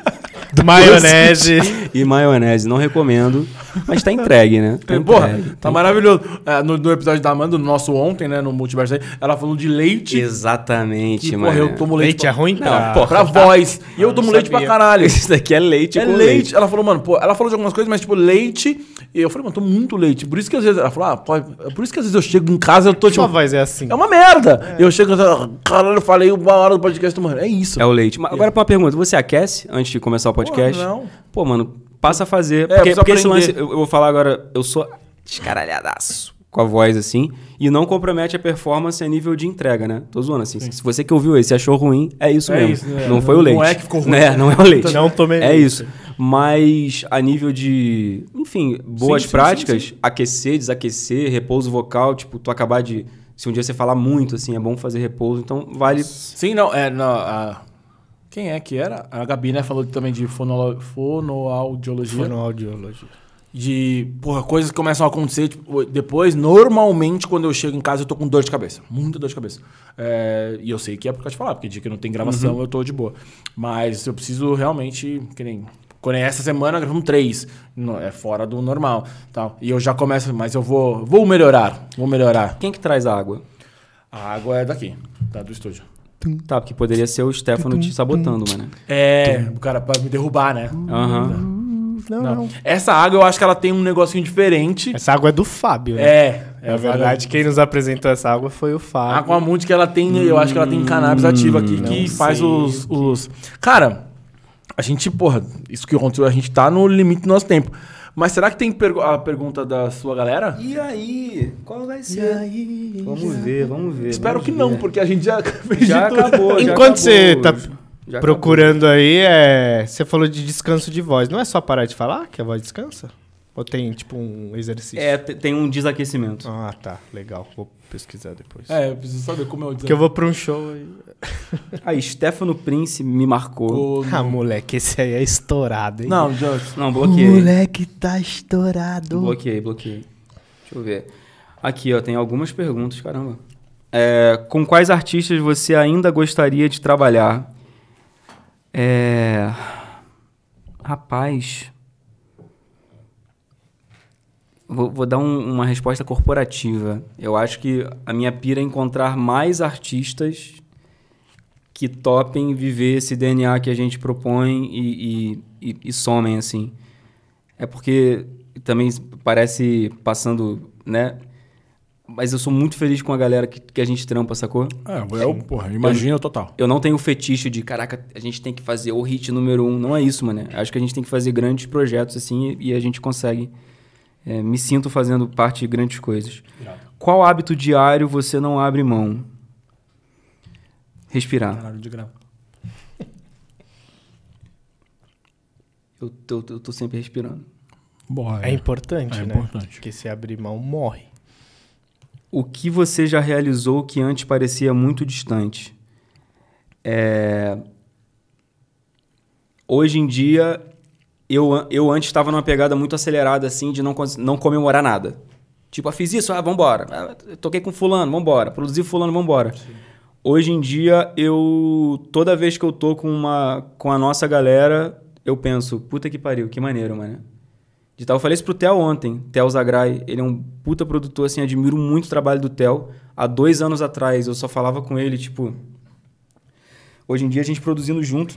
maionese. e maionese, não recomendo. Mas tá entregue, né? Tá, é, entregue, Porra, tá entregue. maravilhoso. É, no, no, episódio da Amanda, no nosso ontem, né? No Multiverso, ela falou de leite. Exatamente, mano. Porra, eu tomo leite. Leite é pra... é ruim? Não, pra, porra, pra voz. E eu tomo leite pra caralho. Isso daqui é leite, É leite. leite. Ela falou, mano, pô, ela falou de algumas coisas, mas tipo, leite. E eu falei, mano, tomo muito leite. Por isso que às vezes. Ela falou, ah, pô, é por isso que às vezes eu chego em casa eu tô tipo. Sua voz é assim. É uma merda. É. Eu chego em casa, ah, caralho, eu falei uma hora do podcast, mano. É isso. É o leite. Mas, agora, pra uma pergunta, você aquece antes de começar o podcast? podcast. não. Pô, mano, passa a fazer. É, porque, porque esse lance, eu, eu, vou falar agora, eu sou descaralhadaço com a voz assim, e não compromete a performance a nível de entrega, né? Tô zoando assim. Sim. Se você que ouviu esse achou ruim, é isso é mesmo. Isso, é. não, foi o leite. Não é que ficou ruim. Né? Não é o leite. Não tomei. É isso. Mas a nível de, enfim, boas sim, sim, práticas, aquecer, desaquecer, repouso vocal, tipo, tu acabar de se um dia você falar muito, assim, é bom fazer repouso, então vale. Sim, não, é. Não, a, quem é que era? A Gabi, né? Falou também de fono... fonoaudiologia. Fonoaudiologia. De, porra, coisas que começam a acontecer tipo, depois. Normalmente, quando eu chego em casa, eu tô com dor de cabeça. Muita dor de cabeça. É, e eu sei que é por causa de falar, porque dia que não tem gravação, uhum. eu tô de boa. Mas eu preciso realmente, que nem quando é essa semana, gravamos três. Não, é fora do normal. Tal. E eu já começo, mas eu vou, vou melhorar. Vou melhorar. Quem que traz a água? A água é daqui, tá do estúdio. Tá, porque poderia ser o Stefano te sabotando, mano. É, é, o cara pra me derrubar, né? Aham. Não, não. Não. Essa água eu acho que ela tem um negocinho diferente. Essa água é do Fábio. né? É, é Na é verdade, quem nos apresentou essa água foi o A Fábio. que ela tem, eu acho que ela tem cannabis ativa aqui, hum, que faz os, os. Cara, a gente, porra, isso que aconteceu, a gente tá no limite do nosso tempo. Mas será que tem a pergunta da sua galera? E aí? Qual vai ser? E aí? Vamos ver, vamos ver. Espero vamos que ver. não, porque a gente já fez já acabou. Já Enquanto acabou, você tá procurando acabou. aí, é... você falou de descanso de voz. Não é só parar de falar que a voz descansa? Ou tem tipo um exercício? É, tem um desaquecimento. Ah, tá. Legal. Vou pesquisar depois. É, eu preciso saber como é o desaquecimento. Porque eu vou pra um show aí. aí, Stefano Prince me marcou. Ah, moleque, esse aí é estourado, hein? Não, Josh. Não, bloqueei. O moleque tá estourado. Bloqueei, bloqueei. Deixa eu ver. Aqui, ó, tem algumas perguntas, caramba. É, com quais artistas você ainda gostaria de trabalhar? É... Rapaz. Vou, vou dar um, uma resposta corporativa. Eu acho que a minha pira é encontrar mais artistas que topem viver esse DNA que a gente propõe e, e, e, e somem, assim. É porque também parece passando, né? Mas eu sou muito feliz com a galera que, que a gente trampa, sacou? É, eu, porra, imagina total. Eu não tenho fetiche de, caraca, a gente tem que fazer o hit número um. Não é isso, mano. Acho que a gente tem que fazer grandes projetos, assim, e, e a gente consegue é, me sinto fazendo parte de grandes coisas. Qual hábito diário você não abre mão? Respirar. Caralho de eu, tô, eu tô sempre respirando. É, é importante, é né? Importante. Porque se abrir mão, morre. O que você já realizou que antes parecia muito distante? É... Hoje em dia eu, eu antes estava numa pegada muito acelerada, assim, de não, não comemorar nada. Tipo, ah, fiz isso, ah, vambora. Ah, toquei com fulano, vambora. Produzi fulano, vambora. Sim. Hoje em dia, eu... Toda vez que eu tô com, uma, com a nossa galera, eu penso, puta que pariu, que maneiro, mano. De tal, eu falei isso pro Theo ontem, Theo Zagrai. Ele é um puta produtor, assim, admiro muito o trabalho do Theo. Há dois anos atrás, eu só falava com ele, tipo... Hoje em dia, a gente produzindo junto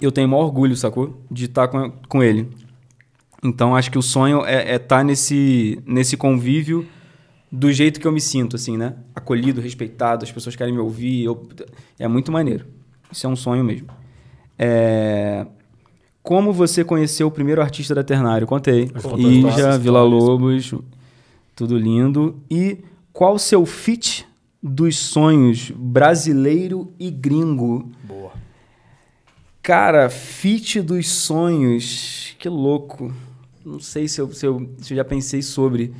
eu tenho maior orgulho, sacou? De estar tá com, com ele. Então acho que o sonho é estar é tá nesse, nesse convívio do jeito que eu me sinto, assim, né? Acolhido, respeitado, as pessoas querem me ouvir. Eu... É muito maneiro. Isso é um sonho mesmo. É... Como você conheceu o primeiro artista da Ternário? Contei. Ija, Vila Lobos, tudo lindo. E qual o seu fit dos sonhos brasileiro e gringo? Boa Cara, fit dos sonhos. Que louco. Não sei se eu, se eu, se eu já pensei sobre.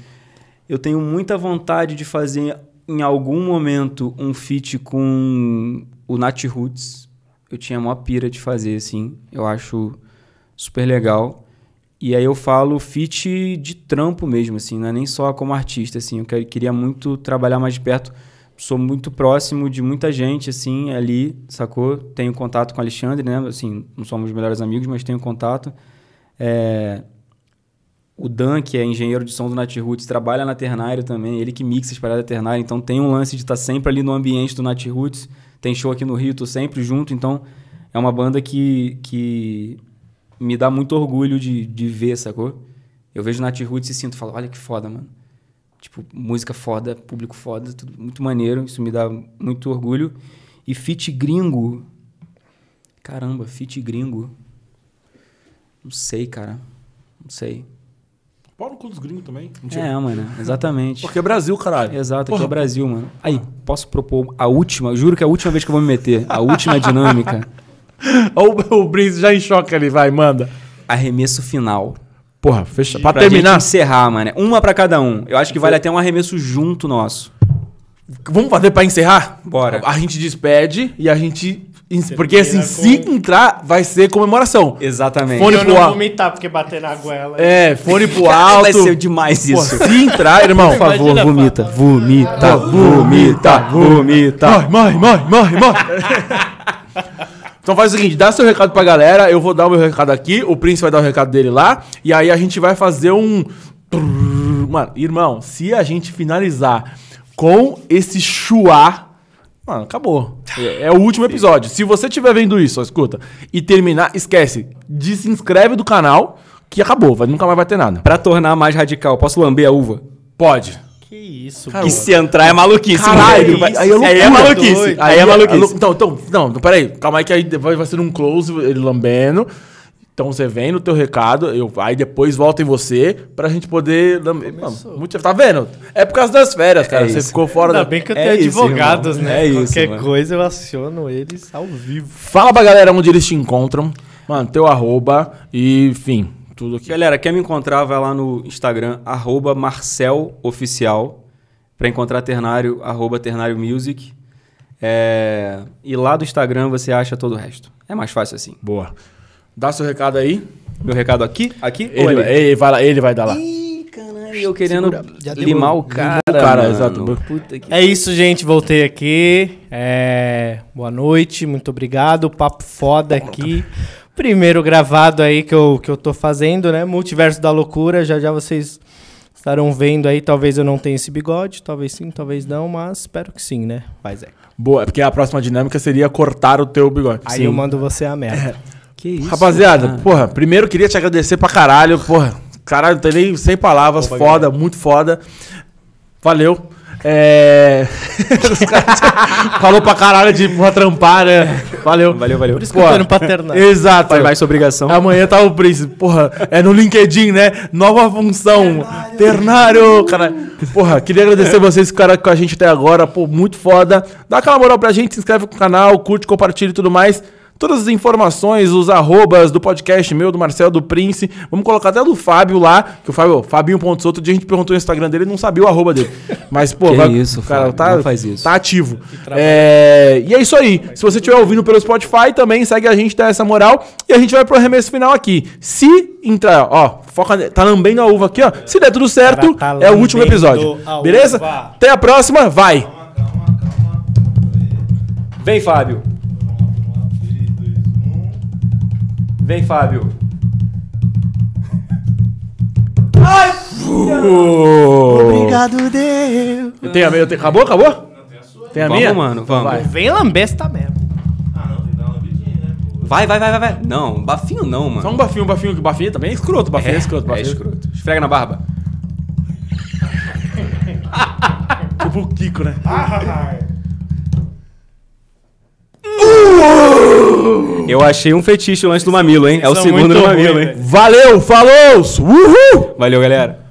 Eu tenho muita vontade de fazer em algum momento um fit com o Nat Roots. Eu tinha uma pira de fazer, assim. Eu acho super legal. E aí eu falo fit de trampo mesmo, assim, não é nem só como artista, assim. Eu queria muito trabalhar mais de perto sou muito próximo de muita gente, assim, ali, sacou? Tenho contato com o Alexandre, né? Assim, não somos os melhores amigos, mas tenho contato. É... O Dan, que é engenheiro de som do Nat Roots, trabalha na Ternário também, ele que mixa as paradas da Ternário, então tem um lance de estar tá sempre ali no ambiente do Nat Roots, tem show aqui no Rio, tô sempre junto, então é uma banda que, que me dá muito orgulho de, de ver, sacou? Eu vejo Nat Roots e sinto, falo, olha que foda, mano Tipo, música foda, público foda, tudo muito maneiro. Isso me dá muito orgulho. E fit gringo. Caramba, fit gringo. Não sei, cara. Não sei. Pau no cu dos gringos também. Mentira. É, mano, exatamente. Porque é Brasil, caralho. Exato, Porra. aqui é Brasil, mano. Aí, posso propor a última? Juro que é a última vez que eu vou me meter. A última dinâmica. o, o já em choque ali, vai, manda. Arremesso final. Porra, fecha. Pra, pra terminar. encerrar, mano. Uma para cada um. Eu acho que vale até um arremesso junto nosso. Vamos fazer para encerrar? Bora. A gente despede e a gente. Porque assim, se entrar, vai ser comemoração. Exatamente. Fone eu pro não alto. vomitar porque bater na goela. É, fone pro alto. Vai ser demais isso. Pô, se entrar, irmão, por favor, vomita. Vomita, vomita, vomita. Mãe, mãe, mãe, mãe, mãe. Então faz o seguinte, dá seu recado pra galera, eu vou dar o meu recado aqui, o Prince vai dar o recado dele lá, e aí a gente vai fazer um. Mano, irmão, se a gente finalizar com esse chuá. Mano, acabou. É, é, o último episódio. Se você estiver vendo isso, ó, escuta, e terminar, esquece. Desinscreve do canal, que acabou, vai, nunca mais vai ter nada. Pra tornar mais radical, posso lamber a uva? Pode. Que isso, cara. E se entrar é maluquice. Caralho, é aí, é loucura, é aí é maluquice. Aí, aí é, é maluquice. Então, então, não, então, peraí. Calma aí que aí vai, vai ser um close, ele lambendo. Então você vem no teu recado, eu, aí depois volta em você pra gente poder. Começou. Mano, tá vendo? É por causa das férias, é cara. É você ficou fora Ainda da. bem que eu tenho é advogados, isso, né? É Qualquer isso, coisa eu aciono eles ao vivo. Fala pra galera onde eles te encontram. Mano, teu arroba e enfim tudo aqui. Galera, quer me encontrar, vai lá no Instagram, marceloficial, para encontrar ternário, arroba ternário music. É... E lá do Instagram você acha todo o resto. É mais fácil assim. Boa. Dá seu recado aí. Meu recado aqui, aqui ele, ou Ele vai, lá, ele vai dar lá. Ih, caralho, eu querendo limar o cara. O cara, mano. exato. é isso, gente. Voltei aqui. É... Boa noite, muito obrigado. Papo foda aqui primeiro gravado aí que eu, que eu tô fazendo, né? Multiverso da Loucura, já já vocês estarão vendo aí. Talvez eu não tenha esse bigode, talvez sim, talvez não, mas espero que sim, né? Mas é. Boa, porque a próxima dinâmica seria cortar o teu bigode. Aí sim. eu mando você a merda. que isso? Rapaziada, cara. porra, primeiro queria te agradecer pra caralho, porra. Caralho, não tem nem sem palavras, Opa, foda, galera. muito foda. Valeu. É. falou pra caralho de porra trampar, né? Valeu. Valeu, valeu. Por isso que eu tô no paternal. Exato. Vai mais obrigação. Amanhã tá o príncipe. Porra, é no LinkedIn, né? Nova função. Ternário. Ternário cara. Porra, queria agradecer é. vocês que ficaram com a gente até agora. Pô, muito foda. Dá aquela moral pra gente, se inscreve no canal, curte, compartilha e tudo mais todas as informações, os arrobas do podcast meu, do Marcelo, do Prince. Vamos colocar até do Fábio lá, que o Fábio, Fabinho.s, outro dia a gente perguntou no Instagram dele, ele não sabia o arroba dele. Mas, pô, vai, isso, cara, tá, faz isso. tá ativo. É, e é isso aí. Se você estiver ouvindo pelo Spotify, também segue a gente, dá essa moral. E a gente vai pro arremesso final aqui. Se entrar, ó, foca, tá lambendo a uva aqui, ó. Se der tudo certo, tá, tá é o último episódio. Beleza? Uva. Até a próxima, vai! Calma, calma, calma. Vem, Fábio. Vem, Fábio. Ai! Obrigado, Deus. Eu tenho a minha. tenho- Acabou? Acabou? Não, tem a sua. Tem a Vamos, minha? mano, vamos. Vai. Vem lamber essa tabela. Vai, vai, vai, vai, vai. Não, bafinho não, mano. Só um bafinho, um bafinho, bafinho também é escroto, bafinho é, é escroto, é bafinho. é escroto. Esfrega na barba. Tipo o Kiko, né? Ah, eu achei um fetiche o do mamilo, hein? É o segundo do mamilo, ruim, hein? Valeu, falou! Uhul! Valeu, galera.